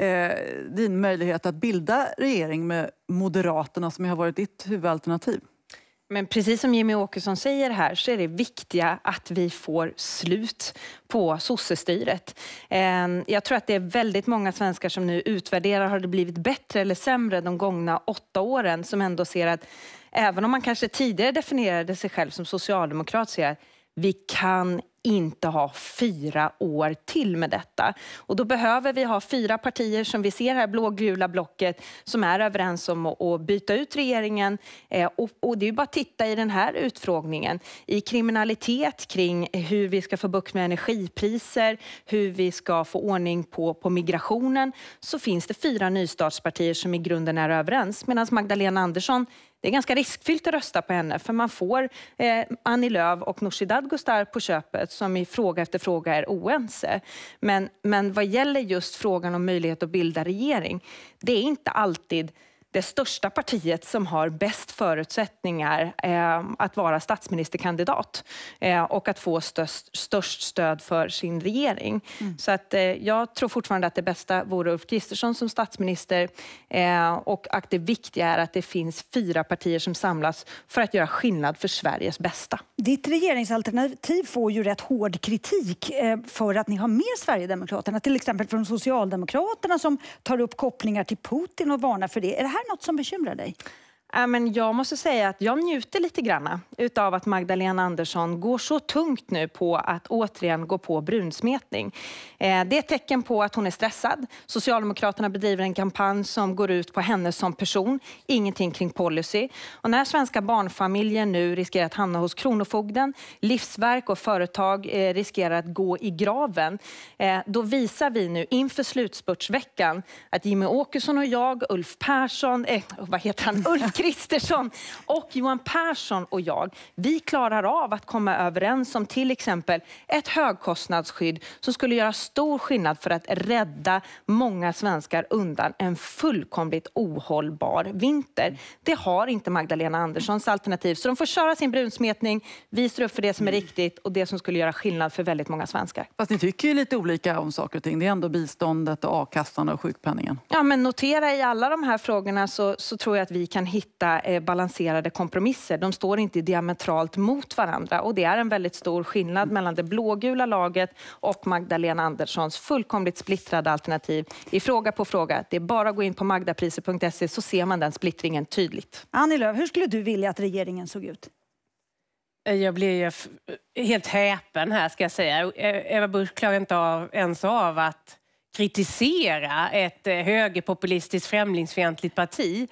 eh, din möjlighet att bilda regering med Moderaterna som har varit ditt huvudalternativ? Men precis som Jimmy Åkesson säger här så är det viktiga att vi får slut på sossestyret. Ehm, jag tror att det är väldigt många svenskar som nu utvärderar, har det blivit bättre eller sämre de gångna åtta åren, som ändå ser att även om man kanske tidigare definierade sig själv som socialdemokrat, så är vi kan inte ha fyra år till med detta. Och då behöver vi ha fyra partier som vi ser här, blågula blocket, som är överens om att byta ut regeringen. Eh, och det är ju bara att titta i den här utfrågningen, i kriminalitet kring hur vi ska få bukt med energipriser, hur vi ska få ordning på, på migrationen, så finns det fyra nystartspartier som i grunden är överens, medan Magdalena Andersson det är ganska riskfyllt att rösta på henne för man får eh, Annie Lööf och Nooshi Dadgostar på köpet som i fråga efter fråga är oense. Men, men vad gäller just frågan om möjlighet att bilda regering, det är inte alltid det största partiet som har bäst förutsättningar eh, att vara statsministerkandidat eh, och att få störst, stöd för sin regering. Mm. Så att, eh, jag tror fortfarande att det bästa vore Ulf Kristersson som statsminister och att det viktiga är att det finns fyra partier som samlas för att göra skillnad för Sveriges bästa. Ditt regeringsalternativ får ju rätt hård kritik för att ni har med Sverigedemokraterna, till exempel från Socialdemokraterna som tar upp kopplingar till Putin och varnar för det. Är det här här något som bekymrar dig? Äh, men jag måste säga att jag njuter lite grann utav att Magdalena Andersson går så tungt nu på att återigen gå på brunsmetning. Eh, det är ett tecken på att hon är stressad. Socialdemokraterna bedriver en kampanj som går ut på henne som person, ingenting kring policy. Och när svenska barnfamiljer nu riskerar att hamna hos Kronofogden, livsverk och företag eh, riskerar att gå i graven, eh, då visar vi nu inför slutspurtsveckan att Jimmy Åkesson och jag, Ulf Persson, eh, vad heter han? Ulf Kristersson och Johan Persson och jag, vi klarar av att komma överens om till exempel ett högkostnadsskydd som skulle göra stor skillnad för att rädda många svenskar undan en fullkomligt ohållbar vinter. Det har inte Magdalena Anderssons alternativ, så de får köra sin brunsmetning. Vi står upp för det som är mm. riktigt och det som skulle göra skillnad för väldigt många svenskar. Fast ni tycker ju lite olika om saker och ting. Det är ändå biståndet, och a-kassan och sjukpenningen. Ja, men notera i alla de här frågorna så, så tror jag att vi kan hitta hitta eh, balanserade kompromisser. De står inte diametralt mot varandra och det är en väldigt stor skillnad mm. mellan det blågula laget och Magdalena Anderssons fullkomligt splittrade alternativ i fråga på fråga. Det är bara att gå in på magdapriser.se så ser man den splittringen tydligt. Annie Lööf, hur skulle du vilja att regeringen såg ut? Eh, jag blir ju helt häpen här ska jag säga. Eh, Eva Busch klarar inte av, ens av att kritisera ett eh, högerpopulistiskt främlingsfientligt parti.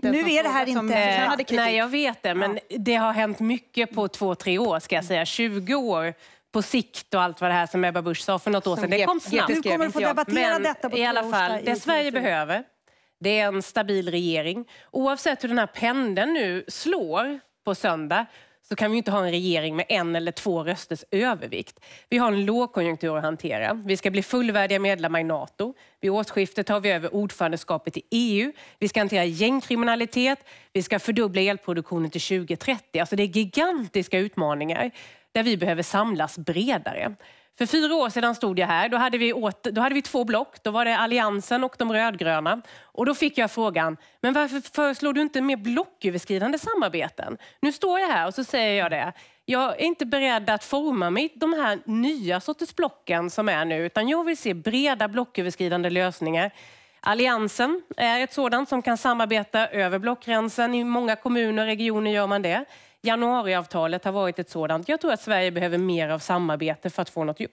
nu är det här inte... Nej, jag vet det, men ja. det har hänt mycket på två, tre år, ska jag säga. 20 år på sikt och allt vad det här som Ebba Busch sa för något år sedan. Det kom snabbt. Du kommer att få debattera men detta på i alla fall, det Sverige behöver, det är en stabil regering. Oavsett hur den här pendeln nu slår på söndag så kan vi inte ha en regering med en eller två rösters övervikt. Vi har en lågkonjunktur att hantera. Vi ska bli fullvärdiga medlemmar i Nato. Vid årsskiftet tar vi över ordförandeskapet i EU. Vi ska hantera gängkriminalitet. Vi ska fördubbla elproduktionen till 2030. Alltså det är gigantiska utmaningar där vi behöver samlas bredare. För fyra år sedan stod jag här. Då hade, vi åt, då hade vi två block. Då var det Alliansen och de rödgröna. Och då fick jag frågan, men varför föreslår du inte mer blocköverskridande samarbeten? Nu står jag här och så säger jag det. Jag är inte beredd att forma mig de här nya sorters blocken som är nu, utan jag vill se breda blocköverskridande lösningar. Alliansen är ett sådant som kan samarbeta över blockgränsen. I många kommuner och regioner gör man det. Januariavtalet har varit ett sådant. Jag tror att Sverige behöver mer av samarbete för att få något gjort.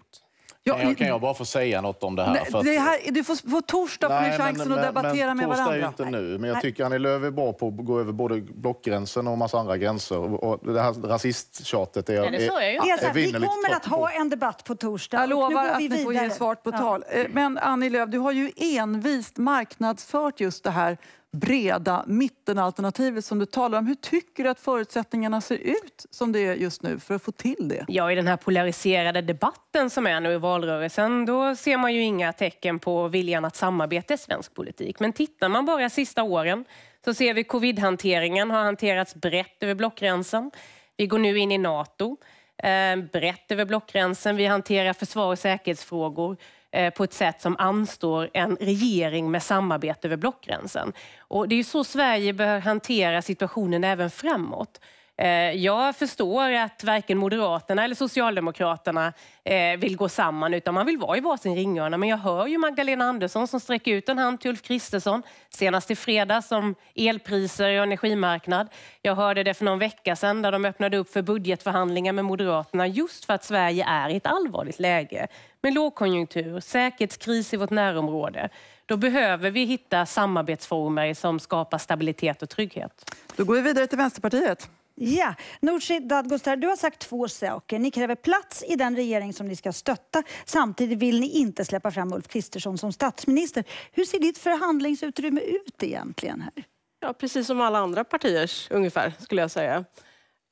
Ja, kan, jag, kan jag bara få säga något om det här? Nej, att, det här du får, på torsdag får ni chansen att debattera men, med varandra. Torsdag är inte nu, men jag nej. tycker Annie Lööf är bra på att gå över både blockgränsen och massa andra gränser. Och det här rasisttjatet är jag, nej, det är, jag är, är Vi kommer att ha en debatt på torsdag. Jag lovar att vi får ge svar på ja. tal. Eh, men Annie Lööf, du har ju envist marknadsfört just det här breda mittenalternativet som du talar om. Hur tycker du att förutsättningarna ser ut som det är just nu för att få till det? Ja, i den här polariserade debatten som är nu i valrörelsen, då ser man ju inga tecken på viljan att samarbeta i svensk politik. Men tittar man bara sista åren så ser vi covid-hanteringen har hanterats brett över blockgränsen. Vi går nu in i Nato eh, brett över blockgränsen. Vi hanterar försvar och säkerhetsfrågor. Eh, på ett sätt som anstår en regering med samarbete över blockgränsen. Och det är så Sverige bör hantera situationen även framåt. Eh, jag förstår att varken Moderaterna eller Socialdemokraterna eh, vill gå samman utan man vill vara i varsin ringhörna. Men jag hör ju Magdalena Andersson som sträcker ut en hand till Ulf Kristersson senast i fredags om elpriser och energimarknad. Jag hörde det för någon vecka sedan där de öppnade upp för budgetförhandlingar med Moderaterna just för att Sverige är i ett allvarligt läge med lågkonjunktur, säkerhetskris i vårt närområde då behöver vi hitta samarbetsformer som skapar stabilitet och trygghet. Då går vi vidare till Vänsterpartiet. Ja, Nooshi Dadgostar, du har sagt två saker. Ni kräver plats i den regering som ni ska stötta. Samtidigt vill ni inte släppa fram Ulf Kristersson som statsminister. Hur ser ditt förhandlingsutrymme ut egentligen? här? Ja, precis som alla andra partiers ungefär, skulle jag säga.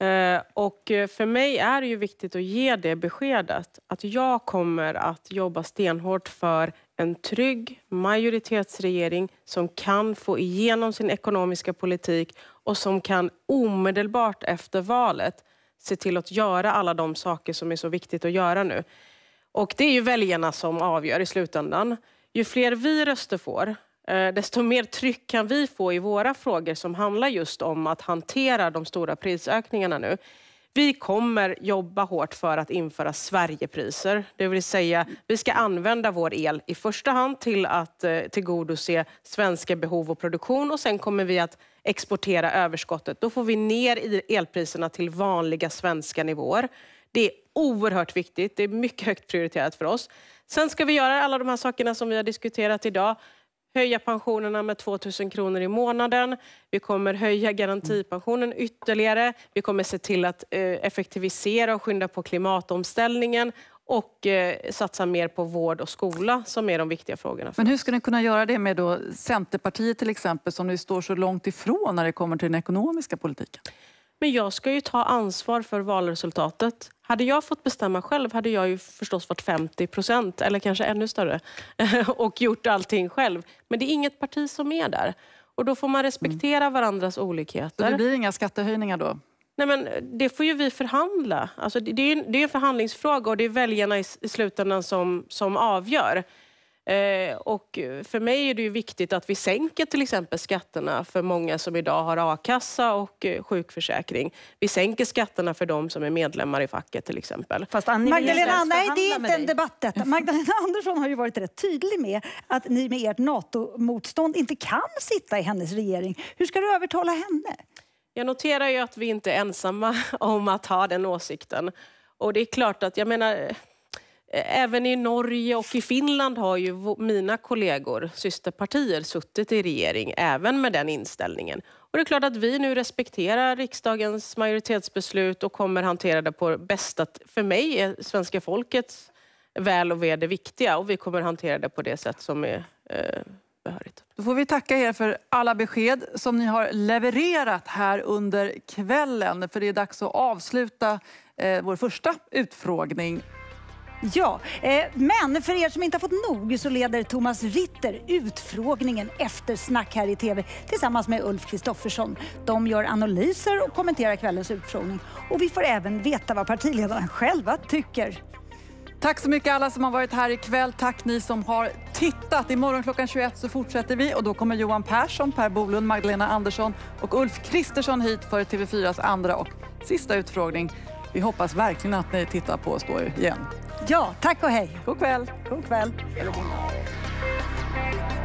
Eh, och för mig är det ju viktigt att ge det beskedet att jag kommer att jobba stenhårt för en trygg majoritetsregering som kan få igenom sin ekonomiska politik och som kan omedelbart efter valet se till att göra alla de saker som är så viktigt att göra nu. Och det är ju väljarna som avgör i slutändan. Ju fler vi röster får, eh, desto mer tryck kan vi få i våra frågor som handlar just om att hantera de stora prisökningarna nu. Vi kommer jobba hårt för att införa Sverigepriser, det vill säga vi ska använda vår el i första hand till att eh, tillgodose svenska behov och produktion och sen kommer vi att exportera överskottet. Då får vi ner elpriserna till vanliga svenska nivåer. Det är oerhört viktigt, det är mycket högt prioriterat för oss. Sen ska vi göra alla de här sakerna som vi har diskuterat idag höja pensionerna med 2 000 kronor i månaden. Vi kommer höja garantipensionen ytterligare. Vi kommer se till att eh, effektivisera och skynda på klimatomställningen och eh, satsa mer på vård och skola som är de viktiga frågorna. Men hur ska ni kunna göra det med då Centerpartiet till exempel som nu står så långt ifrån när det kommer till den ekonomiska politiken? Men jag ska ju ta ansvar för valresultatet. Hade jag fått bestämma själv hade jag ju förstås varit 50 procent, eller kanske ännu större, och gjort allting själv. Men det är inget parti som är där. Och då får man respektera mm. varandras olikheter. Så det blir inga skattehöjningar då? Nej, men det får ju vi förhandla. Alltså, det, är ju, det är en förhandlingsfråga och det är väljarna i, i slutändan som, som avgör. Eh, och för mig är det ju viktigt att vi sänker till exempel skatterna för många som idag har a-kassa och eh, sjukförsäkring. Vi sänker skatterna för de som är medlemmar i facket till exempel. Fast Annie Magdalena, nej det är inte en debatt detta. Magdalena Andersson har ju varit rätt tydlig med att ni med ert NATO-motstånd inte kan sitta i hennes regering. Hur ska du övertala henne? Jag noterar ju att vi inte är ensamma om att ha den åsikten. Och det är klart att, jag menar, Även i Norge och i Finland har ju mina kollegor, systerpartier, suttit i regering även med den inställningen. Och det är klart att vi nu respekterar riksdagens majoritetsbeslut och kommer hantera det på bästa... För mig är svenska folkets väl och ve det viktiga och vi kommer hantera det på det sätt som är eh, behörigt. Då får vi tacka er för alla besked som ni har levererat här under kvällen. För det är dags att avsluta eh, vår första utfrågning Ja, eh, men för er som inte har fått nog så leder Thomas Ritter utfrågningen efter Snack här i TV tillsammans med Ulf Kristoffersson. De gör analyser och kommenterar kvällens utfrågning. Och vi får även veta vad partiledarna själva tycker. Tack så mycket alla som har varit här ikväll. Tack ni som har tittat. Imorgon klockan 21 så fortsätter vi och då kommer Johan Persson, Per Bolund, Magdalena Andersson och Ulf Kristersson hit för TV4s andra och sista utfrågning vi hoppas verkligen att ni tittar på oss då igen. Ja, tack och hej. God kväll. God kväll. God kväll.